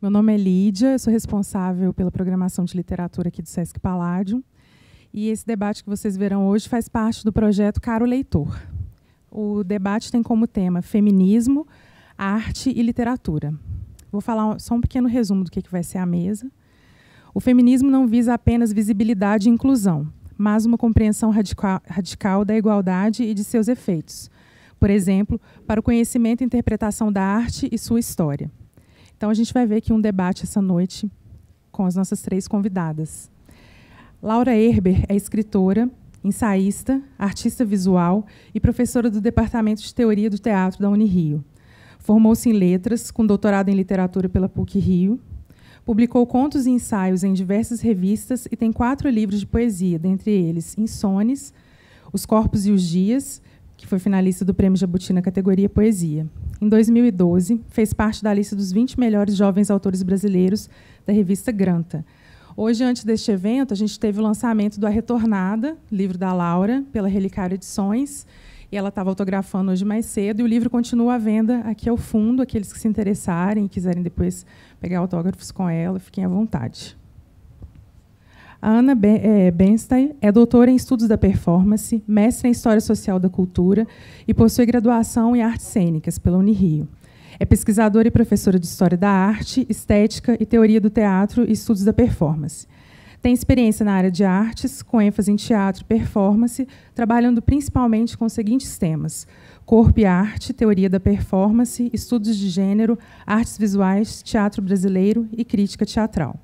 Meu nome é Lídia, sou responsável pela programação de literatura aqui do Sesc Paládio. E esse debate que vocês verão hoje faz parte do projeto Caro Leitor. O debate tem como tema feminismo, arte e literatura. Vou falar só um pequeno resumo do que, vai ser a mesa. O feminismo não visa apenas visibilidade e inclusão, mas uma compreensão radical da igualdade e de seus efeitos, por exemplo, para o conhecimento e interpretação da arte e sua história. Então a gente vai ver aqui um debate essa noite com as nossas três convidadas. Laura Herber é escritora, ensaísta, artista visual e professora do Departamento de Teoria do Teatro da Unirio. Formou-se em letras, com doutorado em literatura pela PUC Rio. Publicou contos e ensaios em diversas revistas e tem quatro livros de poesia, dentre eles Insones, Os Corpos e os Dias, que foi finalista do Prêmio Jabuti na categoria Poesia. Em 2012, fez parte da lista dos 20 melhores jovens autores brasileiros da revista Granta. Hoje, antes deste evento, a gente teve o lançamento do A Retornada, livro da Laura, pela Relicário Edições, e ela estava autografando hoje mais cedo, e o livro continua à venda aqui ao fundo, aqueles que se interessarem e quiserem depois pegar autógrafos com ela, fiquem à vontade. A Ana Benstein é, é doutora em estudos da performance, mestre em História Social da Cultura e possui graduação em Artes Cênicas pela Unirio. É pesquisadora e professora de História da Arte, Estética e Teoria do Teatro e Estudos da Performance. Tem experiência na área de artes, com ênfase em teatro e performance, trabalhando principalmente com os seguintes temas: corpo e arte, teoria da performance, estudos de gênero, artes visuais, teatro brasileiro e crítica teatral.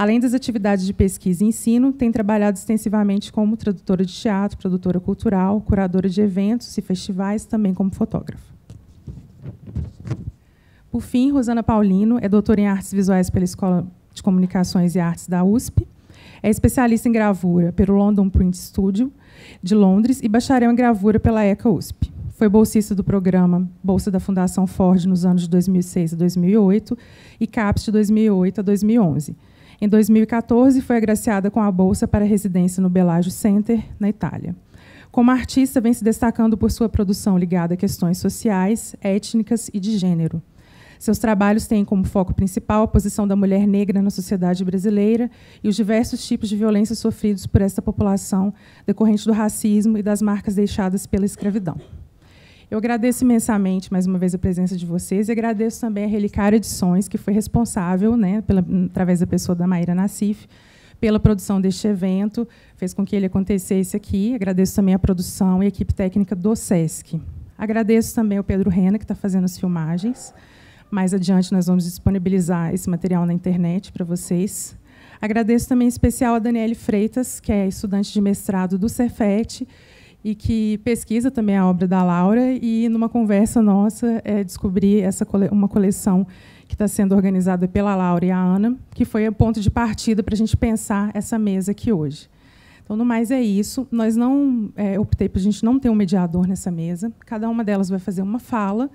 Além das atividades de pesquisa e ensino, tem trabalhado extensivamente como tradutora de teatro, produtora cultural, curadora de eventos e festivais, também como fotógrafa. Por fim, Rosana Paulino é doutora em artes visuais pela Escola de Comunicações e Artes da USP. É especialista em gravura pelo London Print Studio de Londres e bacharel em gravura pela ECA USP. Foi bolsista do programa Bolsa da Fundação Ford nos anos de 2006 a 2008 e CAPES de 2008 a 2011 em 2014, foi agraciada com a bolsa para residência no Bellagio Center, na Itália. Como artista, vem se destacando por sua produção ligada a questões sociais, étnicas e de gênero. Seus trabalhos têm como foco principal a posição da mulher negra na sociedade brasileira e os diversos tipos de violência sofridos por esta população decorrente do racismo e das marcas deixadas pela escravidão. Eu agradeço imensamente, mais uma vez, a presença de vocês e agradeço também a Relicário Edições, que foi responsável, né, pela, através da pessoa da Maíra Nassif, pela produção deste evento, fez com que ele acontecesse aqui. Agradeço também a produção e a equipe técnica do SESC. Agradeço também ao Pedro Rena, que está fazendo as filmagens. Mais adiante, nós vamos disponibilizar esse material na internet para vocês. Agradeço também em especial a Daniele Freitas, que é estudante de mestrado do Cefet e que pesquisa também a obra da Laura. E numa conversa nossa, é, descobri essa cole uma coleção que está sendo organizada pela Laura e a Ana, que foi o ponto de partida para a gente pensar essa mesa aqui hoje. Então, no mais é isso. Nós não é, optei para a gente não ter um mediador nessa mesa. Cada uma delas vai fazer uma fala.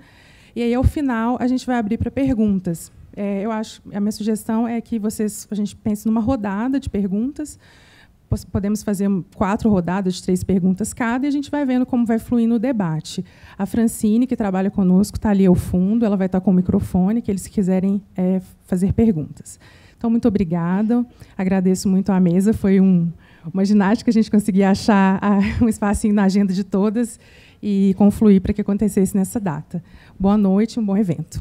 E aí, ao final, a gente vai abrir para perguntas. É, eu acho, a minha sugestão é que vocês, a gente pense numa rodada de perguntas podemos fazer quatro rodadas de três perguntas cada e a gente vai vendo como vai fluindo o debate. A Francine, que trabalha conosco, está ali ao fundo, ela vai estar com o microfone, que eles quiserem é, fazer perguntas. Então, muito obrigada, agradeço muito à mesa, foi um, uma ginástica a gente conseguir achar um espacinho na agenda de todas e confluir para que acontecesse nessa data. Boa noite, um bom evento.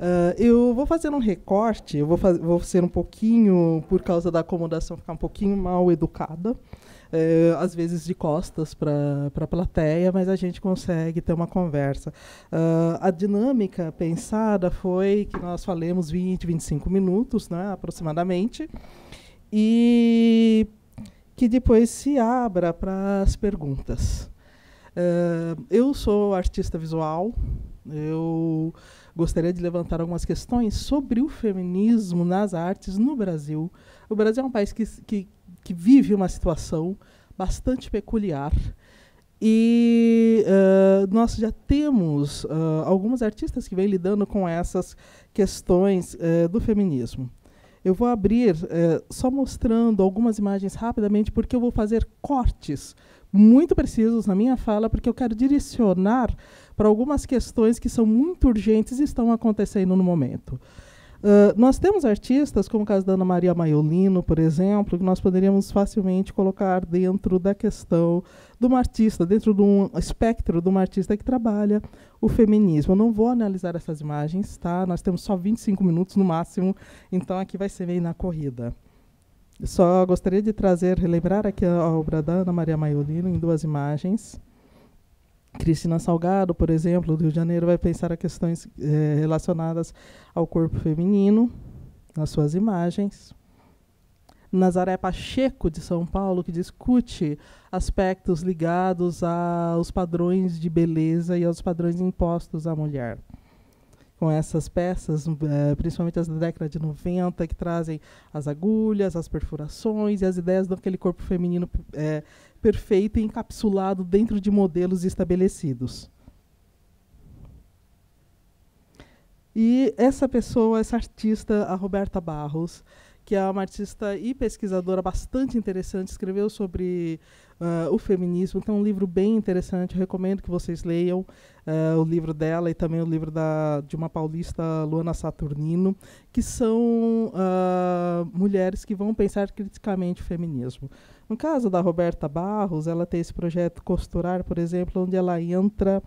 Uh, eu vou fazer um recorte, eu vou, vou ser um pouquinho, por causa da acomodação, ficar um pouquinho mal educada, uh, às vezes de costas para a plateia, mas a gente consegue ter uma conversa. Uh, a dinâmica pensada foi que nós falemos 20, 25 minutos, né, aproximadamente, e que depois se abra para as perguntas. Ah, eu sou artista visual, eu gostaria de levantar algumas questões sobre o feminismo nas artes no Brasil. O Brasil é um país que, que, que vive uma situação bastante peculiar. E uh, nós já temos uh, algumas artistas que vêm lidando com essas questões uh, do feminismo. Eu vou abrir só mostrando algumas imagens rapidamente, porque eu vou fazer cortes muito precisos na minha fala, porque eu quero direcionar para algumas questões que são muito urgentes e estão acontecendo no momento. Uh, nós temos artistas, como o caso da Ana Maria Maiolino, por exemplo, que nós poderíamos facilmente colocar dentro da questão de uma artista, dentro de um espectro de uma artista que trabalha o feminismo. Eu não vou analisar essas imagens, tá? Nós temos só 25 minutos no máximo, então aqui vai ser bem na corrida. Só gostaria de trazer, relembrar aqui a obra da Ana Maria Maiolino em duas imagens. Cristina Salgado, por exemplo, do Rio de Janeiro, vai pensar a questões é, relacionadas ao corpo feminino, nas suas imagens. Nazaré Pacheco, de São Paulo, que discute aspectos ligados aos padrões de beleza e aos padrões impostos à mulher. Com essas peças, eh, principalmente as da década de 90, que trazem as agulhas, as perfurações e as ideias daquele corpo feminino é, perfeito e encapsulado dentro de modelos estabelecidos. E essa pessoa, essa artista, a Roberta Barros, que é uma artista e pesquisadora bastante interessante, escreveu sobre uh, o feminismo, tem então é um livro bem interessante, eu recomendo que vocês leiam uh, o livro dela e também o livro da, de uma paulista, Luana Saturnino, que são uh, mulheres que vão pensar criticamente o feminismo. No caso da Roberta Barros, ela tem esse projeto Costurar, por exemplo, onde ela entra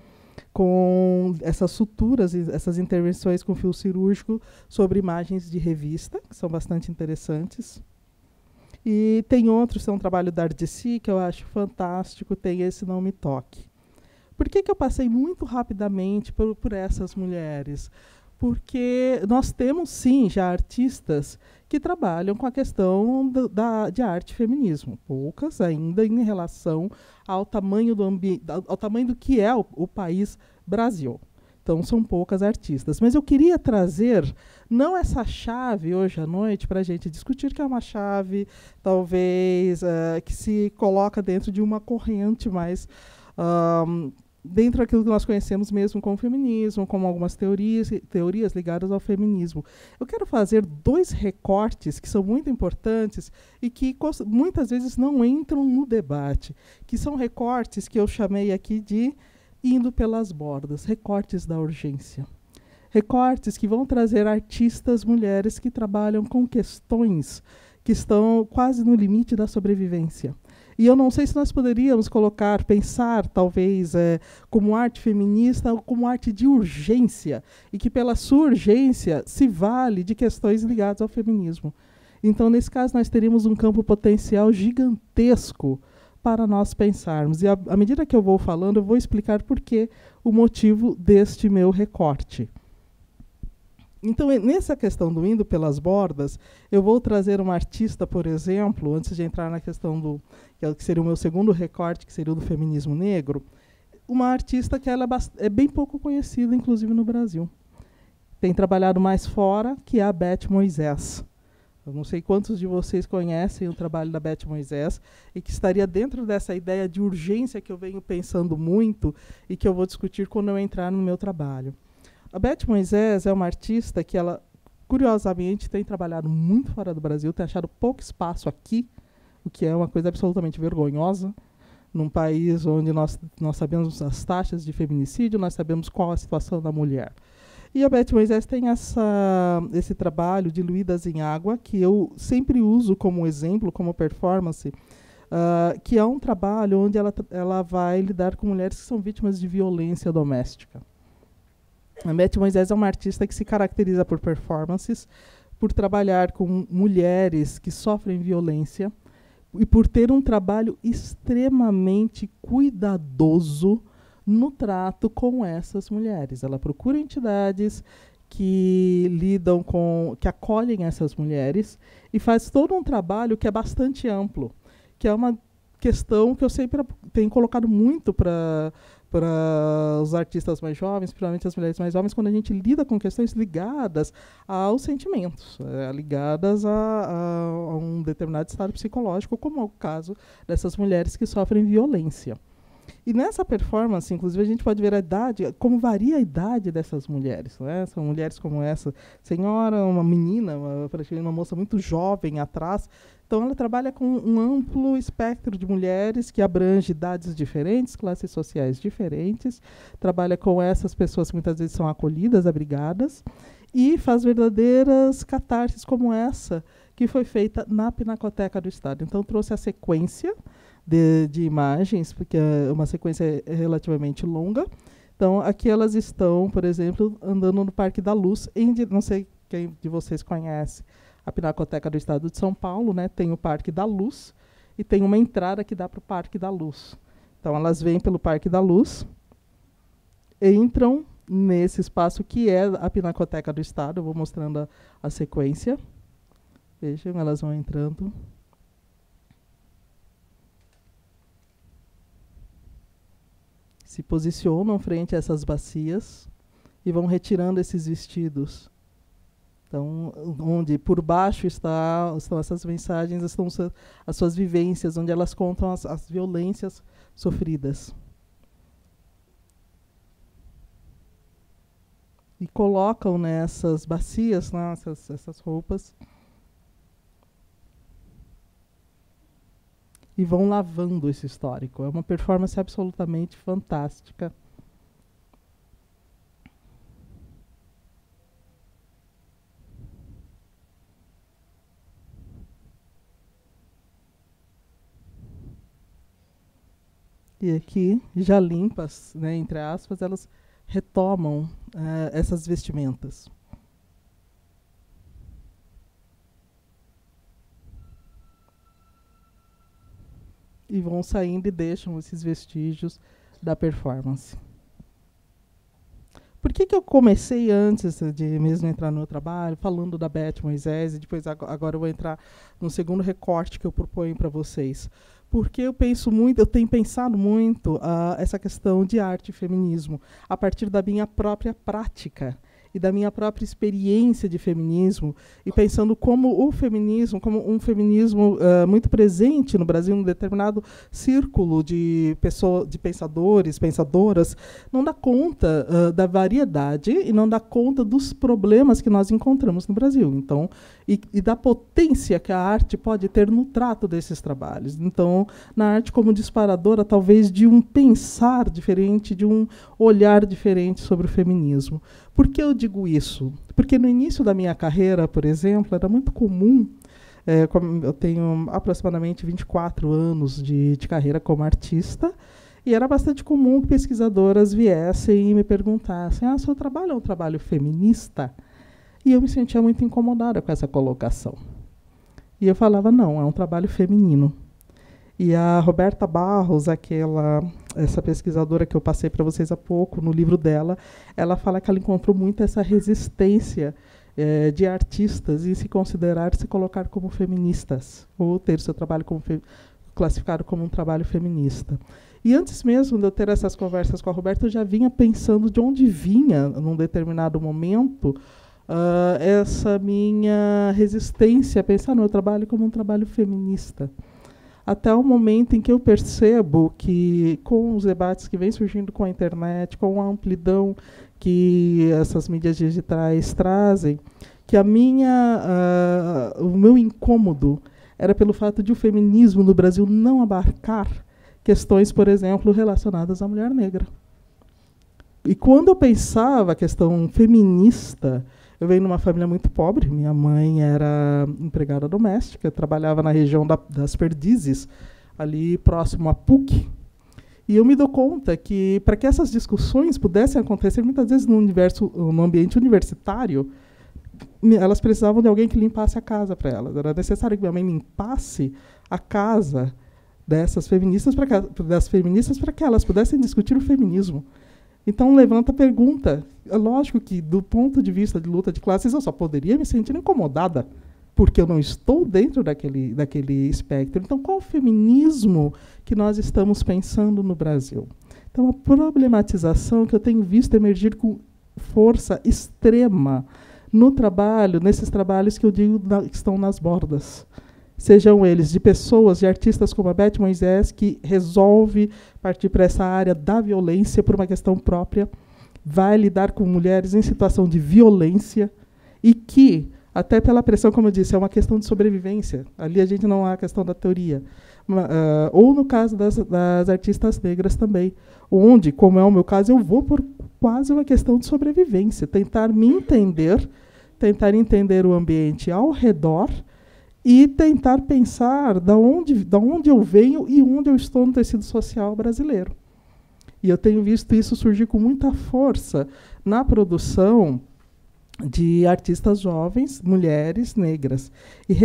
com essas suturas, essas intervenções com fio cirúrgico sobre imagens de revista, que são bastante interessantes. E tem outros, tem um trabalho da Ardeci, que eu acho fantástico, tem esse Não Me Toque. Por que, que eu passei muito rapidamente por, por essas mulheres? porque nós temos sim já artistas que trabalham com a questão do, da, de arte e feminismo, poucas ainda em relação ao tamanho do ao tamanho do que é o, o país Brasil. Então são poucas artistas. Mas eu queria trazer não essa chave hoje à noite para a gente discutir, que é uma chave talvez uh, que se coloca dentro de uma corrente mais dentro daquilo que nós conhecemos mesmo como feminismo, como algumas teorias, teorias ligadas ao feminismo. Eu quero fazer dois recortes que são muito importantes e que muitas vezes não entram no debate, que são recortes que eu chamei aqui de indo pelas bordas, recortes da urgência. Recortes que vão trazer artistas mulheres que trabalham com questões que estão quase no limite da sobrevivência e eu não sei se nós poderíamos colocar, pensar, talvez, é, como arte feminista ou como arte de urgência, e que pela sua urgência se vale de questões ligadas ao feminismo. Então, nesse caso, nós teríamos um campo potencial gigantesco para nós pensarmos. E à medida que eu vou falando, eu vou explicar por que o motivo deste meu recorte. Então, nessa questão do indo pelas bordas, eu vou trazer uma artista, por exemplo, antes de entrar na questão do que é seria o meu segundo recorte, que seria o do feminismo negro, uma artista que ela é, é bem pouco conhecida, inclusive no Brasil. Tem trabalhado mais fora, que é a Beth Moisés. Eu não sei quantos de vocês conhecem o trabalho da Beth Moisés e que estaria dentro dessa ideia de urgência que eu venho pensando muito e que eu vou discutir quando eu entrar no meu trabalho. A Beth Moisés é uma artista que ela, curiosamente, tem trabalhado muito fora do Brasil, tem achado pouco espaço aqui, o que é uma coisa absolutamente vergonhosa, num país onde nós, nós sabemos as taxas de feminicídio, nós sabemos qual a situação da mulher. E a Beth Moisés tem essa, esse trabalho de em Água, que eu sempre uso como exemplo, como performance, uh, que é um trabalho onde ela, ela vai lidar com mulheres que são vítimas de violência doméstica. A Beth Moisés é uma artista que se caracteriza por performances, por trabalhar com mulheres que sofrem violência e por ter um trabalho extremamente cuidadoso no trato com essas mulheres. Ela procura entidades que lidam com, que acolhem essas mulheres e faz todo um trabalho que é bastante amplo, que é uma questão que eu sempre tenho colocado muito para para os artistas mais jovens, principalmente as mulheres mais jovens, quando a gente lida com questões ligadas aos sentimentos, é, ligadas a, a, a, um determinado estado psicológico, como é o caso dessas mulheres que sofrem violência. E nessa performance, inclusive, a gente pode ver a idade, como varia a idade dessas mulheres. Né? São mulheres como essa senhora, uma menina, uma, uma moça muito jovem atrás, então, ela trabalha com um amplo espectro de mulheres que abrange idades diferentes, classes sociais diferentes, trabalha com essas pessoas que muitas vezes são acolhidas, abrigadas, e faz verdadeiras catarses como essa, que foi feita na Pinacoteca do Estado. Então, trouxe a sequência de, de imagens, porque é uma sequência relativamente longa. Então, aqui elas estão, por exemplo, andando no Parque da Luz, em, não sei quem de vocês conhece a Pinacoteca do Estado de São Paulo, né, tem o Parque da Luz e tem uma entrada que dá para o Parque da Luz. Então elas vêm pelo Parque da Luz, entram nesse espaço que é a Pinacoteca do Estado. Eu vou mostrando a, a sequência. Vejam, elas vão entrando. Se posicionam frente a essas bacias e vão retirando esses vestidos. Então, onde por baixo está, estão essas mensagens, estão as suas vivências, onde elas contam as, as violências sofridas. E colocam nessas né, bacias, né, essas, essas roupas, e vão lavando esse histórico. É uma performance absolutamente fantástica e aqui, já limpas, né, entre aspas, elas retomam uh, essas vestimentas. E vão saindo e deixam esses vestígios da performance. Por que, que eu comecei antes de mesmo entrar no meu trabalho, falando da Beth Moisés, e depois agora eu vou entrar no segundo recorte que eu proponho para vocês? porque eu penso muito, eu tenho pensado muito uh, essa questão de arte e feminismo a partir da minha própria prática e da minha própria experiência de feminismo e pensando como o feminismo, como um feminismo uh, muito presente no Brasil, um determinado círculo de pessoas, de pensadores, pensadoras, não dá conta uh, da variedade e não dá conta dos problemas que nós encontramos no Brasil. Então, e, e, da potência que a arte pode ter no trato desses trabalhos. Então, na arte como disparadora, talvez, de um pensar diferente, de um olhar diferente sobre o feminismo. Por que eu digo isso? Porque no início da minha carreira, por exemplo, era muito comum. É, eu tenho aproximadamente 24 anos de, de carreira como artista. E era bastante comum que pesquisadoras viessem e me perguntassem: ah, seu trabalho é um trabalho feminista? E eu me sentia muito incomodada com essa colocação. E eu falava, não, é um trabalho feminino. E a Roberta Barros, aquela essa pesquisadora que eu passei para vocês há pouco, no livro dela, ela fala que ela encontrou muito essa resistência é, de artistas em se considerar, se colocar como feministas, ou ter seu trabalho como classificado como um trabalho feminista. E antes mesmo de eu ter essas conversas com a Roberta, eu já vinha pensando de onde vinha, num determinado momento, uh, essa minha resistência a pensar no meu trabalho como um trabalho feminista. Até o momento em que eu percebo que, com os debates que vêm surgindo com a internet, com a amplidão que essas mídias digitais trazem, que a minha, uh, o meu incômodo era pelo fato de o feminismo no Brasil não abarcar questões, por exemplo, relacionadas à mulher negra. E quando eu pensava a questão feminista, eu venho de uma família muito pobre. Minha mãe era empregada doméstica, trabalhava na região da, das Perdizes, ali próximo a PUC. E eu me dou conta que, para que essas discussões pudessem acontecer, muitas vezes no, universo, no ambiente universitário, elas precisavam de alguém que limpasse a casa para elas. Era necessário que minha mãe limpasse a casa dessas feministas para feministas para que elas pudessem discutir o feminismo. Então levanta a pergunta. É lógico que, do ponto de vista de luta de classes, eu só poderia me sentir incomodada, porque eu não estou dentro daquele, daquele espectro. Então, qual o feminismo que nós estamos pensando no Brasil? Então, a problematização que eu tenho visto emergir com força extrema no trabalho, nesses trabalhos que eu digo que estão nas bordas sejam eles de pessoas, de artistas como a Beth Moisés, que resolve partir para essa área da violência por uma questão própria, vai lidar com mulheres em situação de violência e que, até pela pressão, como eu disse, é uma questão de sobrevivência. Ali a gente não há a questão da teoria. Uh, ou no caso das, das, artistas negras também, onde, como é o meu caso, eu vou por quase uma questão de sobrevivência, tentar me entender, tentar entender o ambiente ao redor e tentar pensar da onde, da onde eu venho e onde eu estou no tecido social brasileiro. E eu tenho visto isso surgir com muita força na produção de artistas jovens, mulheres negras, e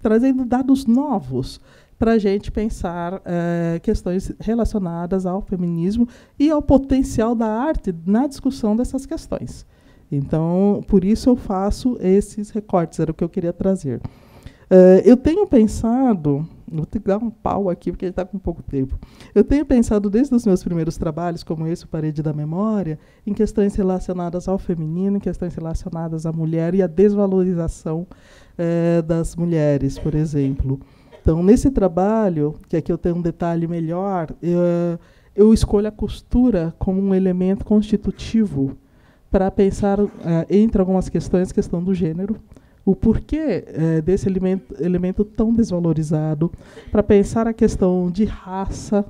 trazendo dados novos para a gente pensar é, questões relacionadas ao feminismo e ao potencial da arte na discussão dessas questões. Então, por isso eu faço esses recortes, era o que eu queria trazer. Uh, eu tenho pensado, vou ter que dar um pau aqui, porque a gente está com pouco tempo. Eu tenho pensado, desde os meus primeiros trabalhos, como esse, o Parede da Memória, em questões relacionadas ao feminino, em questões relacionadas à mulher e à desvalorização uh, das mulheres, por exemplo. Então, nesse trabalho, que aqui eu tenho um detalhe melhor, eu, eh, eu escolho a costura como um elemento constitutivo para pensar, uh, entre algumas questões, a questão do gênero, o porquê é, desse elemento, elemento tão desvalorizado, para pensar a questão de raça,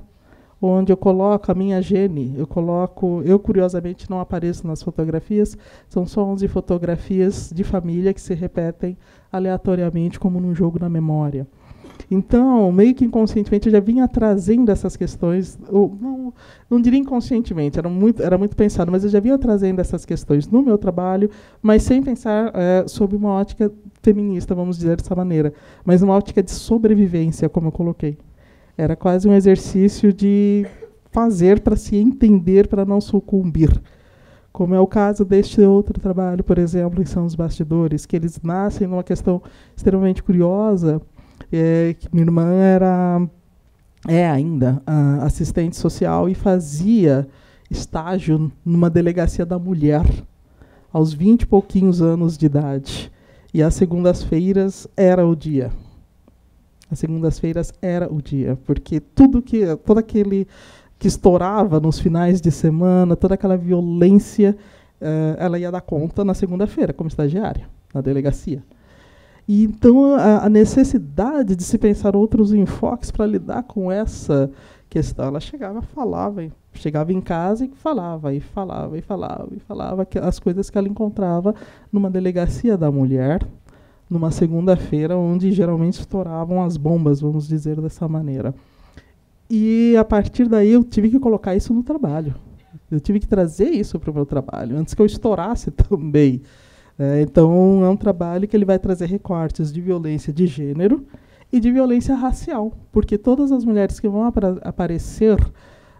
onde eu coloco a minha gene, eu coloco, eu curiosamente não apareço nas fotografias, são só 11 fotografias de família que se repetem aleatoriamente como num jogo na memória. Então, meio que inconscientemente, eu já vinha trazendo essas questões, ou, não, não diria inconscientemente, era muito, era muito pensado, mas eu já vinha trazendo essas questões no meu trabalho, mas sem pensar é, sob uma ótica feminista, vamos dizer dessa maneira, mas uma ótica de sobrevivência, como eu coloquei. Era quase um exercício de fazer para se entender, para não sucumbir. Como é o caso deste outro trabalho, por exemplo, em São os Bastidores, que eles nascem numa questão extremamente curiosa, é, que minha irmã era, é ainda, assistente social e fazia estágio numa delegacia da mulher aos 20 e pouquinhos anos de idade. E as segundas-feiras era o dia. As segundas-feiras era o dia, porque tudo que todo aquele que estourava nos finais de semana, toda aquela violência, eh, ela ia dar conta na segunda-feira como estagiária na delegacia. E então a, a necessidade de se pensar outros enfoques para lidar com essa questão, ela chegava, falava, chegava em casa e falava, e falava, e falava, e falava as coisas que ela encontrava numa delegacia da mulher, numa segunda-feira, onde geralmente estouravam as bombas, vamos dizer dessa maneira. E a partir daí eu tive que colocar isso no trabalho. Eu tive que trazer isso para o meu trabalho, antes que eu estourasse também. É, então, é um trabalho que ele vai trazer recortes de violência de gênero e de violência racial, porque todas as mulheres que vão ap aparecer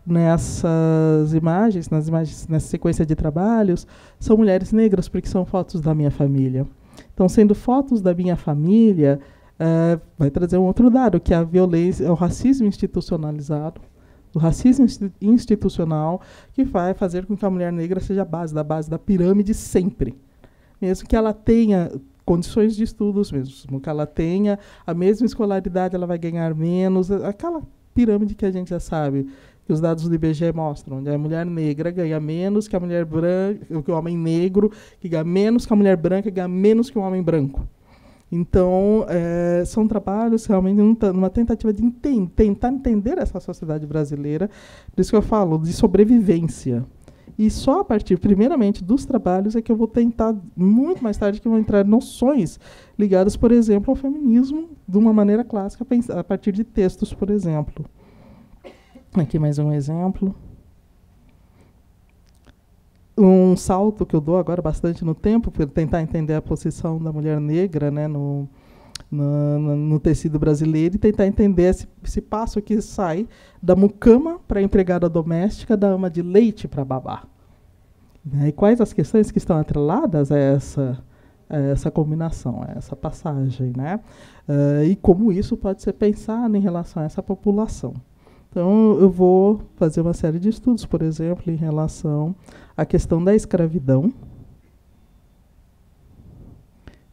nessas imagens, nas imagens, nessa sequência de trabalhos, são mulheres negras, porque são fotos da minha família. Então, sendo fotos da minha família, é, vai trazer um outro dado, que é a violência, é o racismo institucionalizado, o racismo institucional, que vai fazer com que a mulher negra seja a base da base da pirâmide sempre mesmo que ela tenha condições de estudos, mesmo que ela tenha a mesma escolaridade, ela vai ganhar menos, aquela pirâmide que a gente já sabe que os dados do IBGE mostram, onde a mulher negra ganha menos que a mulher branca, que o homem negro, que ganha menos que a mulher branca, ganha menos que o homem branco. Então, é, são trabalhos realmente numa tentativa de tentar entender essa sociedade brasileira, por isso que eu falo de sobrevivência. E só a partir, primeiramente, dos trabalhos é que eu vou tentar, muito mais tarde, que eu vou entrar noções ligadas, por exemplo, ao feminismo de uma maneira clássica, a partir de textos, por exemplo. Aqui mais um exemplo. Um salto que eu dou agora bastante no tempo, para tentar entender a posição da mulher negra né, no, no, no tecido brasileiro e tentar entender esse, esse passo que sai da mucama para a empregada doméstica, da ama de leite para babá. Né? E quais as questões que estão atreladas a essa, a essa combinação, a essa passagem, né? Uh, e como isso pode ser pensado em relação a essa população. Então, eu vou fazer uma série de estudos, por exemplo, em relação à questão da escravidão,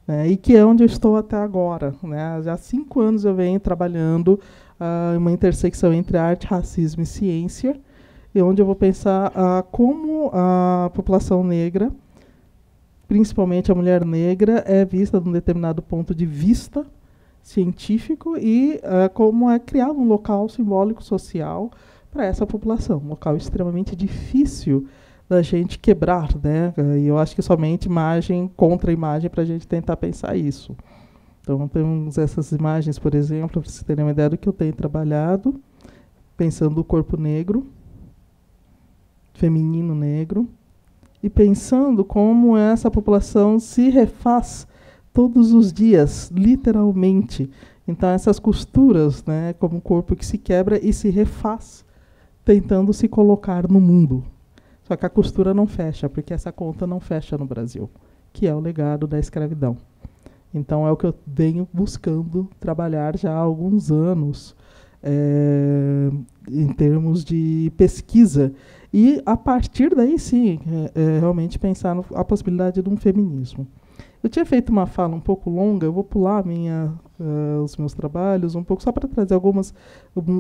né, e que é onde eu estou até agora. Né? Já há cinco anos eu venho trabalhando uh, uma intersecção entre arte, racismo e ciência, e onde eu vou pensar uh, como a população negra, principalmente a mulher negra, é vista de um determinado ponto de vista científico e uh, como é criado um local simbólico social para essa população, um local extremamente difícil da gente quebrar, né? E eu acho que somente imagem contra imagem para a gente tentar pensar isso. Então temos essas imagens, por exemplo, para vocês terem uma ideia do que eu tenho trabalhado, pensando o corpo negro, feminino negro, e pensando como essa população se refaz todos os dias, literalmente. Então essas costuras, né, como um corpo que se quebra e se refaz, tentando se colocar no mundo. Só que a costura não fecha, porque essa conta não fecha no Brasil, que é o legado da escravidão. Então é o que eu venho buscando trabalhar já há alguns anos é, em termos de pesquisa. E a partir daí sim, é, é, realmente pensar no, a possibilidade de um feminismo. Eu tinha feito uma fala um pouco longa, eu vou pular minha, uh, os meus trabalhos um pouco, só para trazer algumas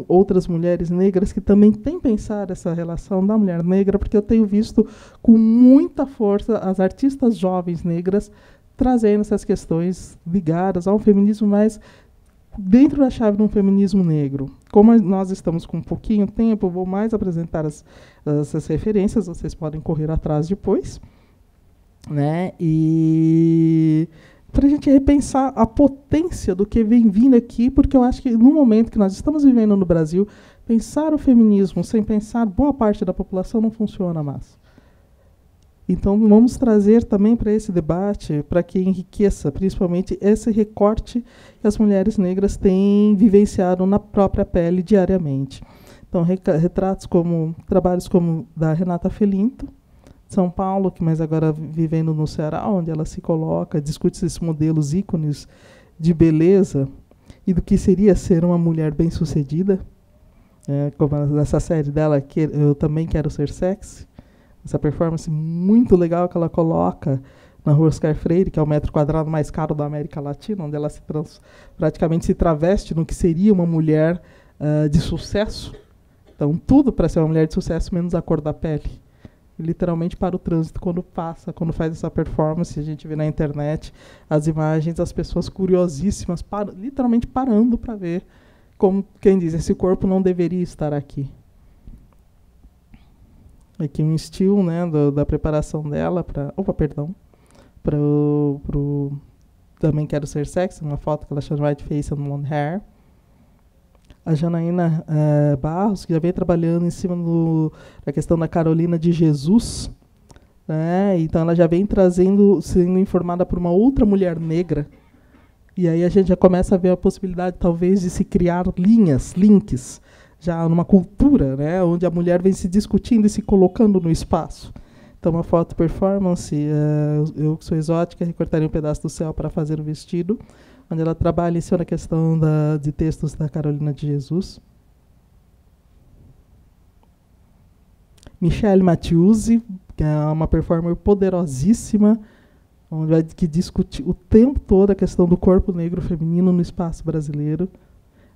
outras mulheres negras que também têm pensado essa relação da mulher negra, porque eu tenho visto com muita força as artistas jovens negras trazendo essas questões ligadas ao feminismo, mas dentro da chave de um feminismo negro. Como nós estamos com um pouquinho tempo, vou mais apresentar as, essas referências, vocês podem correr atrás depois. Né? E para a gente repensar a potência do que vem vindo aqui, porque eu acho que no momento que nós estamos vivendo no Brasil, pensar o feminismo sem pensar boa parte da população não funciona mais. Então, vamos trazer também para esse debate, para que enriqueça, principalmente, esse recorte que as mulheres negras têm vivenciado na própria pele diariamente. Então, retratos como, trabalhos como da Renata Felinto, são Paulo, que mas agora vivendo no Ceará, onde ela se coloca, discute esses modelos ícones de beleza e do que seria ser uma mulher bem-sucedida, é, como nessa série dela, que eu também quero ser sexy, essa performance muito legal que ela coloca na Rua Oscar Freire, que é o metro quadrado mais caro da América Latina, onde ela se praticamente se traveste no que seria uma mulher uh, de sucesso. Então, tudo para ser uma mulher de sucesso, menos a cor da pele literalmente para o trânsito quando passa, quando faz essa performance, a gente vê na internet as imagens, as pessoas curiosíssimas, para, literalmente parando para ver como quem diz, esse corpo não deveria estar aqui. Aqui um estilo né, do, da preparação dela para. Opa, perdão. Para o. Também Quero Ser Sexy, uma foto que ela chama de White Face and Blonde Hair a Janaína é, Barros, que já vem trabalhando em cima do, da questão da Carolina de Jesus. Né? Então ela já vem trazendo, sendo informada por uma outra mulher negra. E aí a gente já começa a ver a possibilidade, talvez, de se criar linhas, links, já numa cultura, né? onde a mulher vem se discutindo e se colocando no espaço. Então, uma foto performance, é, eu que sou exótica, recortaria um pedaço do céu para fazer o vestido onde ela trabalha sobre a questão da, de textos da Carolina de Jesus. Michelle Mattiuzzi, que é uma performer poderosíssima, onde vai, que discute o tempo todo a questão do corpo negro feminino no espaço brasileiro.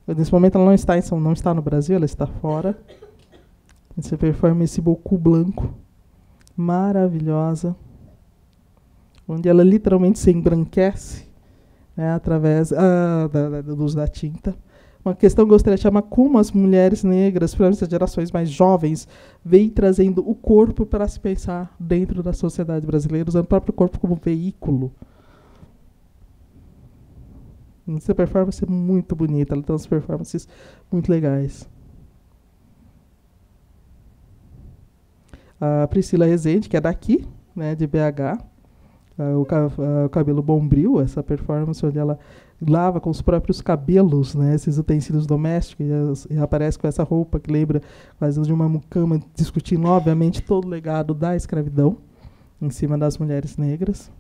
Nesse momento ela não está em São, não está no Brasil, ela está fora. Você performa esse bocu branco, maravilhosa, onde ela literalmente se embranquece né, através ah, da, da, luz da tinta. Uma questão que gostaria de chamar como as mulheres negras, principalmente as gerações mais jovens, vêm trazendo o corpo para se pensar dentro da sociedade brasileira, usando o próprio corpo como veículo. Essa performance é muito bonita, ela tem umas performances muito legais. A Priscila Rezende, que é daqui, né, de BH, ah, ah, o, cabelo bombril, essa performance onde ela lava com os próprios cabelos, né, esses utensílios domésticos, e, e aparece com essa roupa que lembra quase de uma mucama, discutindo, obviamente, todo o legado da escravidão em cima das mulheres negras.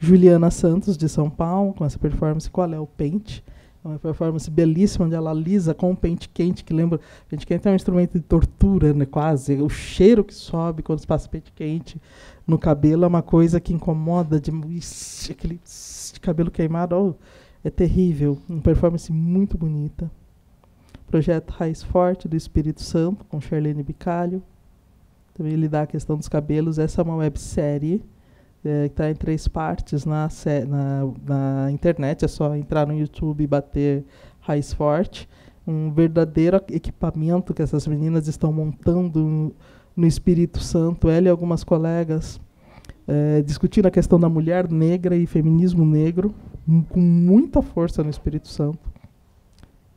Juliana Santos, de São Paulo, com essa performance Qual é o Pente? É uma performance belíssima onde ela lisa com um pente quente que lembra pente quente é um instrumento de tortura né quase o cheiro que sobe quando se passa pente quente no cabelo é uma coisa que incomoda de aquele de cabelo queimado oh, é terrível uma performance muito bonita projeto raiz forte do Espírito Santo com Charlene Bicalho também lidar a questão dos cabelos essa é uma websérie série é, está em três partes na, na, na, internet. É só entrar no YouTube e bater Raiz Forte. Um verdadeiro equipamento que essas meninas estão montando no Espírito Santo. Ela e algumas colegas é, discutindo a questão da mulher negra e feminismo negro com muita força no Espírito Santo.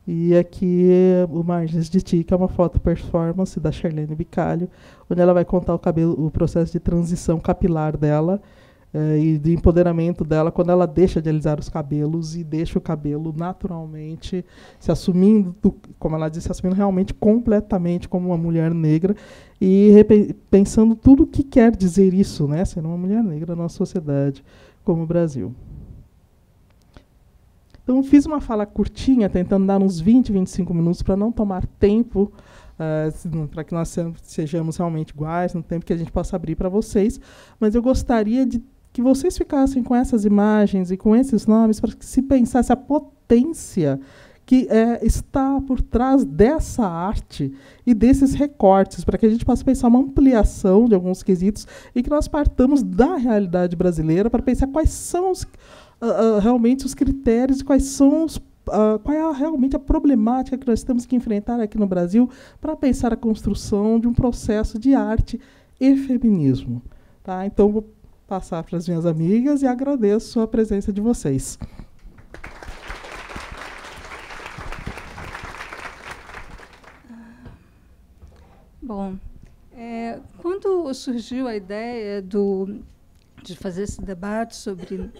E aqui é, o Margens de Tica é uma foto performance da Charlene Bicalho, onde ela vai contar o, cabelo, o processo de transição capilar dela uh, e de empoderamento dela quando ela deixa de alisar os cabelos e deixa o cabelo naturalmente se assumindo, como ela disse, se assumindo realmente completamente como uma mulher negra e pensando tudo o que quer dizer isso, né, ser uma mulher negra na nossa sociedade como o Brasil. Então, fiz uma fala curtinha, tentando dar uns 20, 25 minutos para não tomar tempo, uh, eh, para que nós sejamos realmente iguais, no tempo que a gente possa abrir para vocês. Mas eu gostaria de que vocês ficassem com essas imagens e com esses nomes para que se pensasse a potência que é, está por trás dessa arte e desses recortes, para que a gente possa pensar uma ampliação de alguns quesitos e que nós partamos da realidade brasileira para pensar quais são os, uh, uh, realmente os critérios e quais são os Uh, qual é a, realmente a problemática que nós temos que enfrentar aqui no Brasil para pensar a construção de um processo de arte e feminismo. Tá? Então, passar para as minhas amigas e agradeço a presença de vocês. Bom, é, quando surgiu a ideia do, de fazer esse debate sobre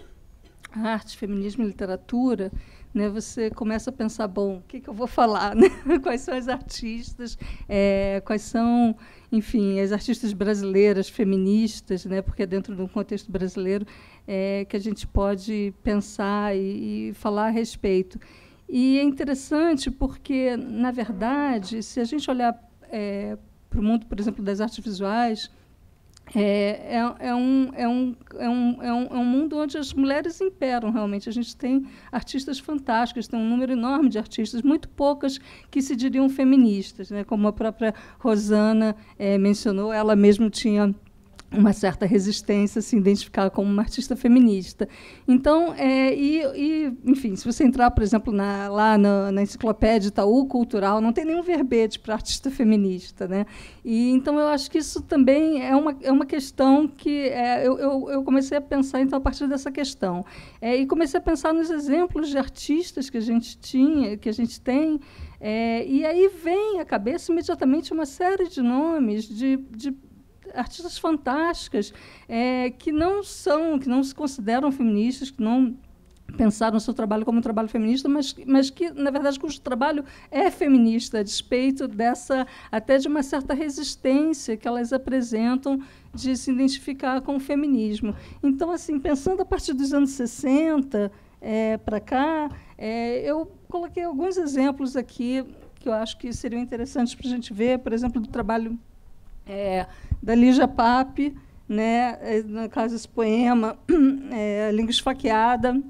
arte, feminismo e literatura, né, você começa a pensar, bom, o que, que eu vou falar? Né? Quais são as artistas? É, quais são, enfim, as artistas brasileiras, feministas, né? Porque é dentro de um contexto brasileiro é, que a gente pode pensar e, e falar a respeito. E é interessante porque, na verdade, se a gente olhar é, para o mundo, por exemplo, das artes visuais, é, é, é, um, é, um, é, um, é, um, é um mundo onde as mulheres imperam realmente. A gente tem artistas fantásticas, tem um número enorme de artistas, muito poucas que se diriam feministas, né? como a própria Rosana é, mencionou, ela mesma tinha uma certa resistência a se identificar como uma artista feminista. Então, é, e, e, enfim, se você entrar, por exemplo, na, lá na, na, enciclopédia Itaú Cultural, não tem nenhum verbete para artista feminista. Né? E, então, eu acho que isso também é uma, é uma questão que é, eu, eu, eu, comecei a pensar então, a partir dessa questão. É, e comecei a pensar nos exemplos de artistas que a gente tinha, que a gente tem, é, e aí vem à cabeça imediatamente uma série de nomes de, de artistas fantásticas é, que não são, que não se consideram feministas, que não pensaram o seu trabalho como um trabalho feminista, mas, mas que, na verdade, cujo trabalho é feminista, a despeito dessa, até de uma certa resistência que elas apresentam de se identificar com o feminismo. Então, assim, pensando a partir dos anos 60 é, para cá, é, eu coloquei alguns exemplos aqui que eu acho que seriam interessantes para a gente ver, por exemplo, do trabalho é, da Lígia Pape, né, eh, no caso esse poema, é, Língua Esfaqueada,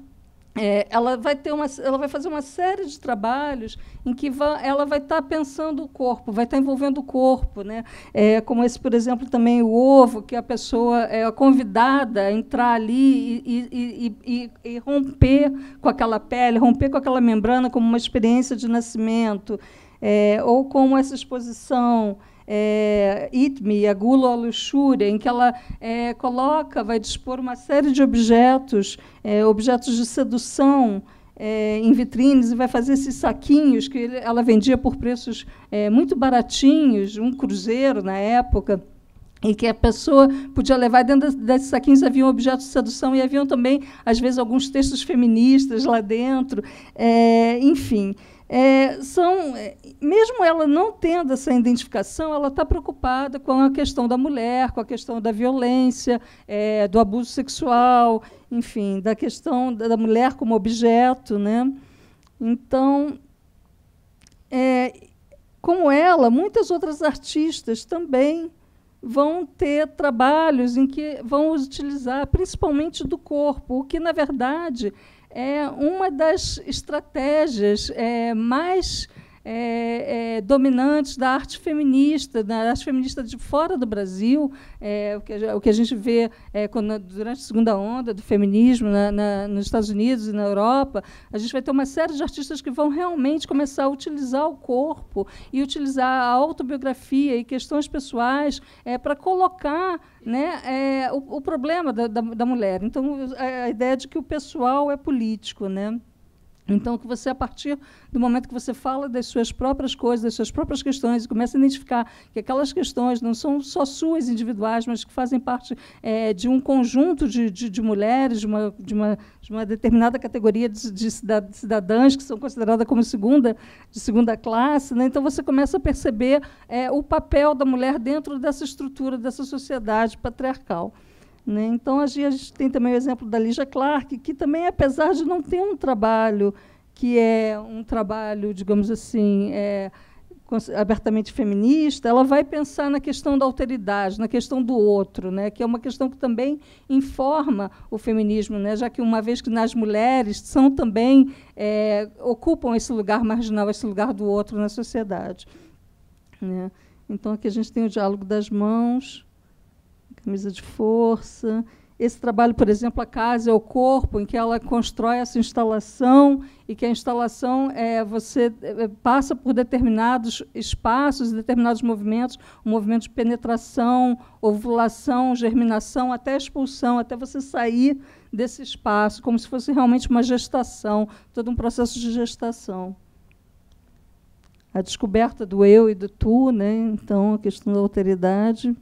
é, ela vai ter uma, ela vai fazer uma série de trabalhos em que va, ela vai estar tá pensando o corpo, vai estar tá envolvendo o corpo, né? É, como esse, por exemplo, também o ovo, que a pessoa é convidada a entrar ali e, e, e, e romper com aquela pele, romper com aquela membrana como uma experiência de nascimento, é, ou como essa exposição é, Itmi, a gula luxúria, em que ela é, coloca, vai dispor uma série de objetos, é, objetos de sedução, é, em vitrines e vai fazer esses saquinhos que ele, ela vendia por preços é, muito baratinhos, um cruzeiro na época, e que a pessoa podia levar dentro desses saquinhos um objetos de sedução e haviam também às vezes alguns textos feministas lá dentro, é, enfim é, são, é, mesmo ela não tendo essa identificação, ela está preocupada com a questão da mulher, com a questão da violência, é, do abuso sexual, enfim, da questão da mulher como objeto. Né? Então, é, como ela, muitas outras artistas também vão ter trabalhos em que vão utilizar principalmente do corpo, o que, na verdade, é uma das estratégias é, mais é, é, dominantes da arte feminista, da arte feminista de fora do Brasil, é, o, que, o, que, a gente vê é, quando, durante a segunda onda do feminismo na, na, nos Estados Unidos e na Europa, a gente vai ter uma série de artistas que vão realmente começar a utilizar o corpo e utilizar a autobiografia e questões pessoais é, para colocar né, é, o, o, problema da, da, da mulher. Então, a, a ideia de que o pessoal é político, né? Então, que você, a partir do momento que você fala das suas próprias coisas, das suas próprias questões, e começa a identificar que aquelas questões não são só suas individuais, mas que fazem parte é, de um conjunto de, de, de mulheres, de uma, de, uma, de uma determinada categoria de, de cidadãs que são consideradas como segunda, de segunda classe. Né? Então, você começa a perceber é, o papel da mulher dentro dessa estrutura, dessa sociedade patriarcal. Né? Então, a gente tem também o exemplo da Lígia Clark, que também, apesar de não ter um trabalho que é um trabalho, digamos assim, é, abertamente feminista, ela vai pensar na questão da alteridade, na questão do outro, né? que é uma questão que também informa o feminismo, né? já que, uma vez que nas mulheres são também, é, ocupam esse lugar marginal, esse lugar do outro na sociedade. Né? Então, aqui a gente tem o diálogo das mãos, camisa de força. Esse trabalho, por exemplo, a casa é o corpo, em que ela constrói essa instalação e que a instalação é você é, passa por determinados espaços, determinados movimentos, um movimento de penetração, ovulação, germinação, até expulsão, até você sair desse espaço, como se fosse realmente uma gestação, todo um processo de gestação a descoberta do eu e do tu, né? então a questão da alteridade.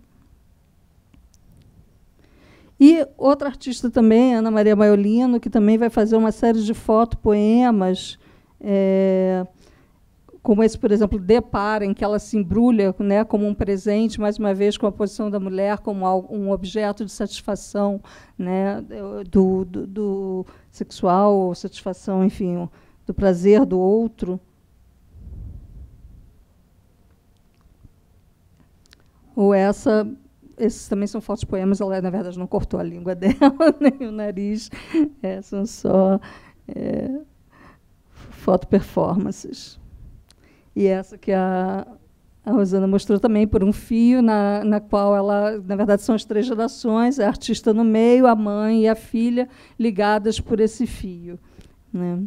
E outra artista também, Ana Maria Maiolino, que também vai fazer uma série de fotopoemas, é, como esse, por exemplo, Depara, em que ela se embrulha né, como um presente, mais uma vez, com a posição da mulher como um objeto de satisfação né, do, do, do sexual, satisfação, enfim, do prazer do outro. Ou essa esses também são fortes poemas, ela, na verdade, não cortou a língua dela, nem o nariz, é, são só é, performances. E essa que a, a Rosana mostrou também, por um fio, na, na qual ela, na verdade, são as três gerações, a artista no meio, a mãe e a filha, ligadas por esse fio. Né?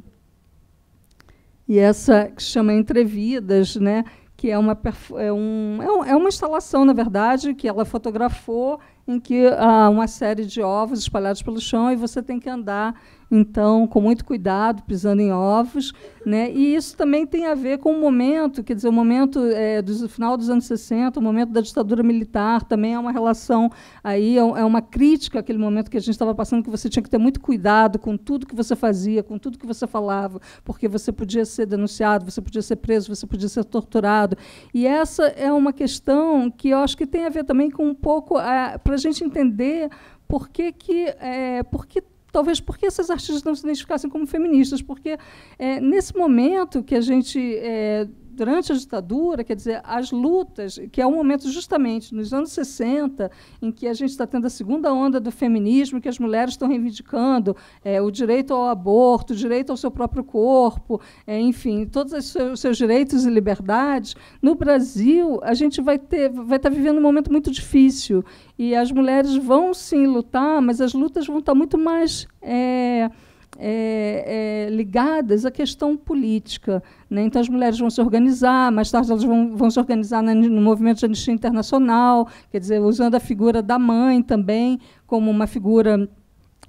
E essa que chama Entrevidas, né? que é uma, é, é, um, é, uma instalação, na verdade, que ela fotografou, em que há ah, uma série de ovos espalhados pelo chão e você tem que andar então, com muito cuidado, pisando em ovos. Né? E isso também tem a ver com o momento, quer dizer, o momento é, do final dos anos 60, o momento da ditadura militar, também é uma relação, aí é, é, uma crítica àquele momento que a gente estava passando, que você tinha que ter muito cuidado com tudo que você fazia, com tudo que você falava, porque você podia ser denunciado, você podia ser preso, você podia ser torturado. E essa é uma questão que eu acho que tem a ver também com um pouco, para a gente entender por que, que, é, por que talvez porque essas artistas não se identificassem como feministas, porque é, nesse momento que a gente é, durante a ditadura, quer dizer, as lutas, que é um momento justamente nos anos 60, em que a gente está tendo a segunda onda do feminismo, que as mulheres estão reivindicando é, o direito ao aborto, o direito ao seu próprio corpo, é, enfim, todos os seus, seus, direitos e liberdades. No Brasil, a gente vai ter, vai estar tá vivendo um momento muito difícil e as mulheres vão sim lutar, mas as lutas vão estar tá muito mais é, é, é, ligadas à questão política. Né? Então, as mulheres vão se organizar, mais tarde elas vão, vão se organizar no movimento de anistia internacional, quer dizer, usando a figura da mãe também como uma figura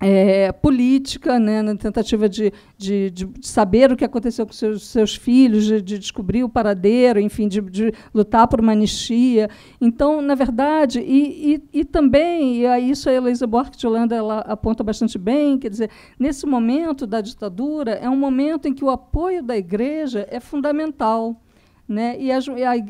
é, política, né, na tentativa de, de, de, saber o que aconteceu com seus, seus filhos, de, de descobrir o paradeiro, enfim, de, de, lutar por uma anistia. Então, na verdade, e, e, e também, e isso a Heloísa Borch de Holanda ela aponta bastante bem, quer dizer, nesse momento da ditadura, é um momento em que o apoio da igreja é fundamental. Né? E a,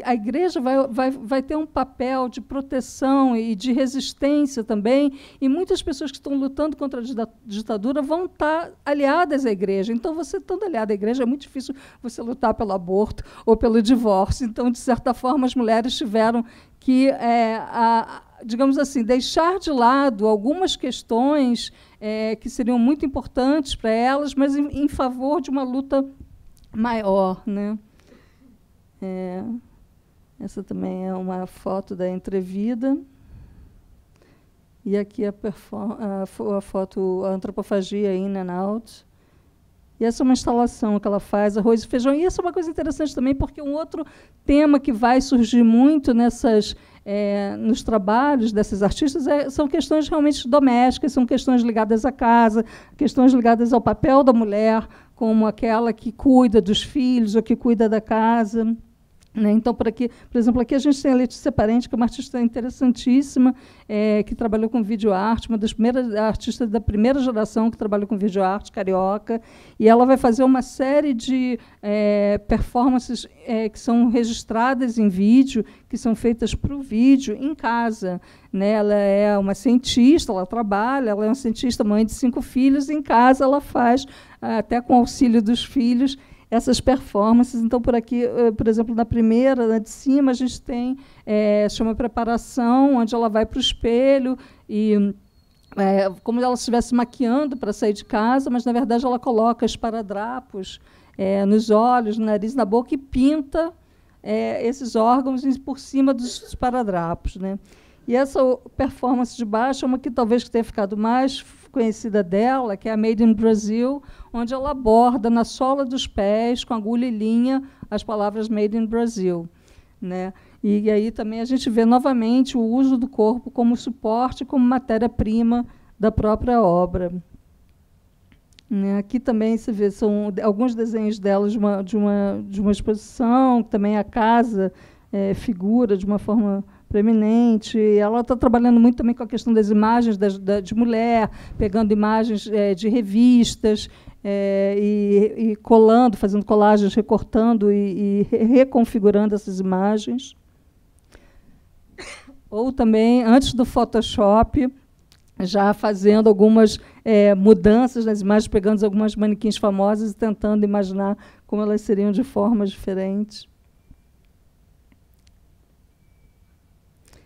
a, igreja vai, vai, vai ter um papel de proteção e de resistência também, e muitas pessoas que estão lutando contra a ditadura vão estar aliadas à igreja. Então, você estando aliada à igreja, é muito difícil você lutar pelo aborto ou pelo divórcio. Então, de certa forma, as mulheres tiveram que, é, a, digamos assim, deixar de lado algumas questões é, que seriam muito importantes para elas, mas em, em favor de uma luta maior. Né? É, essa também é uma foto da entrevida. E aqui a, a, a foto a antropofagia in and out. E essa é uma instalação que ela faz, arroz e feijão. E essa é uma coisa interessante também, porque um outro tema que vai surgir muito nessas é, nos trabalhos dessas artistas é, são questões realmente domésticas, são questões ligadas à casa, questões ligadas ao papel da mulher, como aquela que cuida dos filhos ou que cuida da casa. Né? Então, por, aqui, por exemplo, aqui a gente tem a Letícia Parente, que é uma artista interessantíssima, é, que trabalhou com videoarte, uma das primeiras artistas da primeira geração que trabalhou com videoarte, carioca, e ela vai fazer uma série de é, performances é, que são registradas em vídeo, que são feitas para o vídeo, em casa. Né? Ela é uma cientista, ela trabalha, ela é uma cientista, mãe de cinco filhos, em casa ela faz, ah, até com auxílio dos filhos, essas performances. Então, por aqui, eh, por exemplo, na primeira, na né, de cima, a gente tem, é, chama preparação, onde ela vai para o espelho e é, como ela estivesse maquiando para sair de casa, mas na verdade ela coloca esparadrapos é, nos olhos, no nariz, na boca e pinta é, esses órgãos por cima dos esparadrapos, né? E essa performance de baixo é uma que talvez tenha ficado mais conhecida dela, que é a Made in Brazil, onde ela aborda na sola dos pés, com agulha e linha, as palavras Made in Brazil. Né? E, e aí também a gente vê novamente o uso do corpo como suporte, como matéria-prima da própria obra. Né? Aqui também se vê são alguns desenhos dela de uma, de uma, de uma exposição, também a casa é, figura de uma forma preeminente. Ela está trabalhando muito também com a questão das imagens das, da, de mulher, pegando imagens é, de revistas é, e, e, colando, fazendo colagens, recortando e, e reconfigurando essas imagens. Ou também, antes do Photoshop, já fazendo algumas é, mudanças nas imagens, pegando algumas manequins famosas e tentando imaginar como elas seriam de formas diferentes.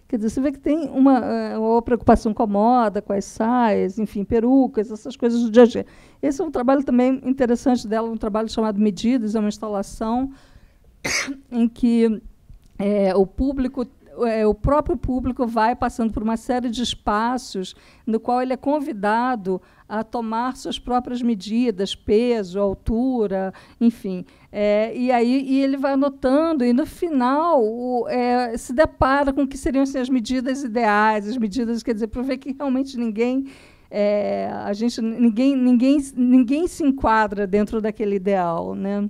Quer dizer, você vê que tem uma, eh, uma preocupação com a moda, com as saias, enfim, perucas, essas coisas do dia a dia. Esse é um trabalho também interessante dela, um trabalho chamado Medidas, é uma instalação em que é, o público é, o próprio público vai passando por uma série de espaços no qual ele é convidado a tomar suas próprias medidas, peso, altura, enfim. É, e aí e ele vai anotando, e no final o, é, se depara com o que seriam assim, as medidas ideais, as medidas, quer dizer, para ver que realmente ninguém. É, a gente ninguém, ninguém, ninguém se enquadra dentro daquele ideal, né?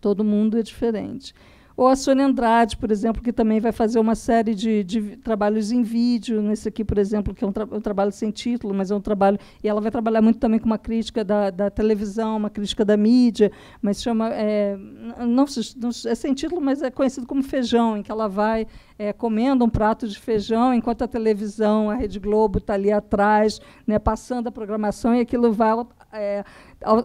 Todo mundo é diferente. Ou a Sônia Andrade, por exemplo, que também vai fazer uma série de, de trabalhos em vídeo, nesse aqui, por exemplo, que é um, tra um, trabalho sem título, mas é um trabalho. E ela vai trabalhar muito também com uma crítica da, da televisão, uma crítica da mídia, mas chama. É, não, não, é sem título, mas é conhecido como feijão, em que ela vai é, comendo um prato de feijão, enquanto a televisão, a Rede Globo está ali atrás, né, passando a programação, e aquilo vai é,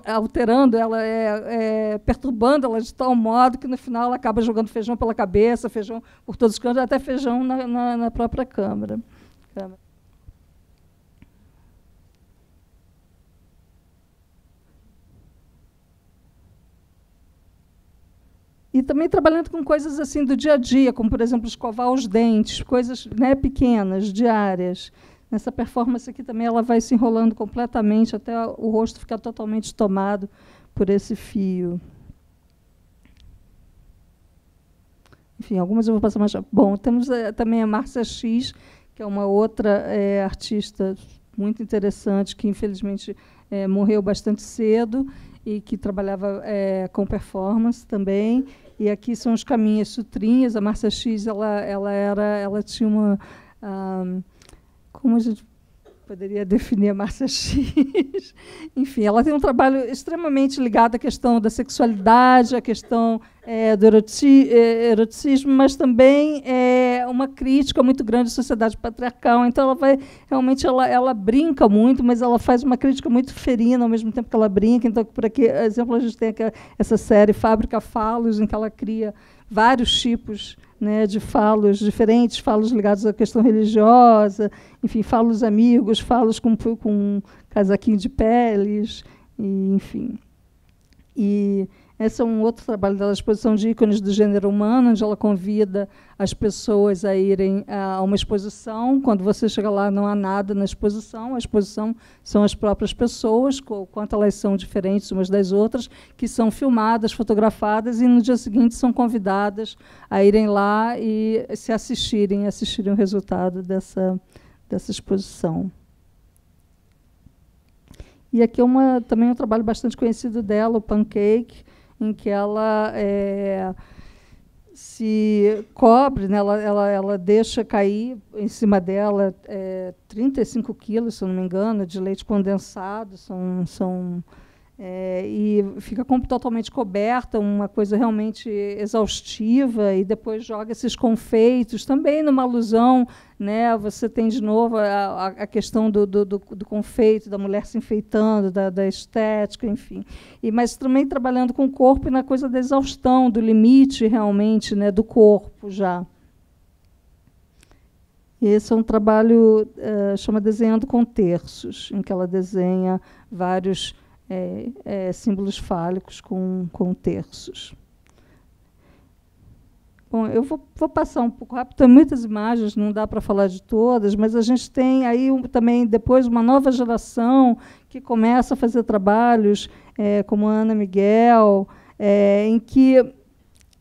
alterando ela, é, é, perturbando ela de tal modo que no final ela acaba jogando feijão pela cabeça, feijão por todos os cantos, até feijão na, na, na própria câmara. câmara. e também trabalhando com coisas assim do dia a dia, como por exemplo escovar os dentes, coisas né, pequenas, diárias. Nessa performance aqui também ela vai se enrolando completamente até o rosto ficar totalmente tomado por esse fio. Enfim, algumas eu vou passar mais. Bom, temos é, também a Márcia X, que é uma outra é, artista muito interessante, que infelizmente é, morreu bastante cedo e que trabalhava é, com performance também. E aqui são os caminhos sutrinhas. A Márcia X ela, ela era, ela tinha uma, um, como a gente poderia definir a Márcia X. Enfim, ela tem um trabalho extremamente ligado à questão da sexualidade, à questão é, do é, eroticismo, mas também é uma crítica muito grande à sociedade patriarcal. Então, ela vai realmente ela, ela brinca muito, mas ela faz uma crítica muito ferina ao mesmo tempo que ela brinca. Então, por aqui, exemplo, a gente tem essa série Fábrica Falos, em que ela cria vários tipos né, de falos diferentes, falos ligados à questão religiosa, enfim, falos amigos, falos com, com um casaquinho de peles, e, enfim. E esse é um outro trabalho dela, exposição de ícones do gênero humano, onde ela convida as pessoas a irem a uma exposição. Quando você chega lá, não há nada na exposição. A exposição são as próprias pessoas, o quanto elas são diferentes umas das outras, que são filmadas, fotografadas e no dia seguinte são convidadas a irem lá e se assistirem, assistirem o resultado dessa, dessa exposição. E aqui é uma, também um trabalho bastante conhecido dela, o Pancake, em que ela é, se cobre, né? ela, ela, ela deixa cair em cima dela é, eh, 35 quilos, se não me engano, de leite condensado, são, são é, e fica totalmente coberta, uma coisa realmente exaustiva, e depois joga esses confeitos, também numa alusão, né? Você tem de novo a, a questão do, do, do, confeito, da mulher se enfeitando, da, da, estética, enfim. E, mas também trabalhando com o corpo e na coisa da exaustão, do limite realmente né, do corpo já. esse é um trabalho, uh, chama Desenhando com Terços, em que ela desenha vários é, é, símbolos fálicos com, com terços. Bom, eu vou, vou, passar um pouco rápido, tem muitas imagens, não dá para falar de todas, mas a gente tem aí um, também depois uma nova geração que começa a fazer trabalhos, é, como a Ana Miguel, é, em que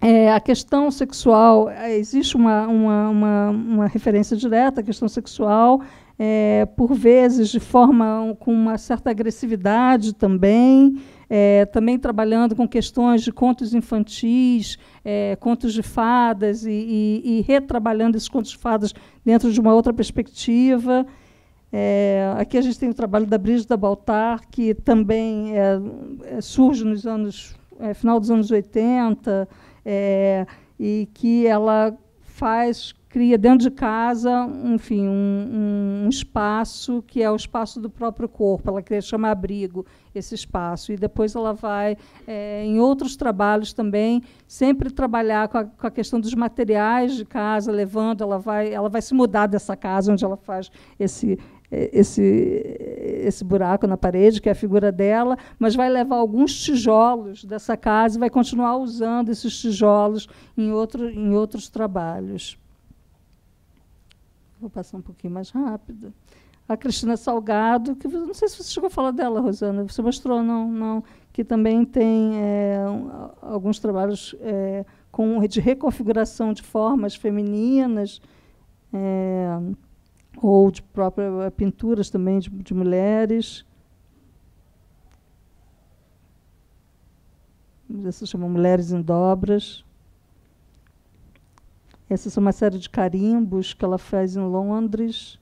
é, a questão sexual, é, existe uma, uma, uma, uma referência direta à questão sexual, é, por vezes de forma com uma certa agressividade também, é, também trabalhando com questões de contos infantis, é, contos de fadas, e, e, e, retrabalhando esses contos de fadas dentro de uma outra perspectiva. É, aqui a gente tem o trabalho da Brígida Baltar, que também é, é, surge nos anos final dos anos 80, e que ela faz cria dentro de casa, enfim, um, um, espaço que é o espaço do próprio corpo. Ela queria chamar abrigo esse espaço. E depois ela vai, é, em outros trabalhos também, sempre trabalhar com a, com a, questão dos materiais de casa, levando, ela vai, ela vai se mudar dessa casa onde ela faz esse é, esse esse buraco na parede que é a figura dela, mas vai levar alguns tijolos dessa casa e vai continuar usando esses tijolos em outro, em outros trabalhos. Vou passar um pouquinho mais rápido. A Cristina Salgado, que não sei se você chegou a falar dela, Rosana, você mostrou, não, não que também tem é, alguns trabalhos é, com, de reconfiguração de formas femininas, é, ou de próprias pinturas também de, de mulheres. Essa se chama Mulheres em Dobras. Essa é uma série de carimbos que ela faz em Londres.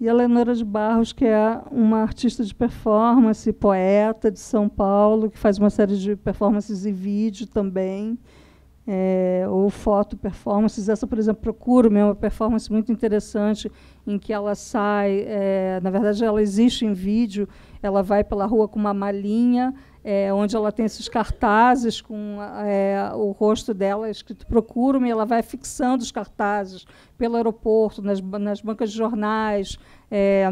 E a Lenora de Barros, que é uma artista de performance, poeta de São Paulo, que faz uma série de performances e vídeo também, é, ou foto performances. Essa, por exemplo, Procuro, é uma performance muito interessante, em que ela sai, é, na verdade, ela existe em vídeo, ela vai pela rua com uma malinha, é, onde ela tem esses cartazes com é, o rosto dela escrito Procura-me, ela vai fixando os cartazes pelo aeroporto, nas, nas bancas de jornais, é,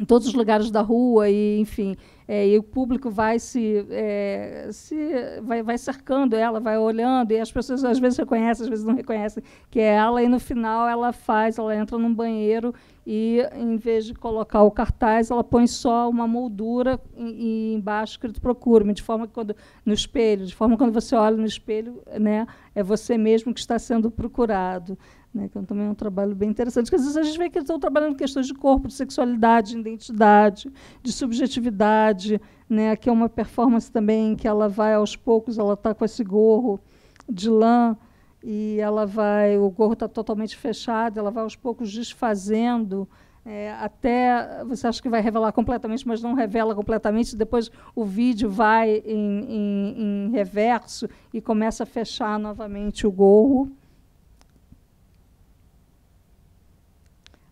em todos os lugares da rua, e, enfim. É, e o público vai se, é, se vai, vai cercando ela, vai olhando, e as pessoas às vezes reconhecem, às vezes não reconhecem que é ela, e no final ela faz, ela entra num banheiro e, em vez de colocar o cartaz, ela põe só uma moldura e, e embaixo escrito procure-me, de forma que quando no espelho, de forma que quando você olha no espelho, né, é você mesmo que está sendo procurado. Né, então, também é um trabalho bem interessante. Porque, às vezes a gente vê que eles estão trabalhando questões de corpo, de sexualidade, de identidade, de subjetividade. Né? Aqui é uma performance também que ela vai aos poucos, ela está com esse gorro de lã, e ela vai, o gorro está totalmente fechado, ela vai aos poucos desfazendo. É, até você acha que vai revelar completamente, mas não revela completamente. Depois o vídeo vai em, em, em reverso e começa a fechar novamente o gorro.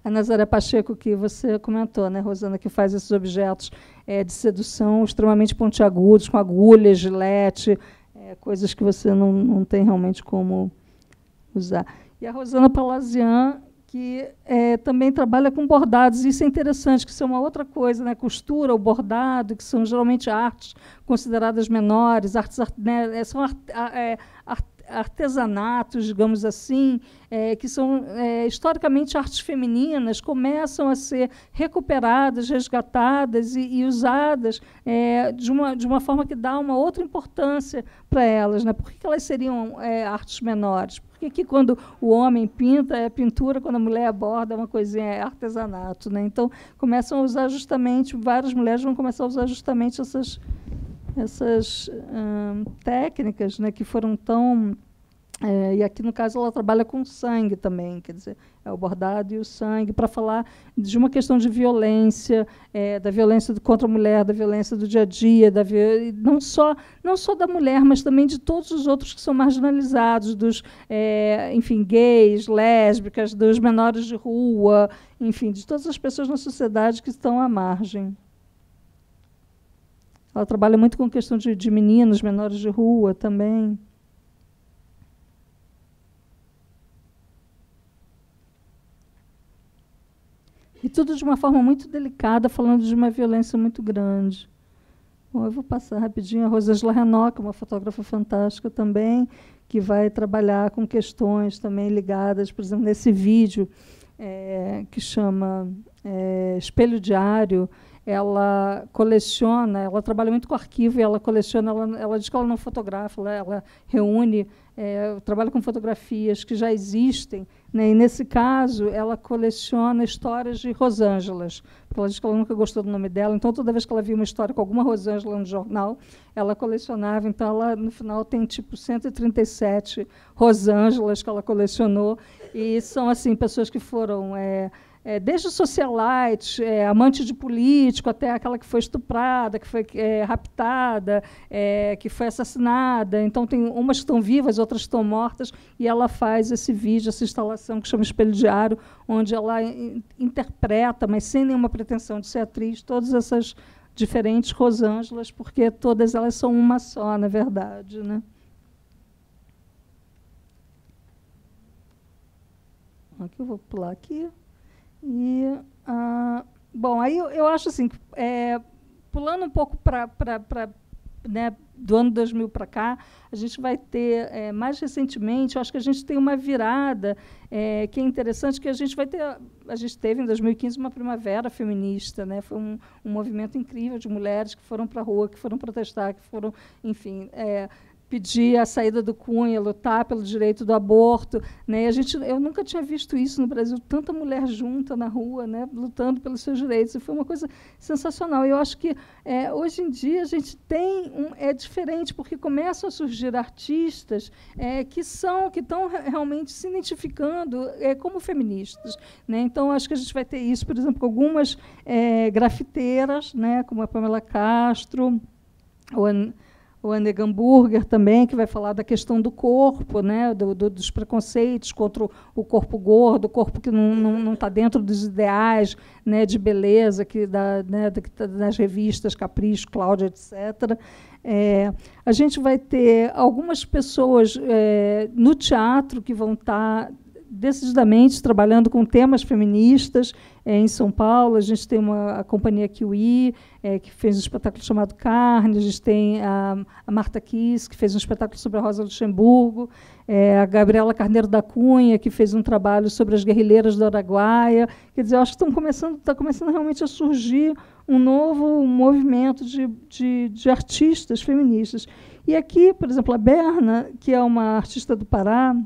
a Nazaré Pacheco, que você comentou, né, Rosana, que faz esses objetos é, de sedução extremamente pontiagudos, com agulhas, gilete, é, coisas que você não, não tem realmente como usar. E a Rosana Palazian, que é, também trabalha com bordados. Isso é interessante, que isso é uma outra coisa, né? Costura, o bordado, que são geralmente artes consideradas menores, artes, né? são art, é, art, artesanatos, digamos assim, é, que são é, historicamente artes femininas, começam a ser recuperadas, resgatadas e, e usadas é, de, uma, de uma forma que dá uma outra importância para elas. Né? Por que, que elas seriam é, artes menores? Por que, que quando o homem pinta é pintura, quando a mulher aborda é uma coisinha, é artesanato? Né? Então, começam a usar justamente, várias mulheres vão começar a usar justamente essas essas hum, técnicas né, que foram tão. É, e aqui, no caso, ela trabalha com sangue também, quer dizer, é o bordado e o sangue, para falar de uma questão de violência, é, da violência contra a mulher, da violência do dia a dia, da não, só, não só da mulher, mas também de todos os outros que são marginalizados, dos é, enfim, gays, lésbicas, dos menores de rua, enfim, de todas as pessoas na sociedade que estão à margem. Ela trabalha muito com questão de, de meninos, menores de rua também. E tudo de uma forma muito delicada, falando de uma violência muito grande. Bom, eu vou passar rapidinho a Rosângela Renoc, uma fotógrafa fantástica também, que vai trabalhar com questões também ligadas, por exemplo, nesse vídeo é, que chama é, Espelho Diário, ela coleciona, ela trabalha muito com arquivo, ela coleciona, ela, ela diz que ela não fotografa, ela, ela reúne, é, trabalha com fotografias que já existem. Né? E, nesse caso, ela coleciona histórias de Rosangelas, porque ela diz que ela nunca gostou do nome dela, então toda vez que ela via uma história com alguma Rosângela no jornal, ela colecionava. Então, ela, no final, tem tipo 137 Rosangelas que ela colecionou, e são assim pessoas que foram. É, é, desde socialite, é, amante de político, até aquela que foi estuprada, que foi é, raptada, é, que foi assassinada. Então, tem umas que estão vivas, outras estão mortas, e ela faz esse vídeo, essa instalação que chama Espelho Diário, onde ela in interpreta, mas sem nenhuma pretensão de ser atriz, todas essas diferentes Rosângelas, porque todas elas são uma só, na verdade. Né? Aqui eu vou pular aqui. E, ah, bom, aí eu, eu acho assim, é, pulando um pouco para né, do ano 2000 para cá, a gente vai ter, é, mais recentemente, eu acho que a gente tem uma virada é, que é interessante, que a gente vai ter, a gente teve em 2015 uma primavera feminista, né, foi um, um movimento incrível de mulheres que foram para a rua, que foram protestar, que foram, enfim, é, pedir a saída do Cunha, lutar pelo direito do aborto. Né? A gente, eu nunca tinha visto isso no Brasil, tanta mulher junta na rua, né? lutando pelos seus direitos. foi uma coisa sensacional. Eu acho que é, hoje em dia a gente tem um, é diferente porque começam a surgir artistas é, que são que estão realmente se identificando é, como feministas. Né? Então acho que a gente vai ter isso, por exemplo, com algumas é, grafiteiras, né? como a Pamela Castro ou a o Anegan Burger também, que vai falar da questão do corpo, né, do, do, dos preconceitos contra o corpo gordo, o corpo que não está dentro dos ideais né, de beleza que da, né, tá nas revistas Capricho, Cláudia, etc. É, a gente vai ter algumas pessoas é, no teatro que vão estar tá decididamente trabalhando com temas feministas é, em São Paulo. A gente tem uma a companhia Kiwi, é, que fez um espetáculo chamado Carne, a gente tem a, a Marta Kiss, que fez um espetáculo sobre a Rosa Luxemburgo, é, a Gabriela Carneiro da Cunha, que fez um trabalho sobre as guerrilheiras do Araguaia. Quer dizer, acho que estão começando, está começando realmente a surgir um novo movimento de, de, de artistas feministas. E aqui, por exemplo, a Berna, que é uma artista do Pará,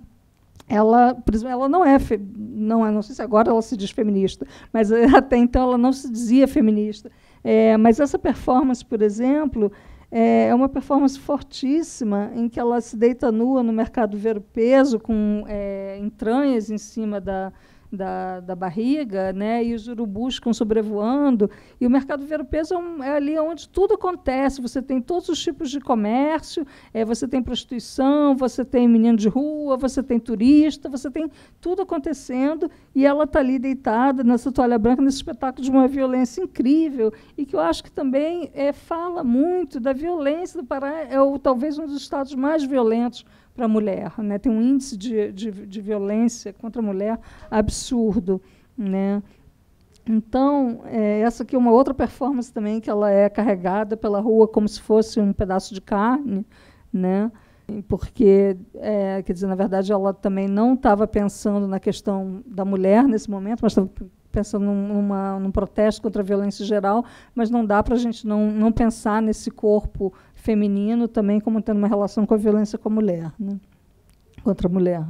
ela, por exemplo, ela não é, não é, não sei se agora ela se diz feminista, mas até então ela não se dizia feminista. É, mas essa performance, por exemplo, é, é uma performance fortíssima em que ela se deita nua no mercado ver o peso com é, entranhas em cima da, da, da barriga, né? e os urubus ficam sobrevoando. E o mercado vero-peso é, um, é, ali onde tudo acontece. Você tem todos os tipos de comércio, é, você tem prostituição, você tem menino de rua, você tem turista, você tem tudo acontecendo. E ela está ali deitada nessa toalha branca, nesse espetáculo de uma violência incrível. E que eu acho que também é, fala muito da violência do Pará. É o, talvez um dos estados mais violentos para a mulher. Né? Tem um índice de, de, de violência contra a mulher absurdo. Né? Então, é, essa aqui é uma outra performance também, que ela é carregada pela rua como se fosse um pedaço de carne, né? porque, é, quer dizer, na verdade, ela também não estava pensando na questão da mulher nesse momento, mas estava pensando numa, num protesto contra a violência geral, mas não dá para a gente não, não pensar nesse corpo feminino também como tendo uma relação com a violência com a mulher, né? contra a mulher.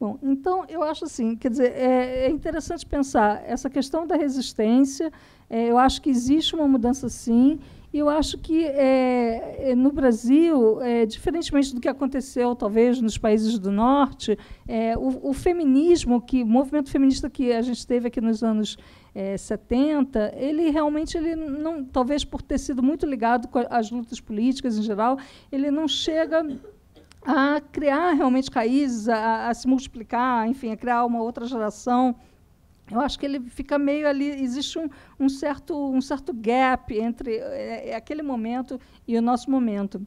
Bom, então eu acho assim, quer dizer, é, é interessante pensar essa questão da resistência. É, eu acho que existe uma mudança sim. E eu acho que é, é no Brasil, é, diferentemente do que aconteceu talvez nos países do norte, é, o, o, feminismo, que o movimento feminista que a gente teve aqui nos anos é, 70, ele realmente ele não, talvez por ter sido muito ligado às lutas políticas em geral, ele não chega a criar realmente raízes, a, a se multiplicar, enfim, a criar uma outra geração eu acho que ele fica meio ali existe um, um certo um certo gap entre é, é aquele momento e o nosso momento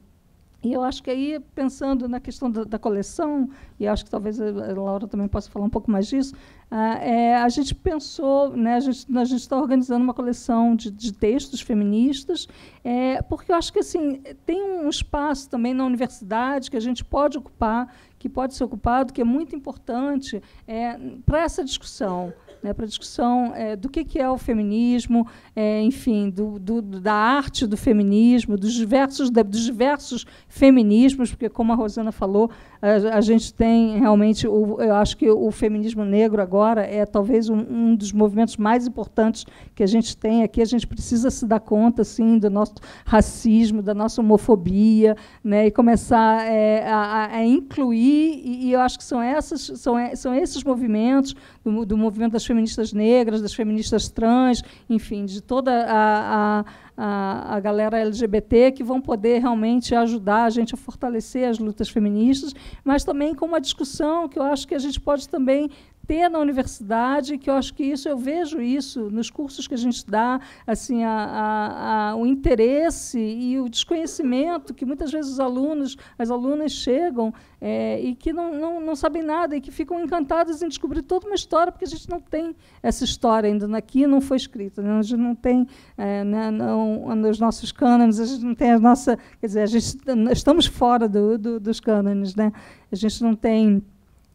e eu acho que aí pensando na questão da, da coleção e acho que talvez a Laura também possa falar um pouco mais disso ah, é, a gente pensou, né, a gente está organizando uma coleção de, de textos feministas, é, porque eu acho que assim tem um espaço também na universidade que a gente pode ocupar, que pode ser ocupado, que é muito importante é, para essa discussão. Né, para a discussão é, do que, que é o feminismo, é, enfim, do, do, da arte do feminismo, dos diversos, dos diversos feminismos, porque, como a Rosana falou, a, a gente tem realmente, o, eu acho que o feminismo negro agora agora é talvez um, um, dos movimentos mais importantes que a gente tem aqui. A gente precisa se dar conta assim, do nosso racismo, da nossa homofobia, né, e começar é, a, a, incluir. E, e, eu acho que são, essas, são, é, são esses movimentos, do, do, movimento das feministas negras, das feministas trans, enfim, de toda a, a a, a, galera LGBT que vão poder realmente ajudar a gente a fortalecer as lutas feministas, mas também com uma discussão que eu acho que a gente pode também ter na universidade, que eu acho que isso, eu vejo isso nos cursos que a gente dá, assim, a, a, a, o interesse e o desconhecimento que muitas vezes os alunos, as alunas chegam é, e que não, não, não sabem nada e que ficam encantados em descobrir toda uma história, porque a gente não tem essa história ainda né? aqui, não foi escrita, né? a gente não tem é, né, não, nos nossos cânones, a gente não tem a nossa, quer dizer, a gente, estamos fora do, do dos cânones, né? a gente não tem...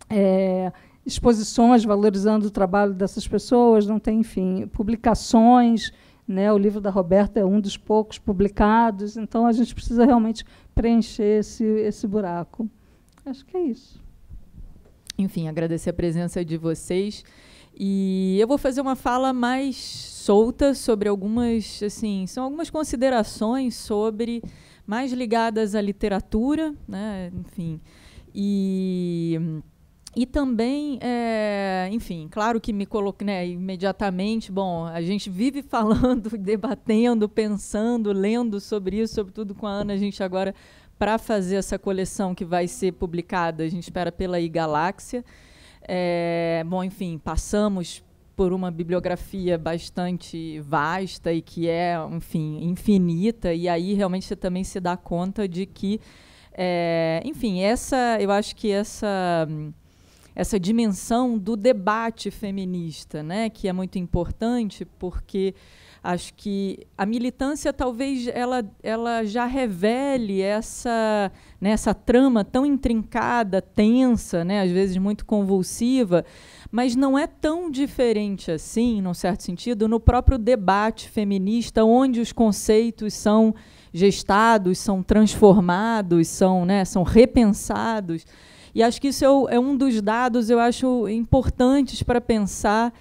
É, exposições valorizando o trabalho dessas pessoas, não tem, enfim, publicações. Né? O livro da Roberta é um dos poucos publicados, então a gente precisa realmente preencher esse, esse buraco. Acho que é isso. Enfim, agradecer a presença de vocês. E eu vou fazer uma fala mais solta sobre algumas, assim, são algumas considerações sobre mais ligadas à literatura, né? Enfim. E e também, é, enfim, claro que me coloquei né, imediatamente. Bom, a gente vive falando, debatendo, pensando, lendo sobre isso, sobretudo com a Ana. A gente agora, para fazer essa coleção que vai ser publicada, a gente espera pela iGaláxia. É, bom, enfim, passamos por uma bibliografia bastante vasta e que é, enfim, infinita. E aí realmente você também se dá conta de que, é, enfim, essa, eu acho que essa essa dimensão do debate feminista, né, que é muito importante, porque acho que a militância talvez ela, ela já revele essa, né, essa trama tão intrincada, tensa, né, às vezes muito convulsiva, mas não é tão diferente assim, num certo sentido, no próprio debate feminista, onde os conceitos são gestados, são transformados, são, né, são repensados. E acho que isso é, é, um dos dados, eu acho, importantes para pensar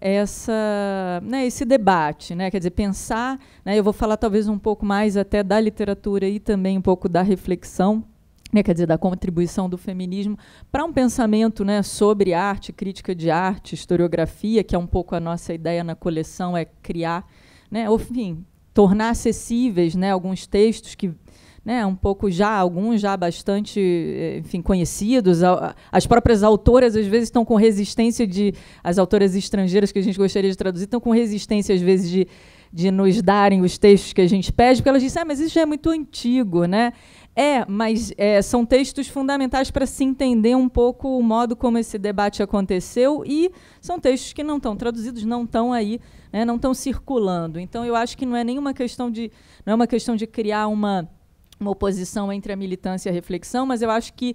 essa, né, esse debate, né? quer dizer, pensar, né, eu vou falar talvez um pouco mais até da literatura e também um pouco da reflexão, né, quer dizer, da contribuição do feminismo para um pensamento né, sobre arte, crítica de arte, historiografia, que é um pouco a nossa ideia na coleção, é criar, né, ou, enfim, tornar acessíveis né, alguns textos que né, um pouco já, alguns já bastante eh, enfim, conhecidos. As próprias autoras, às vezes, estão com resistência de. As autoras estrangeiras que a gente gostaria de traduzir estão com resistência, às vezes, de, de nos darem os textos que a gente pede, porque elas dizem, ah, mas isso já é muito antigo, né? É, mas é, são textos fundamentais para se entender um pouco o modo como esse debate aconteceu e são textos que não estão traduzidos, não estão aí, né, não estão circulando. Então eu acho que não é nenhuma questão de não é uma questão de criar uma uma oposição entre a militância e a reflexão, mas eu acho que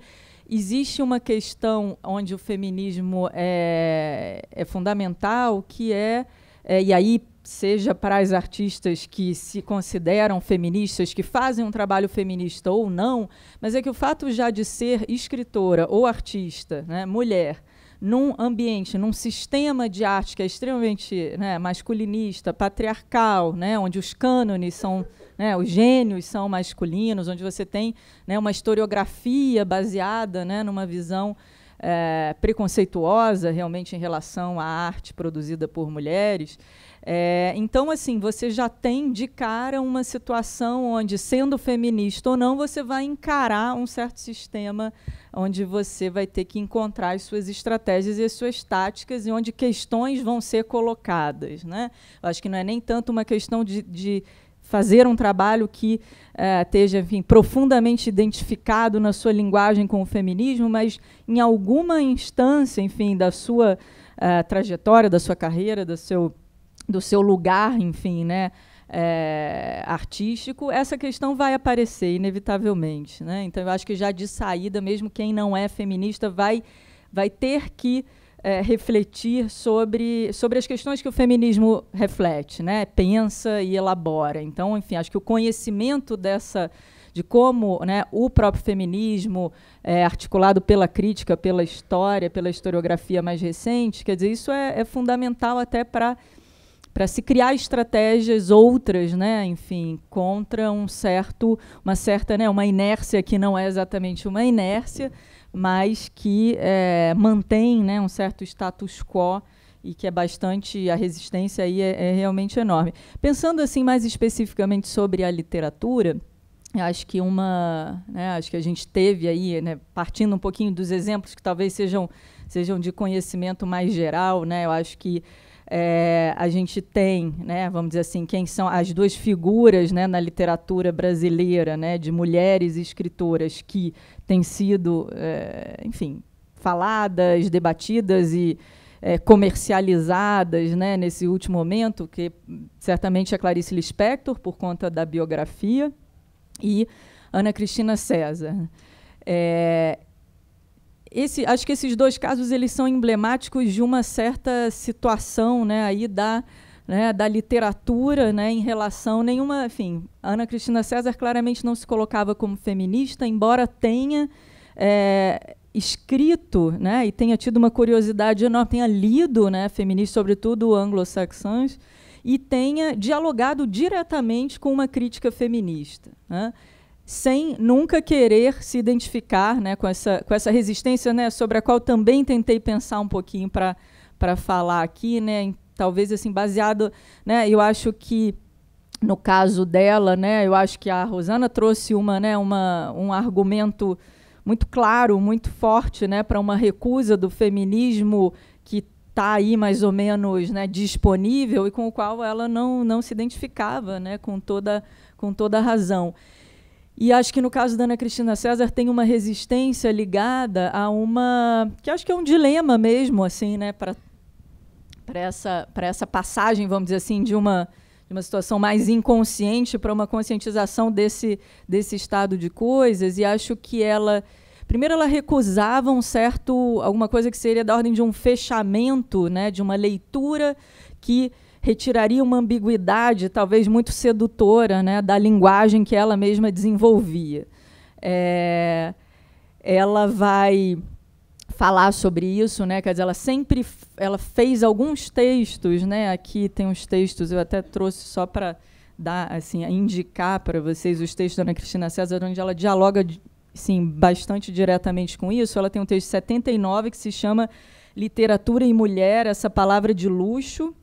existe uma questão onde o feminismo é, é fundamental, que é, é, e aí seja para as artistas que se consideram feministas, que fazem um trabalho feminista ou não, mas é que o fato já de ser escritora ou artista, né, mulher, num ambiente, num sistema de arte que é extremamente né, masculinista, patriarcal, né, onde os cânones são, né, os gênios são masculinos, onde você tem né, uma historiografia baseada né, numa visão é, preconceituosa realmente em relação à arte produzida por mulheres. É, então, assim, você já tem de cara uma situação onde, sendo feminista ou não, você vai encarar um certo sistema onde você vai ter que encontrar as suas estratégias e as suas táticas e onde questões vão ser colocadas. Né? Eu acho que não é nem tanto uma questão de, de fazer um trabalho que é, esteja enfim, profundamente identificado na sua linguagem com o feminismo, mas em alguma instância, enfim, da sua é, trajetória, da sua carreira, do seu do seu lugar, enfim, né, é, artístico, essa questão vai aparecer inevitavelmente, né? Então eu acho que já de saída, mesmo quem não é feminista vai vai ter que é, refletir sobre, sobre as questões que o feminismo reflete, né? pensa e elabora. Então, enfim, acho que o conhecimento dessa de como né, o próprio feminismo, é, articulado pela crítica, pela história, pela historiografia mais recente, quer dizer, isso é, é fundamental até para para se criar estratégias outras, né, enfim, contra um certo, uma certa, né, uma inércia que não é exatamente uma inércia, mas que é, mantém, né, um certo status quo e que é bastante a resistência aí é, é realmente enorme. Pensando assim mais especificamente sobre a literatura, acho que uma né, acho que a gente teve aí né, partindo um pouquinho dos exemplos que talvez sejam sejam de conhecimento mais geral né eu acho que é, a gente tem, né, vamos dizer assim, quem são as duas figuras né, na literatura brasileira, né, de mulheres escritoras que têm sido, é, enfim, faladas, debatidas e é, comercializadas né, nesse último momento, que certamente é Clarice Lispector, por conta da biografia, e Ana Cristina César. É, esse, acho que esses dois casos eles são emblemáticos de uma certa situação né, aí da, né, da literatura né, em relação nenhuma. Enfim, Ana Cristina César claramente não se colocava como feminista, embora tenha é, escrito né, e tenha tido uma curiosidade enorme, tenha lido né, feministas, sobretudo anglo-saxãs, e tenha dialogado diretamente com uma crítica feminista. Né? sem nunca querer se identificar né, com, essa, com essa resistência, né, sobre a qual também tentei pensar um pouquinho para falar aqui, né, talvez assim baseado, né, eu acho que no caso dela, né, eu acho que a Rosana trouxe uma, né, uma, um argumento muito claro, muito forte, né, para uma recusa do feminismo que está aí mais ou menos né, disponível e com o qual ela não, não se identificava né, com, toda, com toda razão. E acho que no caso da Ana Cristina César tem uma resistência ligada a uma. que acho que é um dilema mesmo, assim, né, para essa, essa passagem, vamos dizer assim, de uma, de uma situação mais inconsciente para uma conscientização desse, desse estado de coisas. E acho que ela. Primeiro, ela recusava um certo. alguma coisa que seria da ordem de um fechamento, né, de uma leitura que retiraria uma ambiguidade, talvez muito sedutora, né, da linguagem que ela mesma desenvolvia. É, ela vai falar sobre isso, né? Quer dizer, ela sempre ela fez alguns textos, né? Aqui tem uns textos, eu até trouxe só para dar assim, indicar para vocês os textos da Ana Cristina César onde ela dialoga sim, bastante diretamente com isso. Ela tem um texto de 79 que se chama Literatura e Mulher, essa palavra de luxo,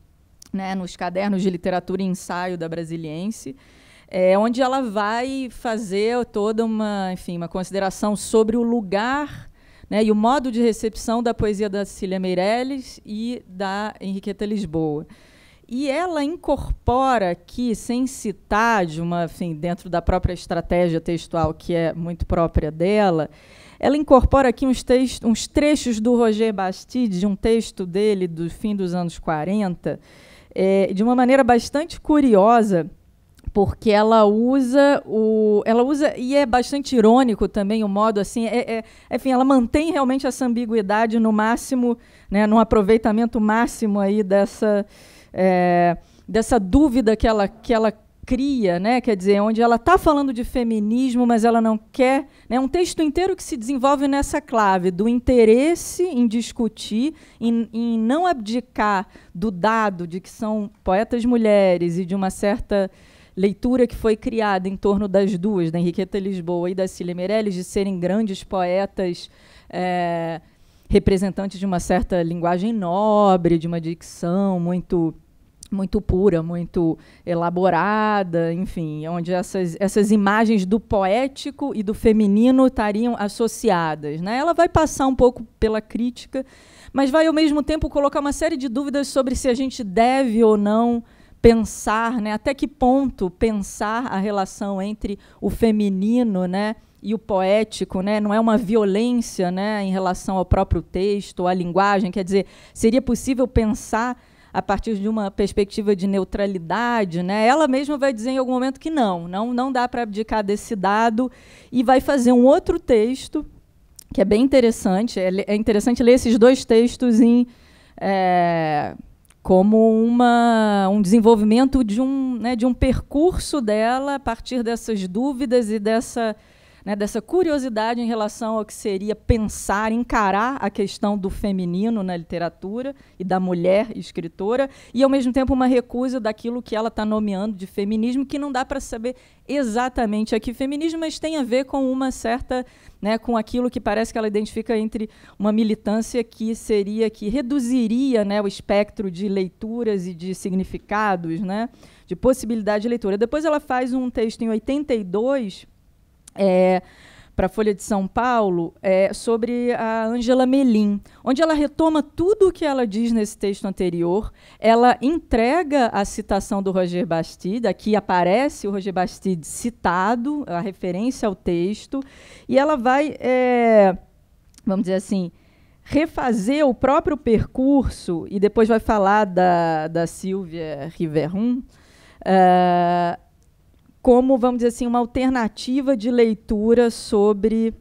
né, nos cadernos de literatura e ensaio da Brasiliense, é, onde ela vai fazer toda uma, enfim, uma consideração sobre o lugar né, e o modo de recepção da poesia da Cília Meirelles e da Henriqueta Lisboa. E ela incorpora aqui, sem citar, de uma, enfim, dentro da própria estratégia textual que é muito própria dela, ela incorpora aqui uns, textos, uns trechos do Roger Bastide, de um texto dele do fim dos anos 40, é, de uma maneira bastante curiosa, porque ela usa o, ela usa e é bastante irônico também o modo assim, é, é, enfim, ela mantém realmente essa ambiguidade no máximo, né, num aproveitamento máximo aí dessa é, dessa dúvida que ela que ela cria, né? quer dizer, onde ela está falando de feminismo, mas ela não quer. É né? um texto inteiro que se desenvolve nessa clave do interesse em discutir, em, em não abdicar do dado de que são poetas mulheres e de uma certa leitura que foi criada em torno das duas, da Henriqueta Lisboa e da Cília Meirelles, de serem grandes poetas. É, representantes de uma certa linguagem nobre, de uma dicção muito muito pura, muito elaborada, enfim, onde essas, essas imagens do poético e do feminino estariam associadas. Né? Ela vai passar um pouco pela crítica, mas vai ao mesmo tempo colocar uma série de dúvidas sobre se a gente deve ou não pensar, né? até que ponto pensar a relação entre o feminino né? e o poético, né? não é uma violência né? em relação ao próprio texto, à linguagem, quer dizer, seria possível pensar a partir de uma perspectiva de neutralidade, né? Ela mesma vai dizer em algum momento que não, não, não dá para abdicar desse dado e vai fazer um outro texto que é bem interessante. É, é interessante ler esses dois textos em é, como uma, um desenvolvimento de um, né, de um percurso dela a partir dessas dúvidas e dessa né, dessa curiosidade em relação ao que seria pensar, encarar a questão do feminino na literatura e da mulher escritora, e ao mesmo tempo uma recusa daquilo que ela está nomeando de feminismo, que não dá para saber exatamente aqui feminismo, mas tem a ver com uma certa, né, com aquilo que parece que ela identifica entre uma militância que seria que reduziria, né, o espectro de leituras e de significados, né, de possibilidade de leitura. Depois ela faz um texto em 82 é, para a Folha de São Paulo é, sobre a Angela Melim, onde ela retoma tudo o que ela diz nesse texto anterior. Ela entrega a citação do Roger Bastide, aqui aparece o Roger Bastide citado, a referência ao texto, e ela vai, é, vamos dizer assim, refazer o próprio percurso, e depois vai falar da, da Silvia Riverum. Uh, é, como, vamos dizer assim, uma alternativa de leitura sobre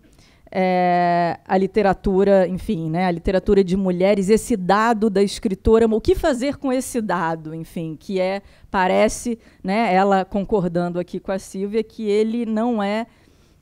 é, a literatura, enfim, né, a literatura de mulheres, esse dado da escritora, o que fazer com esse dado, enfim, que é, parece, né, ela concordando aqui com a Silvia, que ele não é,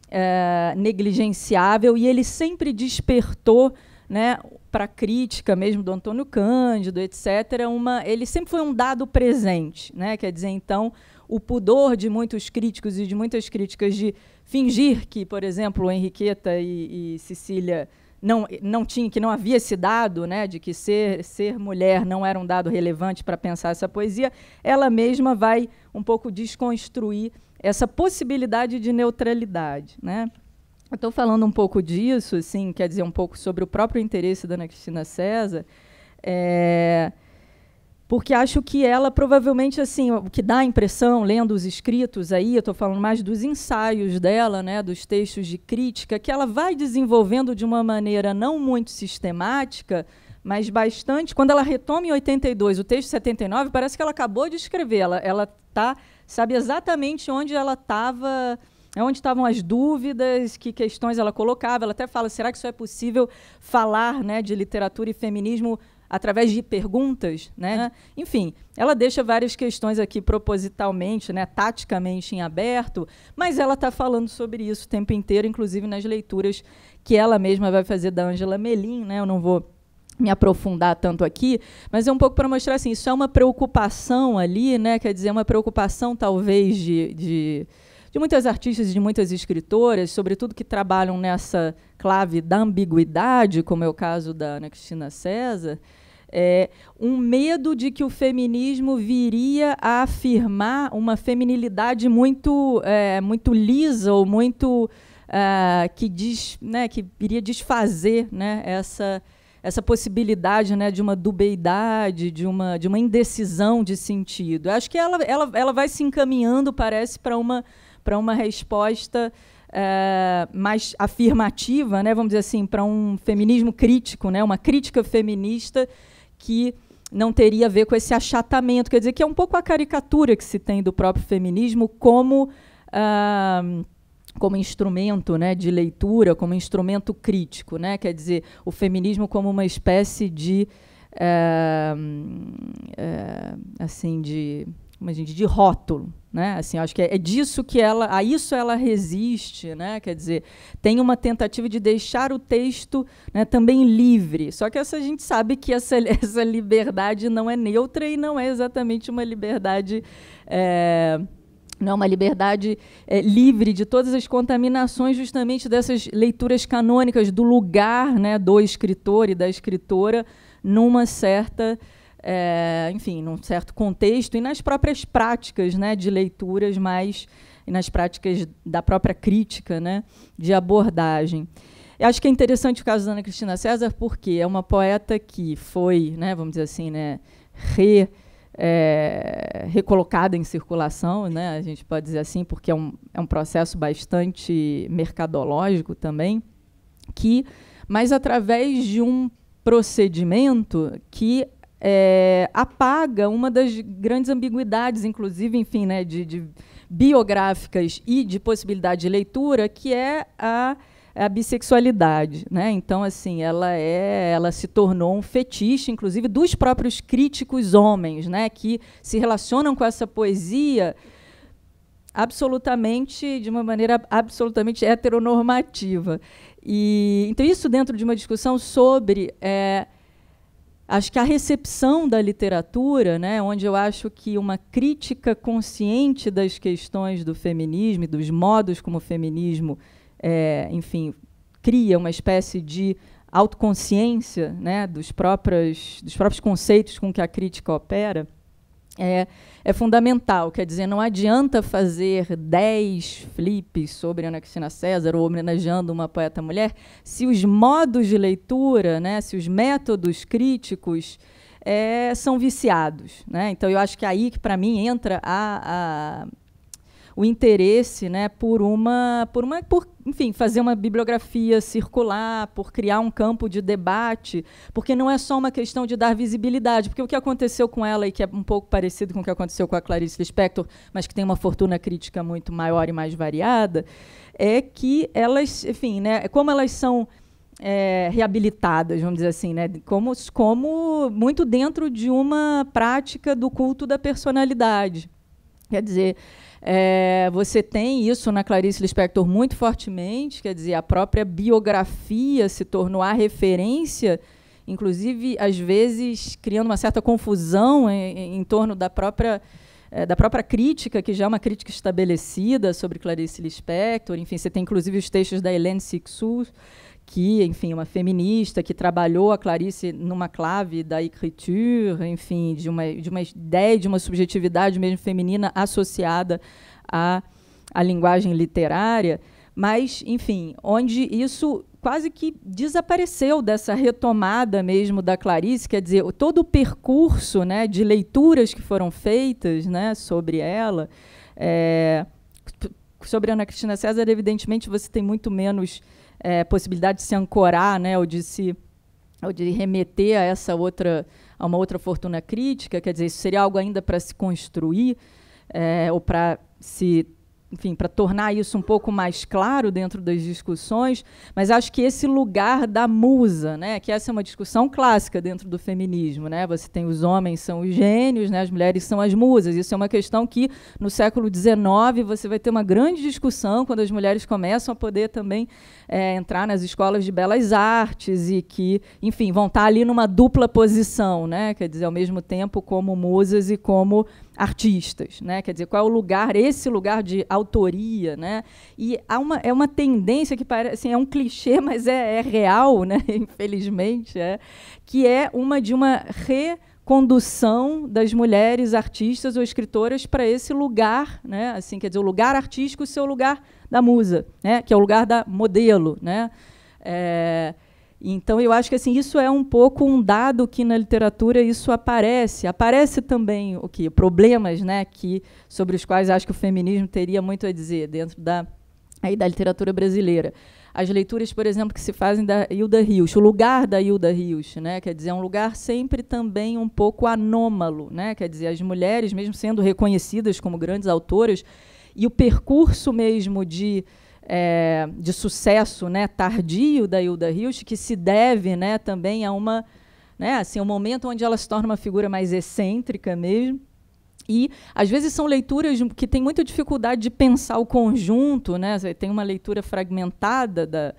é negligenciável e ele sempre despertou né, para a crítica mesmo do Antônio Cândido, etc., uma, ele sempre foi um dado presente. Né, quer dizer, então, o pudor de muitos críticos e de muitas críticas de fingir que, por exemplo, Henriqueta e, e Cecília não, não tinha, que não havia esse dado, né, de que ser, ser mulher não era um dado relevante para pensar essa poesia, ela mesma vai um pouco desconstruir essa possibilidade de neutralidade. Né? Eu estou falando um pouco disso, assim, quer dizer, um pouco sobre o próprio interesse da Ana Cristina César. É, porque acho que ela provavelmente assim o que dá a impressão lendo os escritos aí eu estou falando mais dos ensaios dela né dos textos de crítica que ela vai desenvolvendo de uma maneira não muito sistemática mas bastante quando ela retoma em 82 o texto 79 parece que ela acabou de escrever ela ela tá sabe exatamente onde ela estava é onde estavam as dúvidas, que questões ela colocava. Ela até fala: será que isso é possível falar né, de literatura e feminismo através de perguntas, né? É. Enfim, ela deixa várias questões aqui propositalmente, né, taticamente em aberto, mas ela está falando sobre isso o tempo inteiro, inclusive nas leituras que ela mesma vai fazer da Angela Melim, né? Eu não vou me aprofundar tanto aqui, mas é um pouco para mostrar assim, isso é uma preocupação ali, né? Quer dizer, é uma preocupação talvez de, de, de muitas artistas e de muitas escritoras, sobretudo que trabalham nessa clave da ambiguidade, como é o caso da Ana Cristina César, é, um medo de que o feminismo viria a afirmar uma feminilidade muito, é, muito lisa ou muito é, que diz, né, que iria desfazer, né, essa essa possibilidade né, de uma dubeidade, de uma, de uma indecisão de sentido. Eu acho que ela, ela, ela vai se encaminhando, parece, para uma, para uma resposta é, mais afirmativa, né, vamos dizer assim, para um feminismo crítico, né, uma crítica feminista que não teria a ver com esse achatamento. Quer dizer, que é um pouco a caricatura que se tem do próprio feminismo como, ah, como instrumento né, de leitura, como instrumento crítico. Né? Quer dizer, o feminismo como uma espécie de. Eh, eh, assim, de. Como a gente, de rótulo. Né? Assim, acho que é, é, disso que ela, a isso ela resiste, né? Quer dizer, tem uma tentativa de deixar o texto né, também livre. Só que essa, a gente sabe que essa, essa liberdade não é neutra e não é exatamente uma liberdade é, não, é uma liberdade é, livre de todas as contaminações, justamente dessas leituras canônicas do lugar né, do escritor e da escritora numa certa é, enfim, num certo contexto e nas próprias práticas né, de leituras, mas nas práticas da própria crítica, né, de abordagem. Eu acho que é interessante o caso da Ana Cristina César, porque é uma poeta que foi, né, vamos dizer assim, né, re, é, recolocada em circulação, né, a gente pode dizer assim, porque é um, é um processo bastante mercadológico também, que, mas através de um procedimento que é, apaga uma das grandes ambiguidades, inclusive, enfim, né, de, de biográficas e de possibilidade de leitura, que é a, a bissexualidade, né? Então, assim, ela é, ela se tornou um fetiche, inclusive, dos próprios críticos homens, né? Que se relacionam com essa poesia absolutamente, de uma maneira absolutamente heteronormativa. E então isso dentro de uma discussão sobre é, Acho que a recepção da literatura, né, onde eu acho que uma crítica consciente das questões do feminismo e dos modos como o feminismo, é, enfim, cria uma espécie de autoconsciência né, dos, próprios, dos próprios conceitos com que a crítica opera, é, é, fundamental. Quer dizer, não adianta fazer dez flips sobre Ana Cristina César ou homenageando uma poeta mulher se os modos de leitura, né, se os métodos críticos é, são viciados. Né? Então, eu acho que é aí que, para mim, entra a, a o interesse né, por uma. Por uma por, enfim, fazer uma bibliografia circular, por criar um campo de debate, porque não é só uma questão de dar visibilidade, porque o que aconteceu com ela e que é um pouco parecido com o que aconteceu com a Clarice Lispector, mas que tem uma fortuna crítica muito maior e mais variada, é que elas, enfim, né, como elas são é, reabilitadas, vamos dizer assim, né? Como, como muito dentro de uma prática do culto da personalidade. Quer dizer, é, você tem isso na Clarice Lispector muito fortemente, quer dizer, a própria biografia se tornou a referência, inclusive, às vezes, criando uma certa confusão em, em torno da própria é, da própria crítica, que já é uma crítica estabelecida sobre Clarice Lispector. Enfim, você tem inclusive os textos da Helene Sixous, que, enfim, uma feminista que trabalhou a Clarice numa clave da écriture, enfim, de uma, de uma ideia de uma subjetividade mesmo feminina associada à, à linguagem literária, mas, enfim, onde isso quase que desapareceu dessa retomada mesmo da Clarice, quer dizer, todo o percurso né, de leituras que foram feitas né, sobre ela. É, sobre Ana Cristina César, evidentemente, você tem muito menos é, possibilidade de se ancorar, né, ou de se ou de remeter a essa outra a uma outra fortuna crítica, quer dizer, isso seria algo ainda para se construir é, ou para se enfim, para tornar isso um pouco mais claro dentro das discussões, mas acho que esse lugar da musa, né, que essa é uma discussão clássica dentro do feminismo, né? Você tem os homens são os gênios, né, as mulheres são as musas. Isso é uma questão que no século XIX você vai ter uma grande discussão quando as mulheres começam a poder também é, entrar nas escolas de belas artes e que, enfim, vão estar tá ali numa dupla posição, né? Quer dizer, ao mesmo tempo como musas e como artistas, né? Quer dizer, qual é o lugar, esse lugar de autoria, né? E há uma, é uma tendência que parece, assim, é um clichê, mas é, é real, né? Infelizmente, é que é uma de uma recondução das mulheres artistas ou escritoras para esse lugar, né? Assim, quer dizer, o lugar artístico, o seu lugar da musa, né? Que é o lugar da modelo, né? É, então, eu acho que assim, isso é um pouco um dado que na literatura isso aparece. Aparece também o que problemas, né, que sobre os quais acho que o feminismo teria muito a dizer dentro da aí da literatura brasileira. As leituras, por exemplo, que se fazem da Hilda Rios, o lugar da Hilda Rios, né, quer dizer, é um lugar sempre também um pouco anômalo, né, quer dizer, as mulheres, mesmo sendo reconhecidas como grandes autoras, e o percurso mesmo de é, de sucesso né, tardio da Hilda Hilst, que se deve né, também a uma, né, assim, um momento onde ela se torna uma figura mais excêntrica mesmo. E às vezes são leituras que têm muita dificuldade de pensar o conjunto, né? tem uma leitura fragmentada da,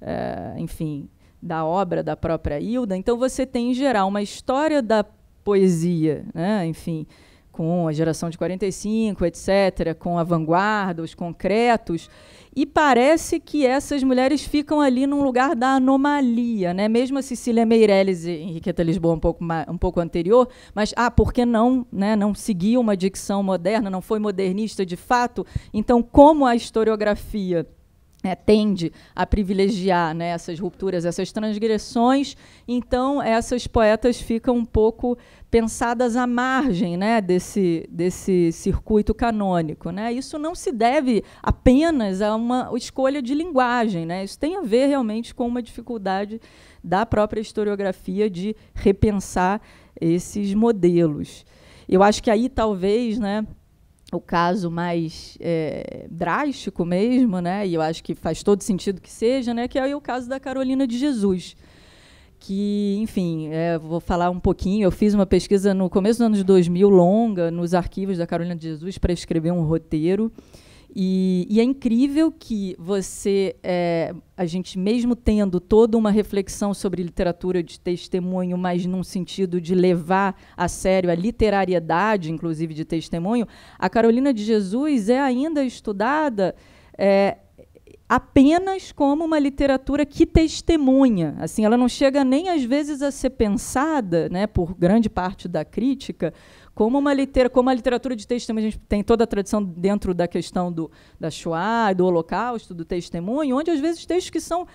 é, enfim, da obra da própria Hilda. Então você tem em geral uma história da poesia, né? enfim, com a geração de 45, etc., com a vanguarda, os concretos, e parece que essas mulheres ficam ali num lugar da anomalia, né? Mesmo a Cecília Meirelles e Henriqueta Lisboa um pouco, um pouco anterior, mas ah, por que não, né? Não seguiu uma dicção moderna, não foi modernista de fato? Então, como a historiografia é, tende a privilegiar né, essas rupturas, essas transgressões, então essas poetas ficam um pouco pensadas à margem né, desse, desse circuito canônico. Né? Isso não se deve apenas a uma escolha de linguagem, né? isso tem a ver realmente com uma dificuldade da própria historiografia de repensar esses modelos. Eu acho que aí talvez. Né, o caso mais é, drástico mesmo, né? E eu acho que faz todo sentido que seja, né? Que é o caso da Carolina de Jesus, que, enfim, é, vou falar um pouquinho. Eu fiz uma pesquisa no começo dos anos 2000 longa nos arquivos da Carolina de Jesus para escrever um roteiro. E, e, é incrível que você, é, a gente mesmo tendo toda uma reflexão sobre literatura de testemunho, mas num sentido de levar a sério a literariedade, inclusive de testemunho, a Carolina de Jesus é ainda estudada é, apenas como uma literatura que testemunha. Assim, ela não chega nem às vezes a ser pensada, né, por grande parte da crítica como, uma litera, como a literatura de testemunho, a gente tem toda a tradição dentro da questão do, da Shoah, do Holocausto, do testemunho, onde às vezes textos que são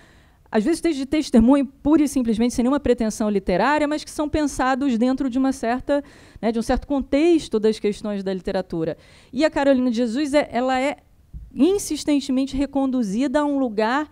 às vezes textos de testemunho pura e simplesmente sem nenhuma pretensão literária, mas que são pensados dentro de uma certa, né, de um certo contexto das questões da literatura. E a Carolina de Jesus é, ela é insistentemente reconduzida a um lugar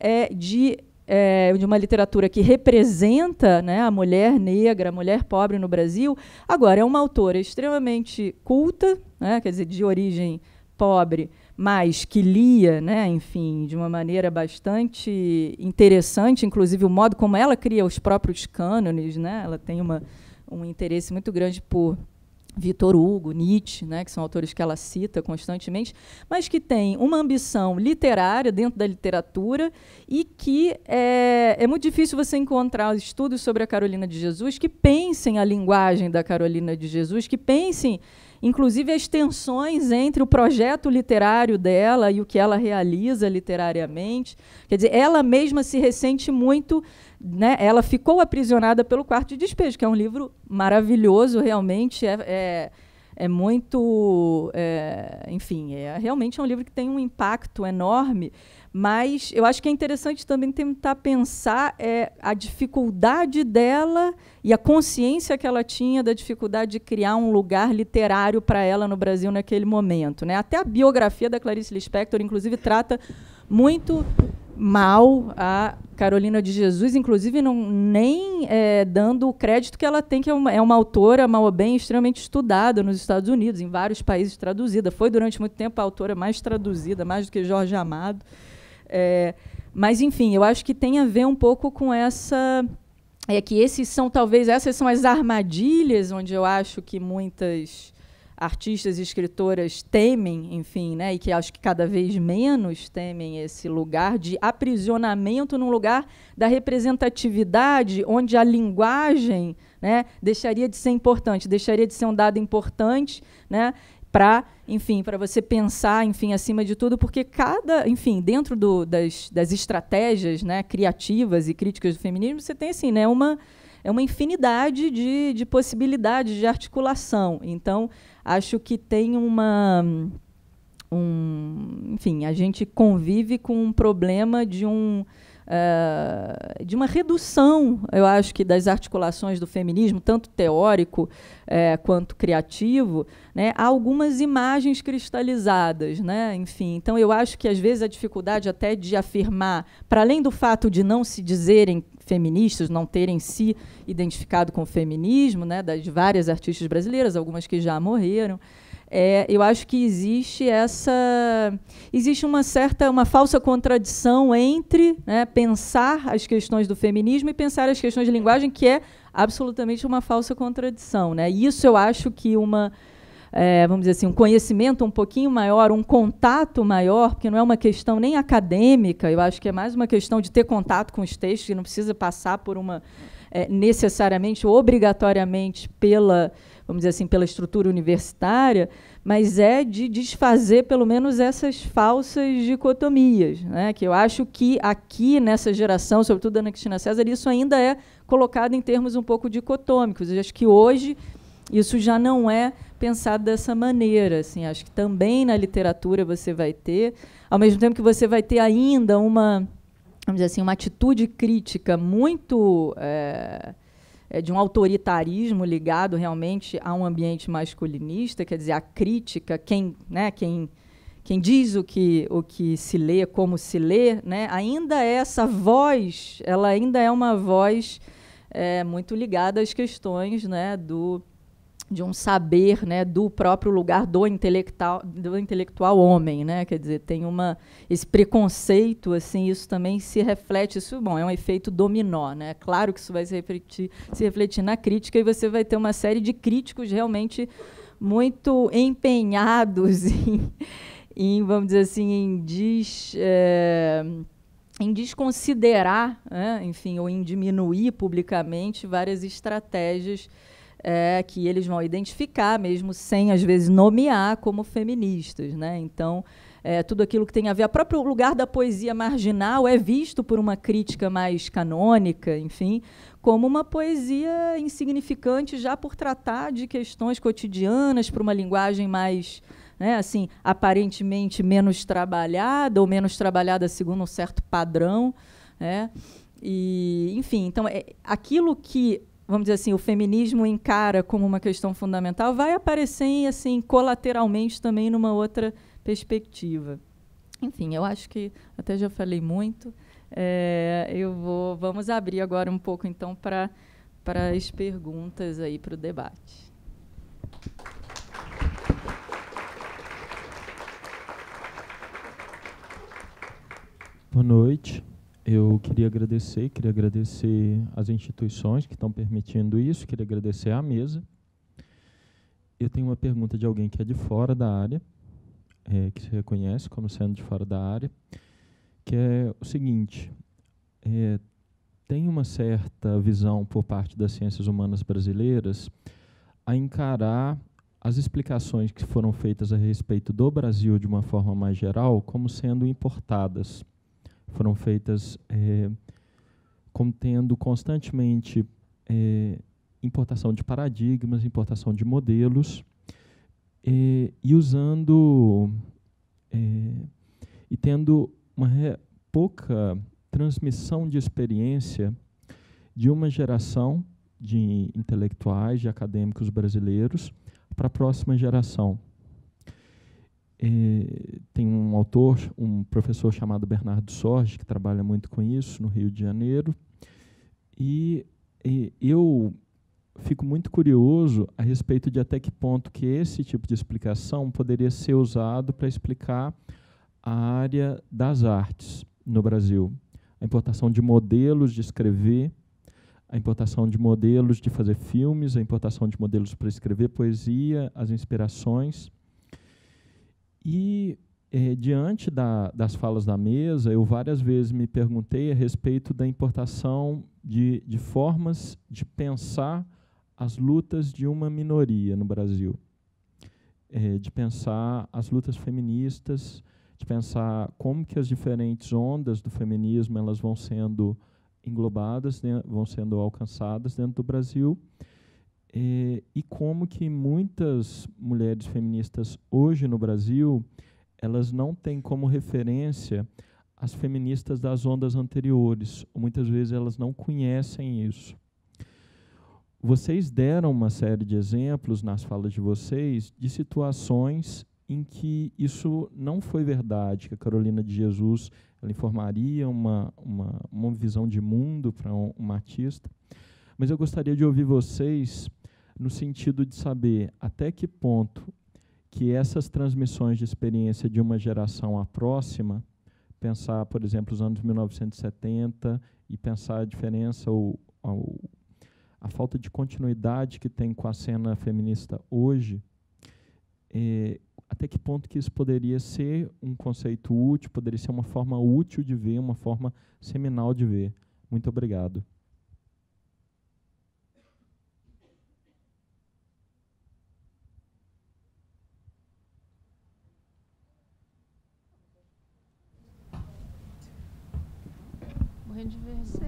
é, de é, de uma literatura que representa né, a mulher negra, a mulher pobre no Brasil. Agora, é uma autora extremamente culta, né, quer dizer, de origem pobre, mas que lia, né, enfim, de uma maneira bastante interessante, inclusive o modo como ela cria os próprios cânones. Né, ela tem uma, um interesse muito grande por Vitor Hugo, Nietzsche, né, que são autores que ela cita constantemente, mas que tem uma ambição literária dentro da literatura e que é, é muito difícil você encontrar estudos sobre a Carolina de Jesus que pensem a linguagem da Carolina de Jesus, que pensem, inclusive, as tensões entre o projeto literário dela e o que ela realiza literariamente. Quer dizer, ela mesma se ressente muito né, ela ficou aprisionada pelo quarto de despejo, que é um livro maravilhoso, realmente. É, é, é muito. É, enfim, é, realmente é um livro que tem um impacto enorme, mas eu acho que é interessante também tentar pensar é, a dificuldade dela e a consciência que ela tinha da dificuldade de criar um lugar literário para ela no Brasil naquele momento. Né? Até a biografia da Clarice Lispector, inclusive, trata muito mal a Carolina de Jesus, inclusive não, nem é, dando o crédito que ela tem, que é uma, é uma autora, mal ou bem, extremamente estudada nos Estados Unidos, em vários países traduzida. Foi durante muito tempo a autora mais traduzida, mais do que Jorge Amado. É, mas, enfim, eu acho que tem a ver um pouco com essa. É que esses são, talvez, essas são as armadilhas onde eu acho que muitas artistas e escritoras temem, enfim, né, e que acho que cada vez menos temem esse lugar de aprisionamento num lugar da representatividade, onde a linguagem né, deixaria de ser importante, deixaria de ser um dado importante né, para, enfim, para você pensar, enfim, acima de tudo, porque cada, enfim, dentro do, das, das estratégias né, criativas e críticas do feminismo, você tem assim, né, uma é uma infinidade de, de possibilidades de articulação. Então, acho que tem uma. Um, enfim, a gente convive com um problema de um eh, de uma redução, eu acho que, das articulações do feminismo, tanto teórico eh, quanto criativo, né, a algumas imagens cristalizadas. Né? Enfim, então eu acho que às vezes a dificuldade até de afirmar, para além do fato de não se dizerem feministas, não terem se identificado com o feminismo, né, das várias artistas brasileiras, algumas que já morreram. É, eu acho que existe essa existe uma certa uma falsa contradição entre né, pensar as questões do feminismo e pensar as questões de linguagem que é absolutamente uma falsa contradição né isso eu acho que uma é, vamos dizer assim um conhecimento um pouquinho maior um contato maior porque não é uma questão nem acadêmica eu acho que é mais uma questão de ter contato com os textos e não precisa passar por uma é, necessariamente obrigatoriamente pela vamos dizer assim, pela estrutura universitária, mas é de desfazer pelo menos essas falsas dicotomias, né? que eu acho que aqui nessa geração, sobretudo da Ana Cristina César, isso ainda é colocado em termos um pouco dicotômicos. Eu acho que hoje isso já não é pensado dessa maneira. Assim, acho que também na literatura você vai ter, ao mesmo tempo que você vai ter ainda uma, vamos dizer assim, uma atitude crítica muito é, é, de um autoritarismo ligado realmente a um ambiente masculinista, quer dizer, a crítica, quem, né, quem, quem diz o que, o que se lê, como se lê, né, ainda é essa voz, ela ainda é uma voz é, muito ligada às questões né, do de um saber né, do próprio lugar do intelectual, do intelectual homem, né? Quer dizer, tem uma esse preconceito assim, isso também se reflete, isso bom, é um efeito dominó, né? Claro que isso vai se refletir, se refletir na crítica e você vai ter uma série de críticos realmente muito empenhados em, em vamos dizer assim, em des, é, em desconsiderar, né, enfim, ou em diminuir publicamente várias estratégias é, que eles vão identificar, mesmo sem, às vezes, nomear como feministas. Né? Então, é, tudo aquilo que tem a ver. O próprio lugar da poesia marginal é visto por uma crítica mais canônica, enfim, como uma poesia insignificante, já por tratar de questões cotidianas, para uma linguagem mais. Né, assim, aparentemente menos trabalhada ou menos trabalhada segundo um certo padrão, né? e enfim, então é, aquilo que vamos dizer assim, o feminismo encara como uma questão fundamental, vai aparecer assim colateralmente também numa outra perspectiva. Enfim, eu acho que até já falei muito. É, eu vou, vamos abrir agora um pouco então para para as perguntas aí para o debate. Boa noite. Eu queria agradecer, queria agradecer as instituições que estão permitindo isso, queria agradecer à mesa. Eu tenho uma pergunta de alguém que é de fora da área, é, que se reconhece como sendo de fora da área, que é o seguinte: é, tem uma certa visão por parte das ciências humanas brasileiras a encarar as explicações que foram feitas a respeito do Brasil de uma forma mais geral como sendo importadas foram feitas é, contendo constantemente é, importação de paradigmas, importação de modelos é, e usando é, e tendo uma pouca transmissão de experiência de uma geração de intelectuais, de acadêmicos brasileiros para a próxima geração. É, tem um autor, um professor chamado Bernardo Sorge, que trabalha muito com isso no Rio de Janeiro. E, e eu fico muito curioso a respeito de até que ponto que esse tipo de explicação poderia ser usado para explicar a área das artes no Brasil. A importação de modelos de escrever, a importação de modelos de fazer filmes, a importação de modelos para escrever poesia, as inspirações. E, eh, diante da, das falas da mesa, eu várias vezes me perguntei a respeito da importação de, de formas de pensar as lutas de uma minoria no Brasil, eh, de pensar as lutas feministas, de pensar como que as diferentes ondas do feminismo elas vão sendo englobadas, né, vão sendo alcançadas dentro do Brasil é, e como que muitas mulheres feministas hoje no Brasil elas não têm como referência as feministas das ondas anteriores. Muitas vezes elas não conhecem isso. Vocês deram uma série de exemplos nas falas de vocês de situações em que isso não foi verdade, que a Carolina de Jesus ela informaria uma, uma, uma visão de mundo para um, um artista. Mas eu gostaria de ouvir vocês no sentido de saber até que ponto que essas transmissões de experiência de uma geração à próxima, pensar, por exemplo, os anos 1970 e pensar a diferença ou, ou a falta de continuidade que tem com a cena feminista hoje, é, até que ponto que isso poderia ser um conceito útil, poderia ser uma forma útil de ver, uma forma seminal de ver. Muito obrigado. morrendo de vergonha. É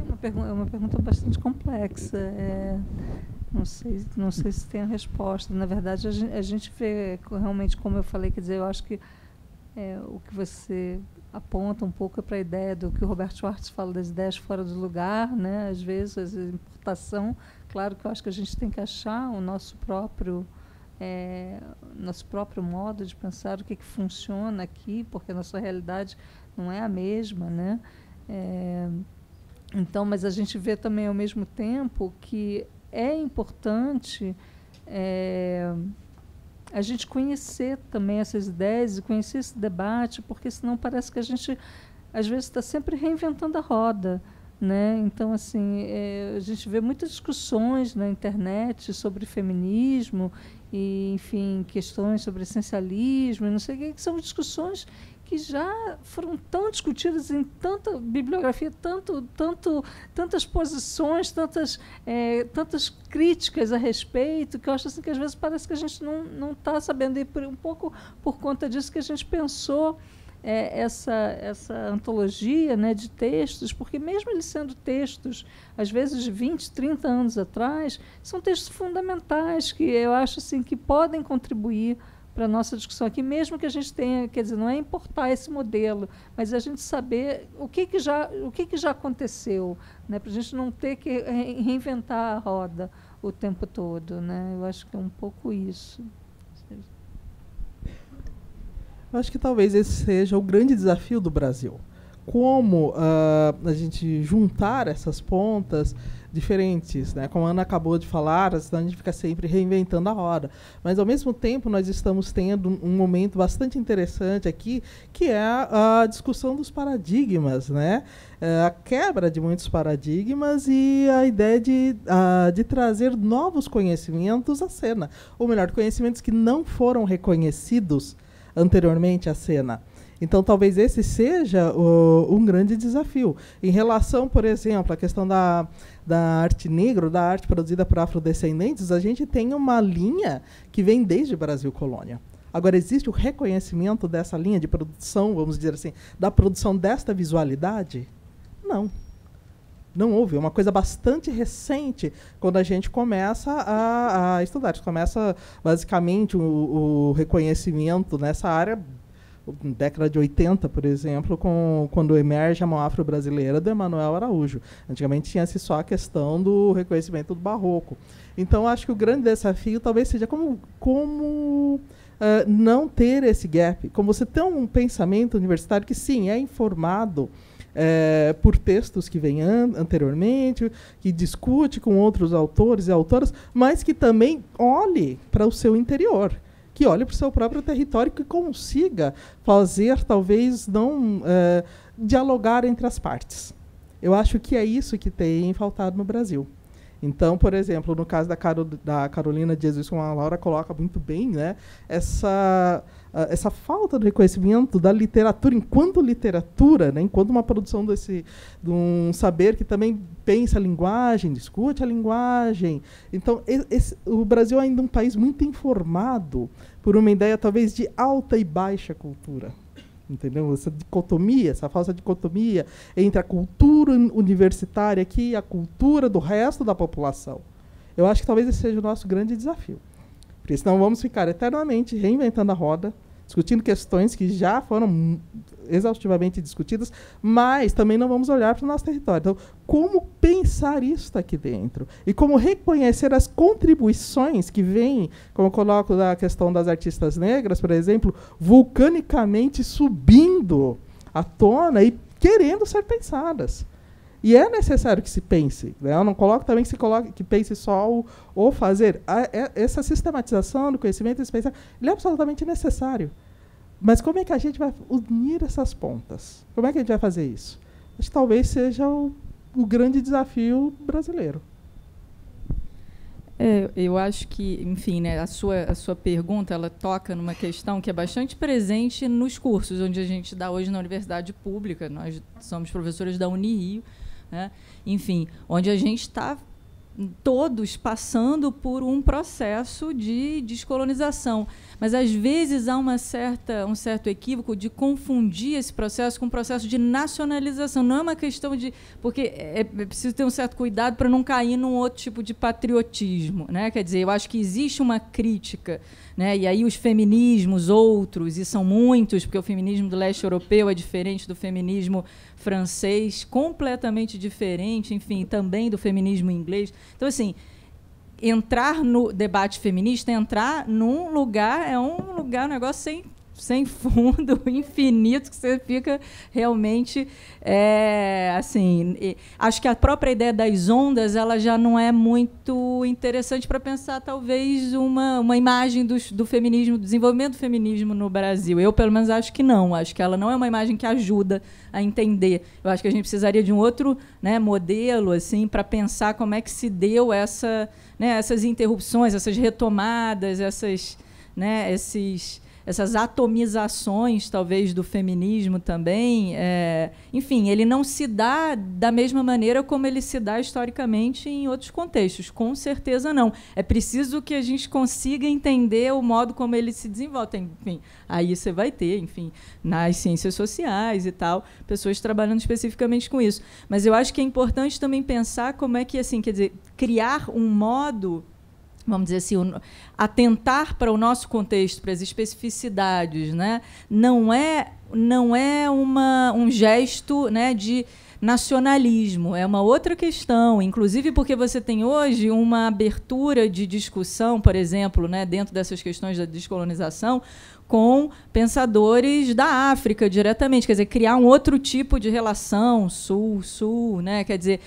uma pergunta, é uma pergunta bastante complexa. É, não sei, não sei se tem a resposta. Na verdade, a gente, a gente vê realmente, como eu falei, quer dizer, eu acho que é, o que você aponta um pouco é para a ideia do que o Roberto Schwartz fala das ideias fora do lugar, né? Às vezes, a importação. Claro que eu acho que a gente tem que achar o nosso próprio é, nosso próprio modo de pensar o que, que funciona aqui, porque a nossa realidade não é a mesma, né? É, então, mas a gente vê também ao mesmo tempo que é importante é, a gente conhecer também essas ideias e conhecer esse debate, porque senão parece que a gente às vezes está sempre reinventando a roda. Né? Então, assim, é, a gente vê muitas discussões na internet sobre feminismo e, enfim, questões sobre essencialismo, não sei o que, que são discussões que já foram tão discutidas em tanta bibliografia, tanto, tanto, tantas posições, tantas, é, tantas críticas a respeito, que eu acho assim que às vezes parece que a gente não está sabendo. E por, um pouco por conta disso que a gente pensou é, essa, essa antologia né, de textos, porque mesmo eles sendo textos, às vezes de 20, 30 anos atrás, são textos fundamentais que eu acho assim que podem contribuir para a nossa discussão aqui, mesmo que a gente tenha, quer dizer, não é importar esse modelo, mas a gente saber o que, que, já, o que, que já aconteceu, né, para a gente não ter que reinventar a roda o tempo todo. Né? Eu acho que é um pouco isso. Eu acho que talvez esse seja o grande desafio do Brasil. Como uh, a gente juntar essas pontas diferentes, né? Como a Ana acabou de falar, a cidade fica sempre reinventando a roda. Mas ao mesmo tempo nós estamos tendo um momento bastante interessante aqui, que é a, discussão dos paradigmas, né? É, a quebra de muitos paradigmas e a ideia de, a, de trazer novos conhecimentos à cena, ou melhor, conhecimentos que não foram reconhecidos anteriormente à cena. Então, talvez esse seja o, um grande desafio. Em relação, por exemplo, à questão da, da arte negra, da arte produzida por afrodescendentes, a gente tem uma linha que vem desde Brasil Colônia. Agora, existe o reconhecimento dessa linha de produção, vamos dizer assim, da produção desta visualidade? Não. Não houve. É uma coisa bastante recente quando a gente começa a, a estudar. A gente começa, basicamente, o, o reconhecimento nessa área década de 80, por exemplo, com, quando emerge a mão afro-brasileira do Emanuel Araújo. Antigamente tinha-se só a questão do reconhecimento do barroco. Então, acho que o grande desafio talvez seja como, como uh, não ter esse gap, como você ter um pensamento universitário que, sim, é informado, é, por textos que vêm an anteriormente, que discute com outros autores e autoras, mas que também olhe para o seu interior que olhe para o seu próprio território que consiga fazer, talvez, não uh, dialogar entre as partes. Eu acho que é isso que tem faltado no Brasil. Então, por exemplo, no caso da, Carol, da Carolina de Jesus, como a Laura coloca muito bem, né, essa ah, essa falta de reconhecimento da literatura enquanto literatura, né, enquanto uma produção desse, de um saber que também pensa a linguagem, discute a linguagem. Então, esse, o Brasil é ainda um país muito informado por uma ideia talvez de alta e baixa cultura. Entendeu? Essa dicotomia, essa falsa dicotomia entre a cultura universitária aqui e a cultura do resto da população. Eu acho que talvez esse seja o nosso grande desafio. Porque senão vamos ficar eternamente reinventando a roda, discutindo questões que já foram exaustivamente discutidas, mas também não vamos olhar para o nosso território. Então, como pensar isso aqui dentro? E como reconhecer as contribuições que vêm, como eu coloco da questão das artistas negras, por exemplo, vulcanicamente subindo à tona e querendo ser pensadas. E é necessário que se pense. Né? Eu não coloco também que se coloque, que pense só o, o fazer. A, é, essa sistematização do conhecimento, esse pensar, ele é absolutamente necessário. Mas como é que a gente vai unir essas pontas? Como é que a gente vai fazer isso? Acho que talvez seja o, o grande desafio brasileiro. É, eu acho que, enfim, né, a, sua, a sua pergunta ela toca numa questão que é bastante presente nos cursos onde a gente dá hoje na universidade pública. Nós somos professores da Unirio né? Enfim, onde a gente está todos passando por um processo de descolonização. Mas às vezes há uma certa, um certo equívoco de confundir esse processo com um processo de nacionalização. Não é uma questão de. Porque é, é, é preciso ter um certo cuidado para não cair num outro tipo de patriotismo. Né? Quer dizer, eu acho que existe uma crítica. Né? E aí os feminismos, outros, e são muitos, porque o feminismo do leste europeu é diferente do feminismo francês, completamente diferente, enfim, também do feminismo inglês. Então, assim, entrar no debate feminista, entrar num lugar, é um lugar, um negócio sem sem fundo, infinito, que você fica realmente é, assim. E, acho que a própria ideia das ondas ela já não é muito interessante para pensar, talvez, uma, uma imagem do feminismo, do desenvolvimento do feminismo no Brasil. Eu, pelo menos, acho que não. Acho que ela não é uma imagem que ajuda a entender. Eu acho que a gente precisaria de um outro né, modelo assim para pensar como é que se deu essa, né, essas interrupções, essas retomadas, essas, né, esses essas atomizações, talvez, do feminismo também. É, enfim, ele não se dá da mesma maneira como ele se dá historicamente em outros contextos. Com certeza não. É preciso que a gente consiga entender o modo como ele se desenvolve. Enfim, aí você vai ter, enfim, nas ciências sociais e tal, pessoas trabalhando especificamente com isso. Mas eu acho que é importante também pensar como é que, assim, quer dizer, criar um modo vamos dizer assim, atentar para o nosso contexto, para as especificidades, né? não é, não é uma, um gesto né, de nacionalismo, é uma outra questão, inclusive porque você tem hoje uma abertura de discussão, por exemplo, né, dentro dessas questões da descolonização, com pensadores da África diretamente, quer dizer, criar um outro tipo de relação sul-sul, né? Quer dizer,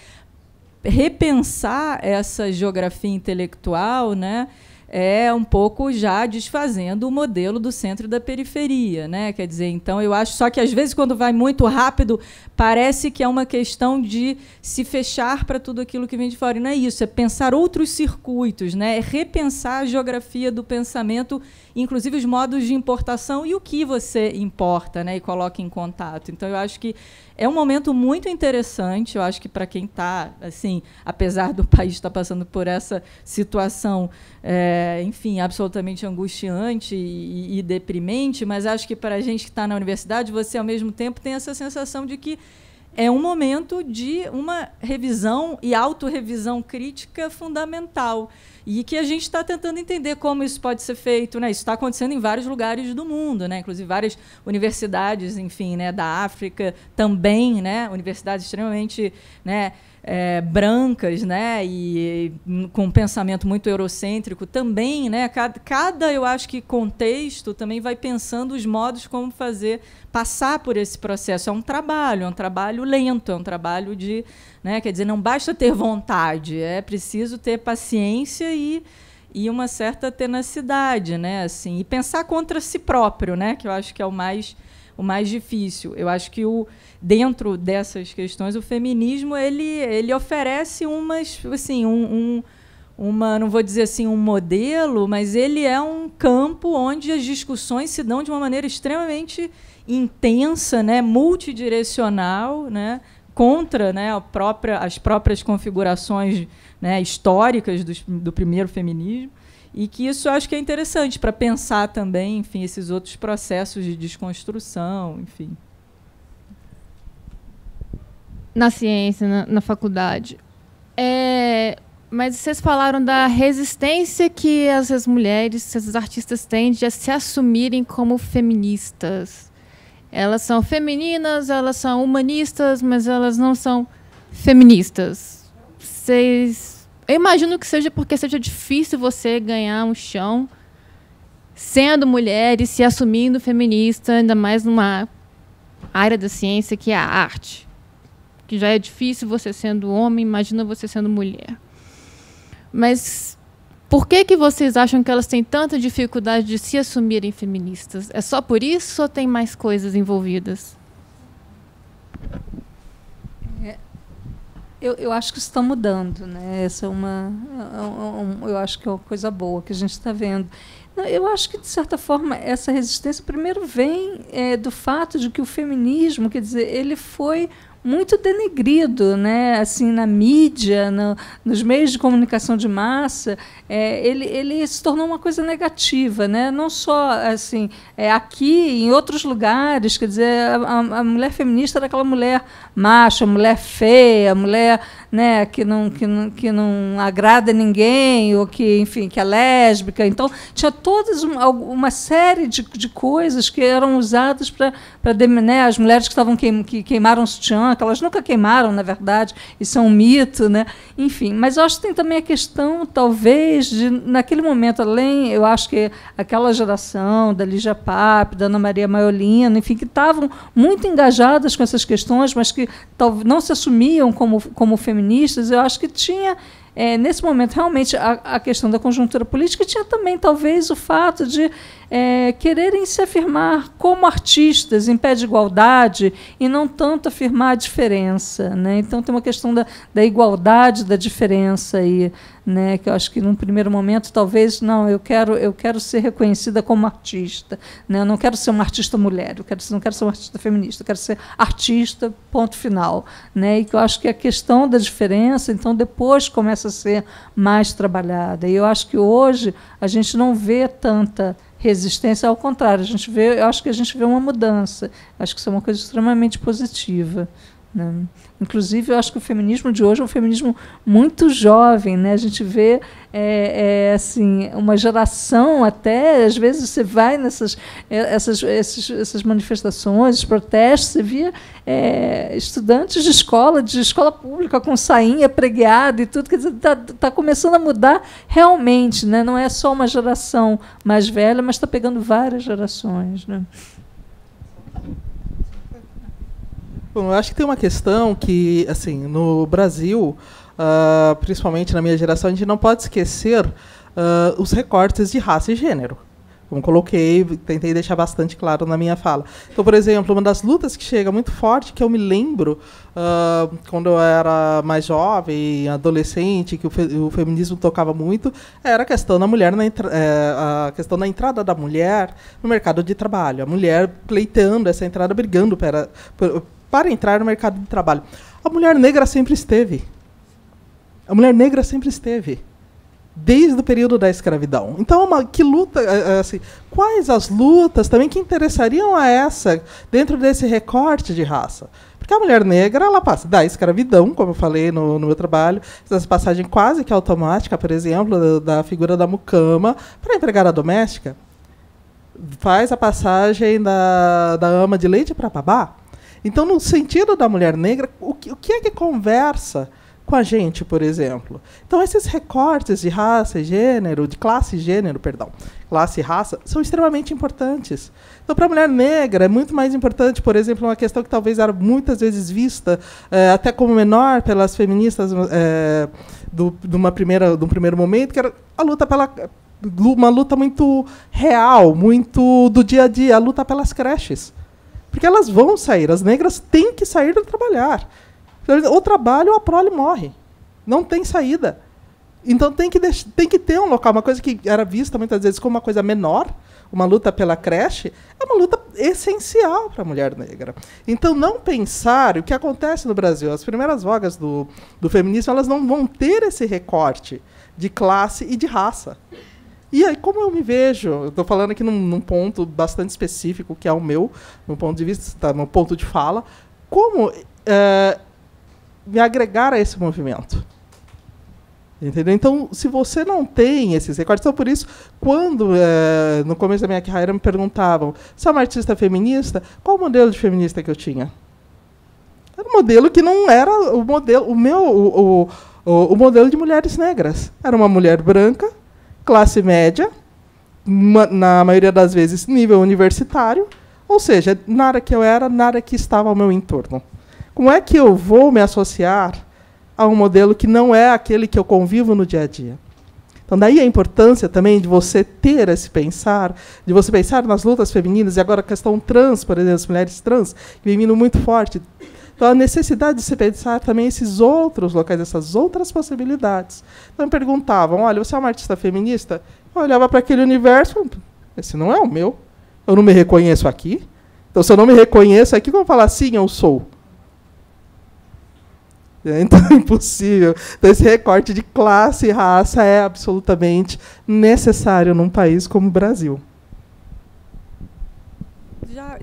repensar essa geografia intelectual, né? é um pouco já desfazendo o modelo do centro da periferia, né? Quer dizer, então eu acho só que às vezes quando vai muito rápido parece que é uma questão de se fechar para tudo aquilo que vem de fora. E não é isso, é pensar outros circuitos, né? É repensar a geografia do pensamento inclusive os modos de importação e o que você importa né, e coloca em contato. Então, eu acho que é um momento muito interessante. Eu acho que para quem está, assim, apesar do país estar tá passando por essa situação, é, enfim, absolutamente angustiante e, e deprimente, mas acho que para a gente que está na universidade, você ao mesmo tempo tem essa sensação de que é um momento de uma revisão e autorrevisão crítica fundamental. E que a gente está tentando entender como isso pode ser feito. Né? Isso está acontecendo em vários lugares do mundo, né? inclusive várias universidades, enfim, né? da África também, né? universidades extremamente né? é, brancas, né, e, com um pensamento muito eurocêntrico também, né, cada, cada, eu acho que contexto também vai pensando os modos como fazer passar por esse processo. É um trabalho, é um trabalho lento, é um trabalho de, né, quer dizer, não basta ter vontade, é preciso ter paciência e e uma certa tenacidade, né, assim, e pensar contra si próprio, né, que eu acho que é o mais o mais difícil. Eu acho que o dentro dessas questões o feminismo ele ele oferece umas assim um, um uma, não vou dizer assim um modelo, mas ele é um campo onde as discussões se dão de uma maneira extremamente intensa, né, multidirecional, né, contra né, a própria, as próprias configurações né, históricas do, do primeiro feminismo. E que isso eu acho que é interessante para pensar também, enfim, esses outros processos de desconstrução, enfim. Na ciência, na, na faculdade. É, mas vocês falaram da resistência que essas mulheres, essas artistas têm de se assumirem como feministas. Elas são femininas, elas são humanistas, mas elas não são feministas. Vocês eu imagino que seja porque seja difícil você ganhar um chão sendo mulher e se assumindo feminista, ainda mais numa área da ciência que é a arte. Que já é difícil você sendo homem, imagina você sendo mulher. Mas por que, que vocês acham que elas têm tanta dificuldade de se assumirem feministas? É só por isso ou tem mais coisas envolvidas? Eu, eu acho que isso está mudando, né? Essa é uma, é é é eu acho que é uma coisa boa que a gente está vendo. Eu acho que de certa forma essa resistência primeiro vem é, do fato de que o feminismo, quer dizer, ele foi muito denegrido, né? Assim na mídia, no, nos meios de comunicação de massa, é, ele, ele se tornou uma coisa negativa, né? Não só assim é, aqui, em outros lugares, quer dizer, a, a mulher feminista era aquela mulher macho, mulher feia, mulher, né? Que não que não, que não agrada ninguém ou que enfim que é lésbica. Então tinha todas uma, uma série de, de coisas que eram usadas para né, as mulheres que estavam que, que queimaram sutiã que elas nunca queimaram, na verdade, isso é um mito, né? Enfim, mas eu acho que tem também a questão, talvez, de naquele momento, além, eu acho que aquela geração da Lígia Pape, da Ana Maria Maiolina, enfim, que estavam muito engajadas com essas questões, mas que não se assumiam como, como feministas, eu acho que tinha é, nesse momento, realmente, a, a, questão da conjuntura política tinha também, talvez, o fato de é, quererem se afirmar como artistas em pé de igualdade e não tanto afirmar a diferença. Né? Então, tem uma questão da, da igualdade, da diferença aí. Né, que eu acho que num primeiro momento talvez não, eu quero eu quero ser reconhecida como artista, né? Eu não quero ser uma artista mulher, eu quero não quero ser uma artista feminista, eu quero ser artista, ponto final, né? E que eu acho que a questão da diferença, então depois começa a ser mais trabalhada. E eu acho que hoje a gente não vê tanta resistência. Ao contrário, a gente vê, eu acho que a gente vê uma mudança. Acho que isso é uma coisa extremamente positiva. Né? Inclusive, eu acho que o feminismo de hoje é um feminismo muito jovem. Né? A gente vê é, é, assim uma geração até, às vezes você vai nessas é, essas, essas manifestações, protestos, você via é, estudantes de escola, de escola pública, com sainha pregueada e tudo. Quer dizer, está tá começando a mudar realmente. Né? Não é só uma geração mais velha, mas está pegando várias gerações. Né? Bom, eu acho que tem uma questão que, assim, no Brasil, uh, principalmente na minha geração, a gente não pode esquecer uh, os recortes de raça e gênero como coloquei, tentei deixar bastante claro na minha fala. Então, por exemplo, uma das lutas que chega muito forte, que eu me lembro uh, quando eu era mais jovem, adolescente, que o, fe o, feminismo tocava muito, era a questão da mulher na é, a questão da entrada da mulher no mercado de trabalho, a mulher pleiteando essa entrada, brigando para, para para entrar no mercado de trabalho. A mulher negra sempre esteve. A mulher negra sempre esteve. Desde o período da escravidão. Então, é uma, que luta. É, é, assim, quais as lutas também que interessariam a essa dentro desse recorte de raça? Porque a mulher negra, ela passa da escravidão, como eu falei no, no meu trabalho, essa passagem quase que automática, por exemplo, da, da figura da mucama para a empregada doméstica. Faz a passagem da, da ama de leite para babá. Então, no sentido da mulher negra, o que, o que é que conversa com a gente, por exemplo? Então, esses recortes de raça e gênero, de classe e gênero, perdão, classe e raça, são extremamente importantes. Então, para a mulher negra, é muito mais importante, por exemplo, uma questão que talvez era muitas vezes vista, eh, até como menor, pelas feministas eh, do, de, uma primeira, de um primeiro momento, que era a luta pela uma luta muito real, muito do dia a dia, a luta pelas creches. Porque elas vão sair, as negras têm que sair para trabalhar. Ou trabalho ou a prole morre. Não tem saída. Então tem que, tem que ter um local, uma coisa que era vista muitas vezes como uma coisa menor, uma luta pela creche, é uma luta essencial para a mulher negra. Então não pensar o que acontece no Brasil, as primeiras vagas do, do feminismo, elas não vão ter esse recorte de classe e de raça. E aí, como eu me vejo? Eu tô falando aqui num, num ponto bastante específico, que é o meu, no ponto de vista, tá, no ponto de fala. Como é, me agregar a esse movimento? Entendeu? Então, se você não tem esses recortes, então por isso, quando é, no começo da minha carreira me perguntavam se é uma artista feminista, qual o modelo de feminista que eu tinha? Era um modelo que não era o modelo, o meu, o, o, o modelo de mulheres negras. Era uma mulher branca classe média, ma na maioria das vezes nível universitário, ou seja, nada que eu era, nada que estava ao meu entorno. Como é que eu vou me associar a um modelo que não é aquele que eu convivo no dia a dia? Então, daí a importância também de você ter esse pensar, de você pensar nas lutas femininas, e agora a questão trans, por exemplo, as mulheres trans, que vem vindo muito forte então, a necessidade de se pensar também esses outros locais, essas outras possibilidades. Então, me perguntavam, olha, você é uma artista feminista? Eu olhava para aquele universo, esse não é o meu. Eu não me reconheço aqui. Então, se eu não me reconheço aqui, como falar, sim, eu sou? Então é impossível. Então, esse recorte de classe e raça é absolutamente necessário num país como o Brasil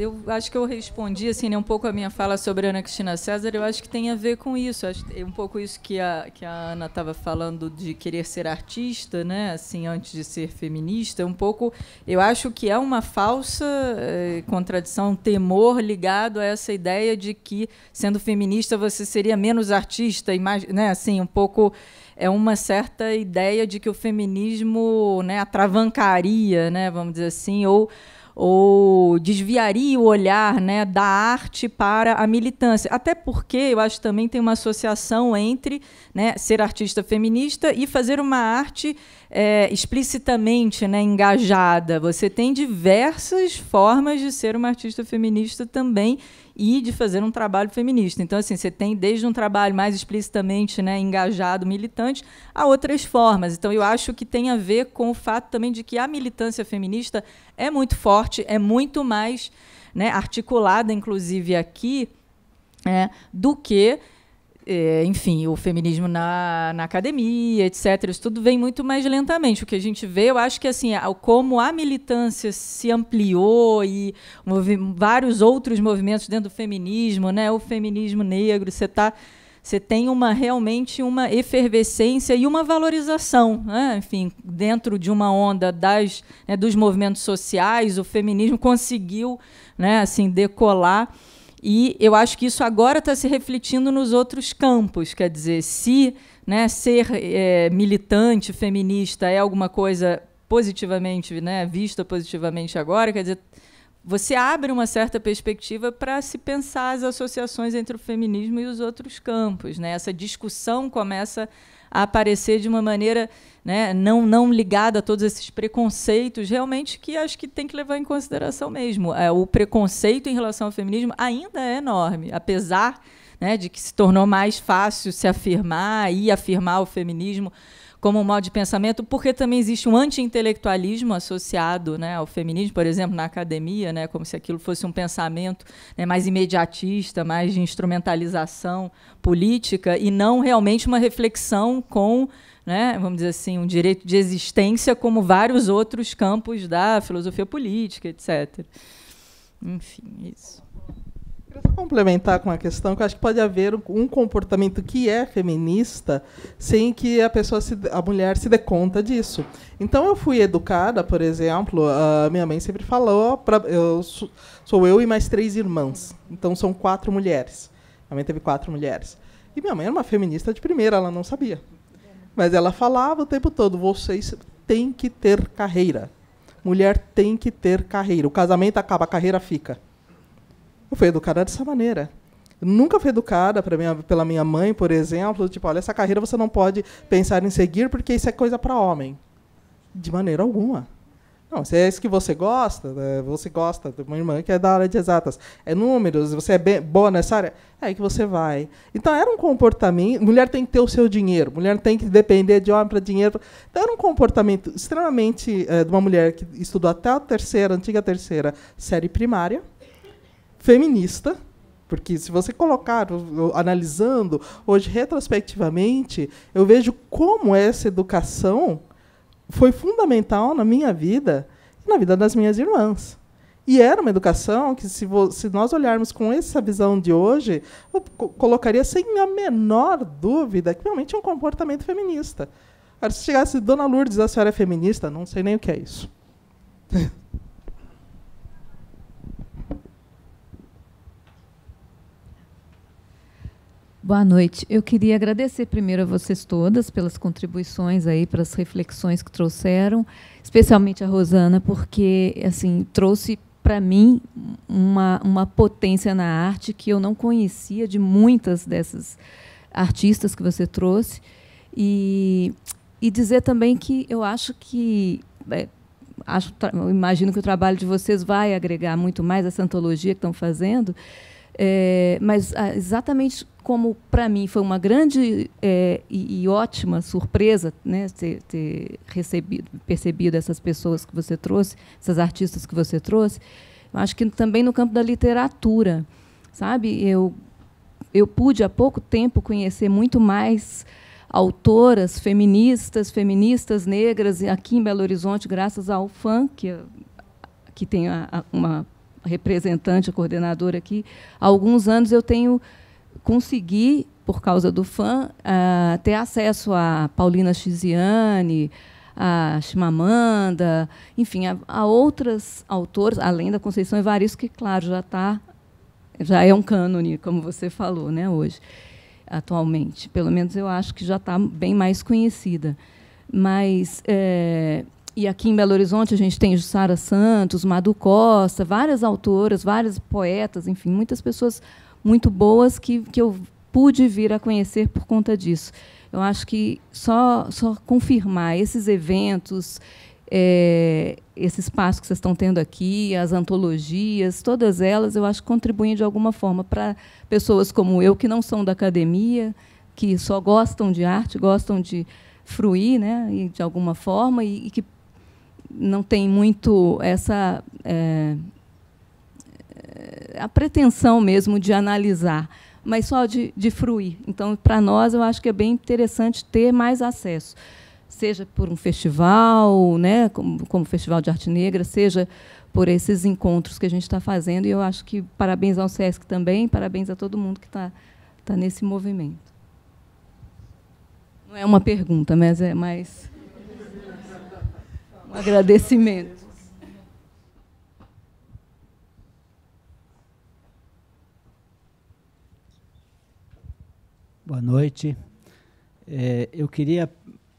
eu acho que eu respondi assim, né, um pouco a minha fala sobre Ana Cristina César, eu acho que tem a ver com isso. Acho, um pouco isso que a, que a Ana estava falando de querer ser artista, né, assim, antes de ser feminista, um pouco. Eu acho que é uma falsa eh, contradição, um temor ligado a essa ideia de que, sendo feminista, você seria menos artista, e mais, né, assim, um pouco é uma certa ideia de que o feminismo né, atravancaria, né, vamos dizer assim, ou ou desviaria o olhar né, da arte para a militância. Até porque eu acho que também tem uma associação entre né, ser artista feminista e fazer uma arte é, explicitamente né, engajada. Você tem diversas formas de ser uma artista feminista também e de fazer um trabalho feminista. Então, assim, você tem desde um trabalho mais explicitamente né, engajado, militante, a outras formas. Então, eu acho que tem a ver com o fato também de que a militância feminista é muito forte, é muito mais né, articulada, inclusive aqui, é, do que é, enfim, o feminismo na, na academia, etc. Isso tudo vem muito mais lentamente. O que a gente vê, eu acho que assim, como a militância se ampliou e vários outros movimentos dentro do feminismo, né? O feminismo negro, você tá você tem uma realmente uma efervescência e uma valorização, né? enfim, dentro de uma onda das, né, dos movimentos sociais, o feminismo conseguiu, né, assim, decolar e eu acho que isso agora está se refletindo nos outros campos. Quer dizer, se né, ser é, militante feminista é alguma coisa positivamente, né, vista positivamente agora, quer dizer, você abre uma certa perspectiva para se pensar as associações entre o feminismo e os outros campos. Né? Essa discussão começa a aparecer de uma maneira né, não, não ligada a todos esses preconceitos, realmente que acho que tem que levar em consideração mesmo. É, o preconceito em relação ao feminismo ainda é enorme, apesar né, de que se tornou mais fácil se afirmar e afirmar o feminismo como um modo de pensamento, porque também existe um anti-intelectualismo associado né, ao feminismo, por exemplo, na academia, né, como se aquilo fosse um pensamento né, mais imediatista, mais de instrumentalização política, e não realmente uma reflexão com né, vamos dizer assim, um direito de existência como vários outros campos da filosofia política, etc. Enfim, isso. só complementar com a questão que eu acho que pode haver um comportamento que é feminista sem que a pessoa, se, a mulher, se dê conta disso. Então eu fui educada, por exemplo, minha mãe sempre falou, para eu sou eu e mais três irmãs, então são quatro mulheres. Minha mãe teve quatro mulheres. E minha mãe era uma feminista de primeira, ela não sabia. Mas ela falava o tempo todo: vocês têm que ter carreira. Mulher tem que ter carreira. O casamento acaba, a carreira fica. Eu fui educada dessa maneira. Eu nunca fui educada minha, pela minha mãe, por exemplo, tipo, olha, essa carreira você não pode pensar em seguir porque isso é coisa para homem. De maneira alguma. Não, se é isso que você gosta, né? você gosta de uma irmã que é da área de exatas, é números, você é bem, boa nessa área, é aí que você vai. Então era um comportamento. Mulher tem que ter o seu dinheiro, mulher tem que depender de homem para dinheiro. Então era um comportamento extremamente é, de uma mulher que estudou até a terceira, antiga terceira série primária, feminista, porque se você colocar, analisando hoje retrospectivamente, eu vejo como essa educação foi fundamental na minha vida e na vida das minhas irmãs. E era uma educação que, se, se nós olharmos com essa visão de hoje, eu colocaria sem a menor dúvida que realmente é um comportamento feminista. Agora, se chegasse Dona Lourdes, a senhora é feminista, não sei nem o que é isso. Boa noite. Eu queria agradecer primeiro a vocês todas pelas contribuições aí, pelas reflexões que trouxeram, especialmente a Rosana, porque assim trouxe para mim uma, uma potência na arte que eu não conhecia de muitas dessas artistas que você trouxe e, e dizer também que eu acho que é, acho, imagino que o trabalho de vocês vai agregar muito mais essa antologia que estão fazendo, é, mas ah, exatamente como para mim foi uma grande é, e, e, ótima surpresa né, ter, ter, recebido, percebido essas pessoas que você trouxe, essas artistas que você trouxe, acho que também no campo da literatura, sabe? Eu, eu pude há pouco tempo conhecer muito mais autoras feministas, feministas negras aqui em Belo Horizonte, graças ao FAN, que, eh, que tem a, a, uma representante, a coordenadora aqui. Há alguns anos eu tenho consegui, por causa do fã, uh, ter acesso a Paulina Chiziane, a Chimamanda, enfim, a, a outras autores, além da Conceição Evaristo, que, claro, já está já é um cânone, como você falou, né, hoje, atualmente. Pelo menos eu acho que já está bem mais conhecida. Mas é, e aqui em Belo Horizonte a gente tem Jussara Santos, Madu Costa, várias autoras, várias poetas, enfim, muitas pessoas muito boas que, que eu pude vir a conhecer por conta disso. Eu acho que só, só confirmar esses eventos, é, esse espaço que vocês estão tendo aqui, as antologias, todas elas, eu acho que contribuem de alguma forma para pessoas como eu, que não são da academia, que só gostam de arte, gostam de fruir né, de alguma forma e, e que não tem muito essa é, a pretensão mesmo de analisar, mas só de, de fruir. Então, para nós, eu acho que é bem interessante ter mais acesso, seja por um festival, né, como, como o Festival de Arte Negra, seja por esses encontros que a gente está fazendo. E eu acho que parabéns ao SESC também, parabéns a todo mundo que está tá nesse movimento. Não é uma pergunta, mas é mais um agradecimento. Boa noite. É, eu queria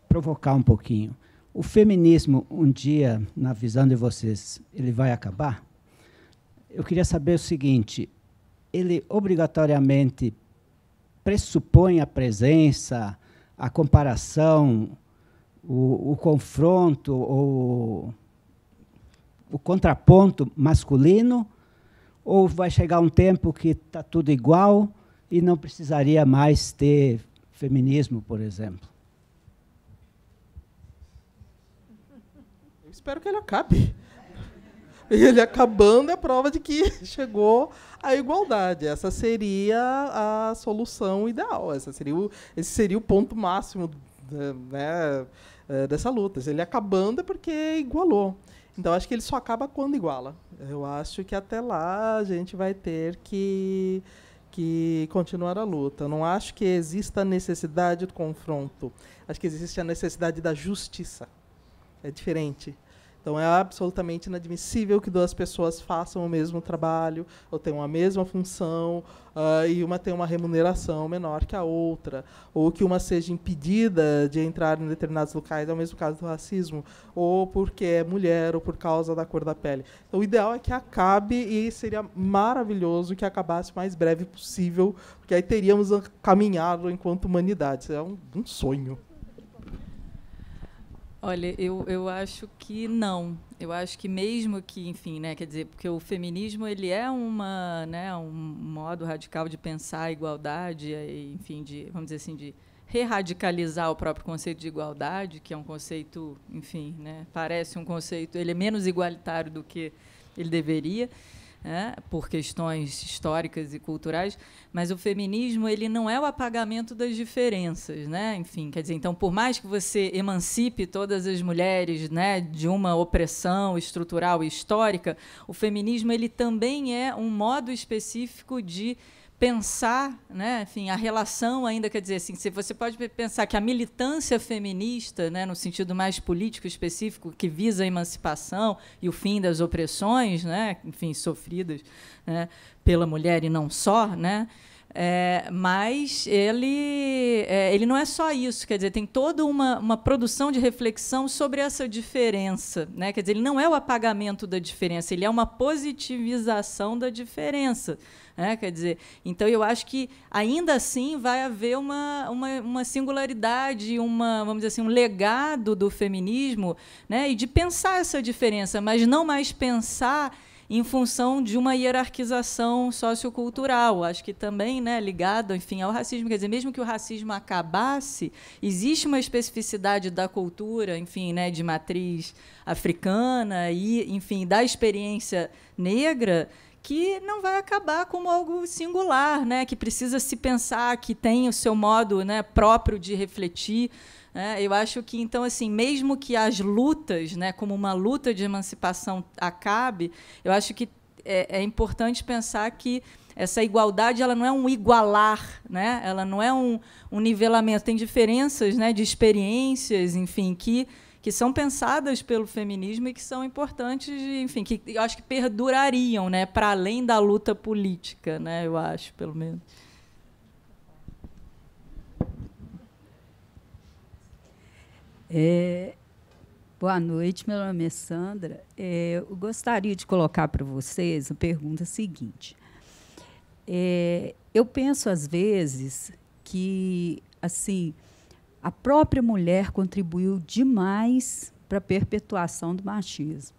provocar um pouquinho. O feminismo, um dia, na visão de vocês, ele vai acabar? Eu queria saber o seguinte: ele obrigatoriamente pressupõe a presença, a comparação, o, o confronto ou o contraponto masculino? Ou vai chegar um tempo que está tudo igual? e não precisaria mais ter feminismo, por exemplo. Eu espero que ele acabe. Ele acabando é prova de que chegou à igualdade. Essa seria a solução ideal. Essa seria o, esse seria o ponto máximo né, é, dessa luta. Ele acabando é porque igualou. Então acho que ele só acaba quando iguala. Eu acho que até lá a gente vai ter que que continuar a luta. Não acho que exista a necessidade do confronto. Acho que existe a necessidade da justiça. É diferente. Então é absolutamente inadmissível que duas pessoas façam o mesmo trabalho, ou tenham a mesma função, uh, e uma tenha uma remuneração menor que a outra, ou que uma seja impedida de entrar em determinados locais, é o mesmo caso do racismo, ou porque é mulher, ou por causa da cor da pele. Então o ideal é que acabe, e seria maravilhoso que acabasse o mais breve possível, porque aí teríamos caminhado enquanto humanidade. Isso é um, um sonho. Olha, eu, eu acho que não. Eu acho que mesmo que, enfim, né, quer dizer, porque o feminismo ele é uma, né, um modo radical de pensar a igualdade, enfim, de, vamos dizer assim, de re-radicalizar o próprio conceito de igualdade, que é um conceito, enfim, né, parece um conceito, ele é menos igualitário do que ele deveria né, por questões históricas e culturais, mas o feminismo ele não é o apagamento das diferenças, né? Enfim, quer dizer, então por mais que você emancipe todas as mulheres, né, de uma opressão estrutural e histórica, o feminismo ele também é um modo específico de pensar, né, enfim, a relação ainda quer dizer assim, se você pode pensar que a militância feminista, né, no sentido mais político específico, que visa a emancipação e o fim das opressões, né, enfim, sofridas né, pela mulher e não só, né, é, mas ele, é, ele não é só isso, quer dizer, tem toda uma, uma produção de reflexão sobre essa diferença. Né? Quer dizer, ele não é o apagamento da diferença, ele é uma positivização da diferença. Né? Quer dizer, então eu acho que ainda assim vai haver uma, uma, uma singularidade, uma, vamos dizer assim, um legado do feminismo né? e de pensar essa diferença, mas não mais pensar em função de uma hierarquização sociocultural, acho que também né, ligado, enfim, ao racismo. Quer dizer, mesmo que o racismo acabasse, existe uma especificidade da cultura, enfim, né, de matriz africana e, enfim, da experiência negra que não vai acabar como algo singular, né? que precisa se pensar, que tem o seu modo né, próprio de refletir. Né? Eu acho que, então, assim, mesmo que as lutas, né, como uma luta de emancipação, acabe, eu acho que é, é importante pensar que essa igualdade ela não é um igualar, né? ela não é um, um nivelamento, tem diferenças né, de experiências, enfim, que que são pensadas pelo feminismo e que são importantes, enfim, que eu acho que perdurariam, né, para além da luta política, né, eu acho, pelo menos. É, boa noite, meu nome é Sandra. É, eu gostaria de colocar para vocês a pergunta seguinte. É, eu penso às vezes que assim a própria mulher contribuiu demais para a perpetuação do machismo.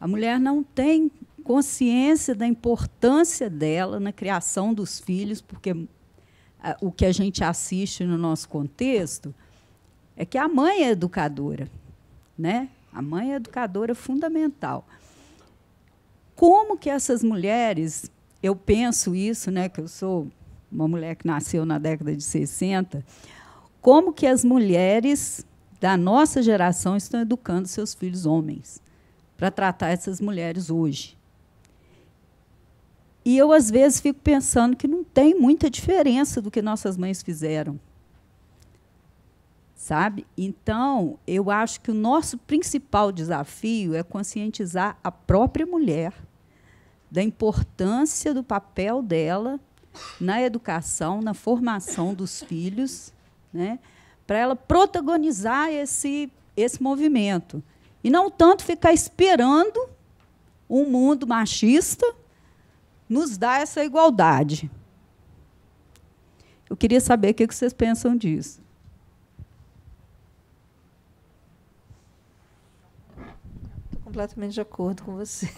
A mulher não tem consciência da importância dela na criação dos filhos, porque ah, o que a gente assiste no nosso contexto é que a mãe é educadora, né? A mãe é educadora fundamental. Como que essas mulheres, eu penso isso, né, que eu sou uma mulher que nasceu na década de 60, como que as mulheres da nossa geração estão educando seus filhos homens para tratar essas mulheres hoje. E eu, às vezes, fico pensando que não tem muita diferença do que nossas mães fizeram. Sabe? Então, eu acho que o nosso principal desafio é conscientizar a própria mulher da importância do papel dela na educação, na formação dos filhos né? para ela protagonizar esse, esse movimento. E não tanto ficar esperando um mundo machista nos dar essa igualdade. Eu queria saber o que vocês pensam disso. Estou completamente de acordo com você.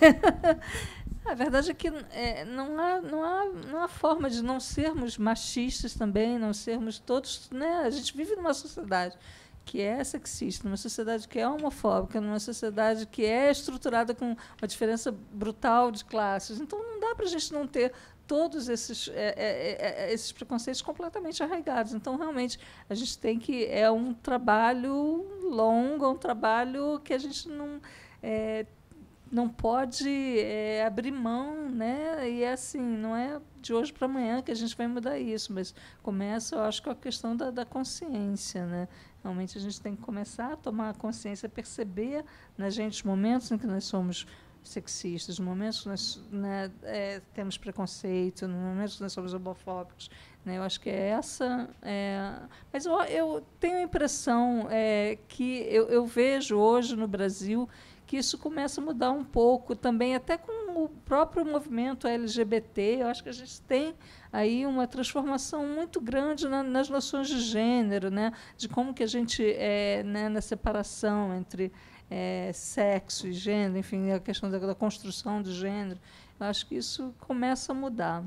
A verdade é que é, não, há, não, há, não há forma de não sermos machistas também, não sermos todos. Né? A gente vive numa sociedade que é sexista, numa sociedade que é homofóbica, numa sociedade que é estruturada com uma diferença brutal de classes. Então, não dá para a gente não ter todos esses, é é, é, é, esses preconceitos completamente arraigados. Então, realmente, a gente tem que. É um trabalho longo, é um trabalho que a gente não. É, não pode é, abrir mão, né? E é assim, não é de hoje para amanhã que a gente vai mudar isso, mas começa, eu acho, com a questão da, da consciência, né? Realmente a gente tem que começar a tomar consciência, perceber na né, gente os momentos em que nós somos sexistas, os momentos que nós né, é, temos preconceito, nos momentos que nós somos homofóbicos. Né, eu acho que é essa. É, mas eu, eu, tenho a impressão é, que eu, eu, vejo hoje no Brasil que isso começa a mudar um pouco também, até com o próprio movimento LGBT. Eu acho que a gente tem aí uma transformação muito grande na, nas noções de gênero, né? de como que a gente é né, na separação entre é, sexo e gênero, enfim, a questão da, da construção do gênero. Eu acho que isso começa a mudar.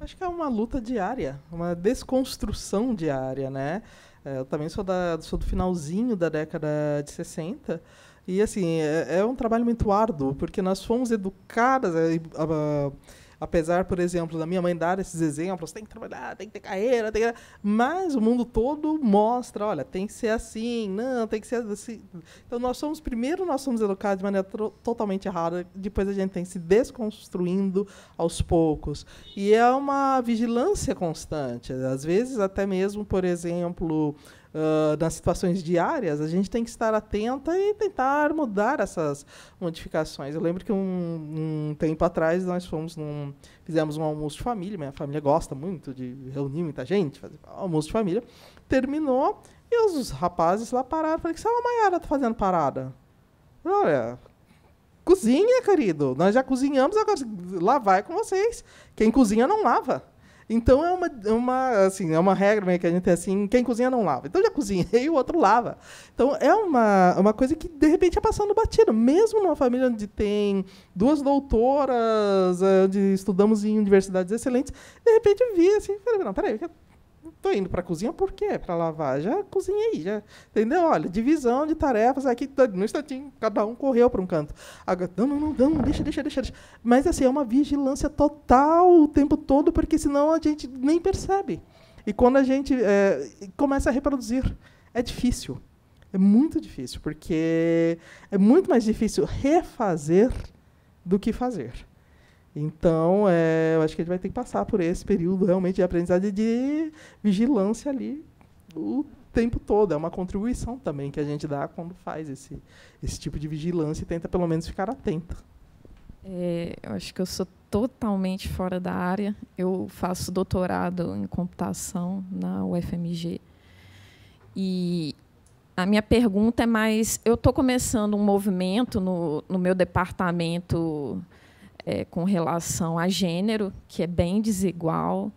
Acho que é uma luta diária, uma desconstrução diária, né? É, eu também sou, da, sou do finalzinho da década de 60. E, assim, é, é um trabalho muito árduo, porque nós fomos educadas. É, Apesar, por exemplo, da minha mãe dar esses exemplos, tem que trabalhar, tem que ter carreira, tem que... mas o mundo todo mostra, olha, tem que ser assim, não, tem que ser assim. Então nós somos primeiro nós somos educados de maneira totalmente errada, depois a gente tem se desconstruindo aos poucos. E é uma vigilância constante. Às vezes até mesmo, por exemplo, nas ah, situações diárias, a gente tem que estar atenta e tentar mudar essas modificações. Eu lembro que um, um tempo atrás nós fomos num, fizemos um almoço de família, minha família gosta muito de reunir muita gente, fazer almoço de família. Terminou e os, os rapazes lá pararam. Falei, que a Maiara tá fazendo parada? Olha, cozinha, querido. Nós já cozinhamos, agora lavar é com vocês. Quem cozinha não lava. Então é uma, é uma, assim, é uma regra meio que a gente tem é assim, quem cozinha não lava. Então já cozinhei, o outro lava. Então é uma, uma coisa que de repente é passando batido. Mesmo numa família onde tem duas doutoras, eh, onde estudamos em universidades excelentes, de repente eu vi assim, não, peraí, Tô indo para a cozinha por quê? para lavar. Já cozinhei, já. Entendeu? Olha, divisão de tarefas aqui, no instantinho, cada um correu para um canto. Agora, não, não, não, não, deixa, deixa, deixa, deixa. Mas assim, é uma vigilância total o tempo todo, porque senão a gente nem percebe. E quando a gente é, começa a reproduzir, é difícil. É muito difícil, porque é muito mais difícil refazer do que fazer. Então, é, eu acho que a gente vai ter que passar por esse período realmente de aprendizado e de vigilância ali o tempo todo. É uma contribuição também que a gente dá quando faz esse, esse tipo de vigilância e tenta pelo menos ficar atento É, eu acho que eu sou totalmente fora da área. Eu faço doutorado em computação na UFMG. E a minha pergunta é mais: eu estou começando um movimento no, no meu departamento é, com relação a gênero, que é bem desigual.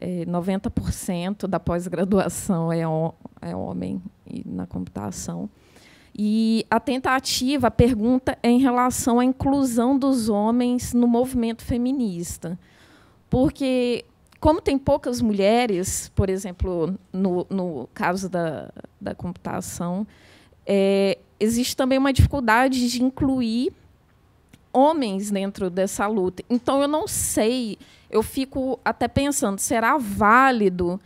É, 90% da pós-graduação é, é homem na computação. E a tentativa, a pergunta é em relação à inclusão dos homens no movimento feminista. Porque, como tem poucas mulheres, por exemplo, no, no caso da, da computação, é, existe também uma dificuldade de incluir homens dentro dessa luta. Então eu não sei, eu fico até pensando, será válido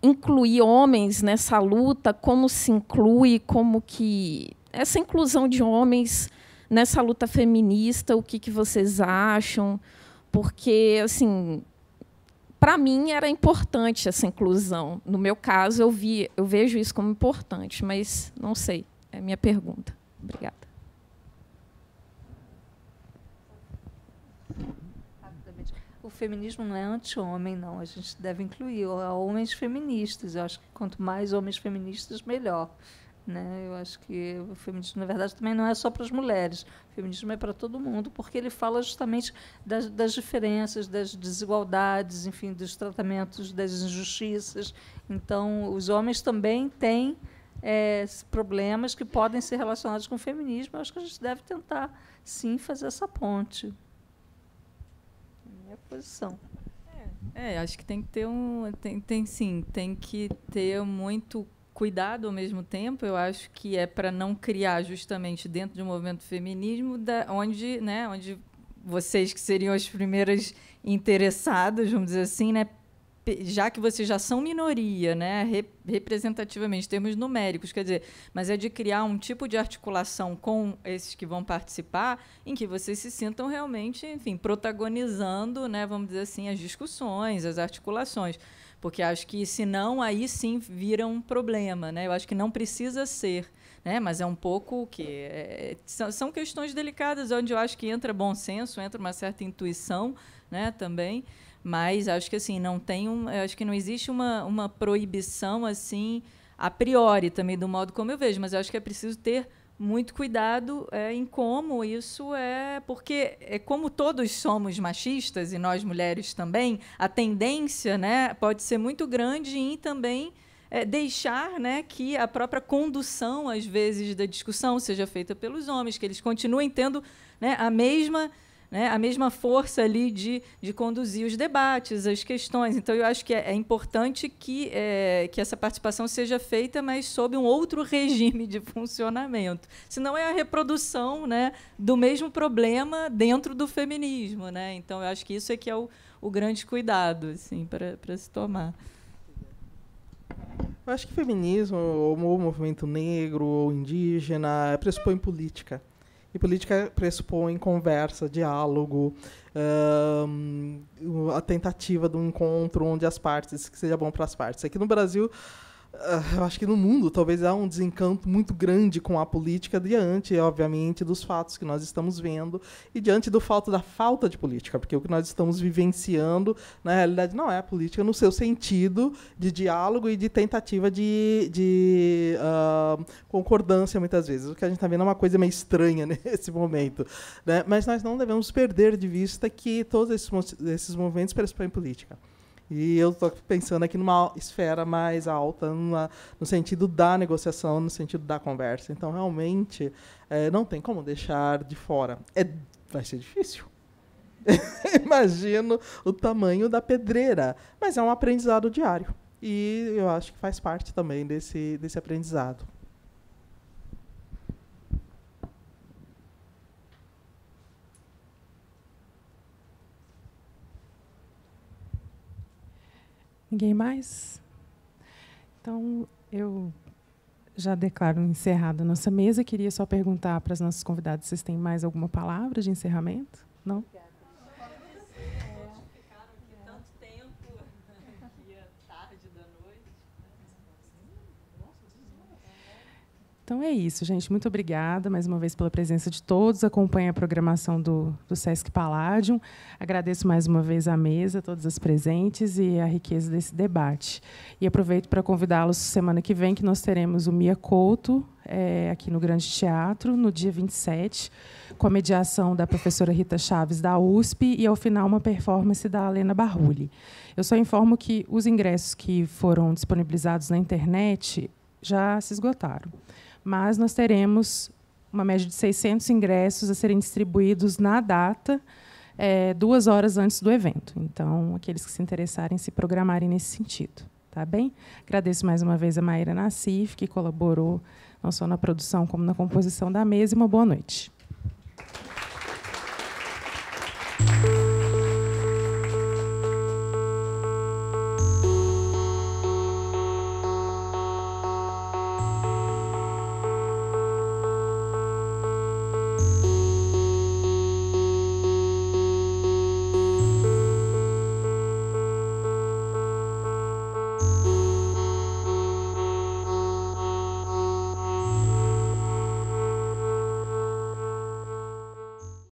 incluir homens nessa luta? Como se inclui? Como que essa inclusão de homens nessa luta feminista? O que, que vocês acham? Porque assim, para mim era importante essa inclusão. No meu caso, eu vi, eu vejo isso como importante, mas não sei. É a minha pergunta. Obrigada. feminismo não é anti-homem, não. A gente deve incluir homens feministas. Eu acho que quanto mais homens feministas, melhor. Né? Eu acho que o feminismo, na verdade, também não é só para as mulheres. O feminismo é para todo mundo, porque ele fala justamente das, das, diferenças, das desigualdades, enfim, dos tratamentos, das injustiças. Então, os homens também têm é, problemas que podem ser relacionados com o feminismo. Eu acho que a gente deve tentar, sim, fazer essa ponte disposição. É, é, acho que tem que ter um. Tem, tem sim, tem que ter muito cuidado ao mesmo tempo, eu acho que é para não criar justamente dentro de um movimento feminismo da, onde, né, onde vocês que seriam as primeiras interessadas, vamos dizer assim, né, já que vocês já são minoria, né, representativamente, em termos numéricos, quer dizer, mas é de criar um tipo de articulação com esses que vão participar, em que vocês se sintam realmente, enfim, protagonizando, né, vamos dizer assim, as discussões, as articulações, porque acho que senão aí sim vira um problema, né? Eu acho que não precisa ser. Né? Mas é um pouco que é, é, são, são questões delicadas onde eu acho que entra bom senso, entra uma certa intuição, né? Também mas acho que assim, não tem um, acho que não existe uma, uma proibição assim a priori também do modo como eu vejo, mas acho que é preciso ter muito cuidado é, em como isso é, porque é como todos somos machistas e nós mulheres também, a tendência, né, pode ser muito grande em também é, deixar né, que a própria condução, às vezes, da discussão seja feita pelos homens, que eles continuem tendo né, a mesma né, a mesma força ali de, de conduzir os debates, as questões. Então, eu acho que é, é importante que, é, que essa participação seja feita, mas sob um outro regime de funcionamento. Senão é a reprodução né, do mesmo problema dentro do feminismo. Né? Então, eu acho que isso é que é o, o grande cuidado assim, para se tomar. Eu acho que feminismo, ou movimento negro, ou indígena, é pressupõe política. E política pressupõe conversa, diálogo, a tentativa de um encontro onde as partes, que seja bom para as partes. Aqui no Brasil, ah, eu acho que no mundo talvez há um desencanto muito grande com a política diante, obviamente, dos fatos que nós estamos vendo e diante do fato da falta de política, porque o que nós estamos vivenciando na realidade não é a política no seu sentido de diálogo e de tentativa de, de uh, concordância muitas vezes. O que a gente está vendo é uma coisa meio estranha nesse momento, né? mas nós não devemos perder de vista que todos esses, esses movimentos pressupõem política. E eu estou pensando aqui numa esfera mais alta, numa, no sentido da negociação, no sentido da conversa. Então, realmente, é, não tem como deixar de fora. É, vai ser difícil. Imagino o tamanho da pedreira, mas é um aprendizado diário. E eu acho que faz parte também desse, desse aprendizado. Ninguém mais? Então, eu já declaro encerrada a nossa mesa. Queria só perguntar para as nossas convidadas se têm mais alguma palavra de encerramento? Não? Obrigada. Então é isso, gente. Muito obrigada mais uma vez pela presença de todos. Acompanhe a programação do, do Sesc Palladium. Agradeço mais uma vez a mesa, todas as presentes e a riqueza desse debate. E aproveito para convidá-los semana que vem, que nós teremos o Mia Couto é, aqui no Grande Teatro, no dia 27, com a mediação da professora Rita Chaves, da USP, e, ao final, uma performance da Helena Barrulli. Eu só informo que os ingressos que foram disponibilizados na internet já se esgotaram mas nós teremos uma média de 600 ingressos a serem distribuídos na data, é, duas horas antes do evento. Então, aqueles que se interessarem, se programarem nesse sentido. Tá bem? Agradeço mais uma vez a Maíra Nassif, que colaborou não só na produção, como na composição da mesa, e uma boa noite.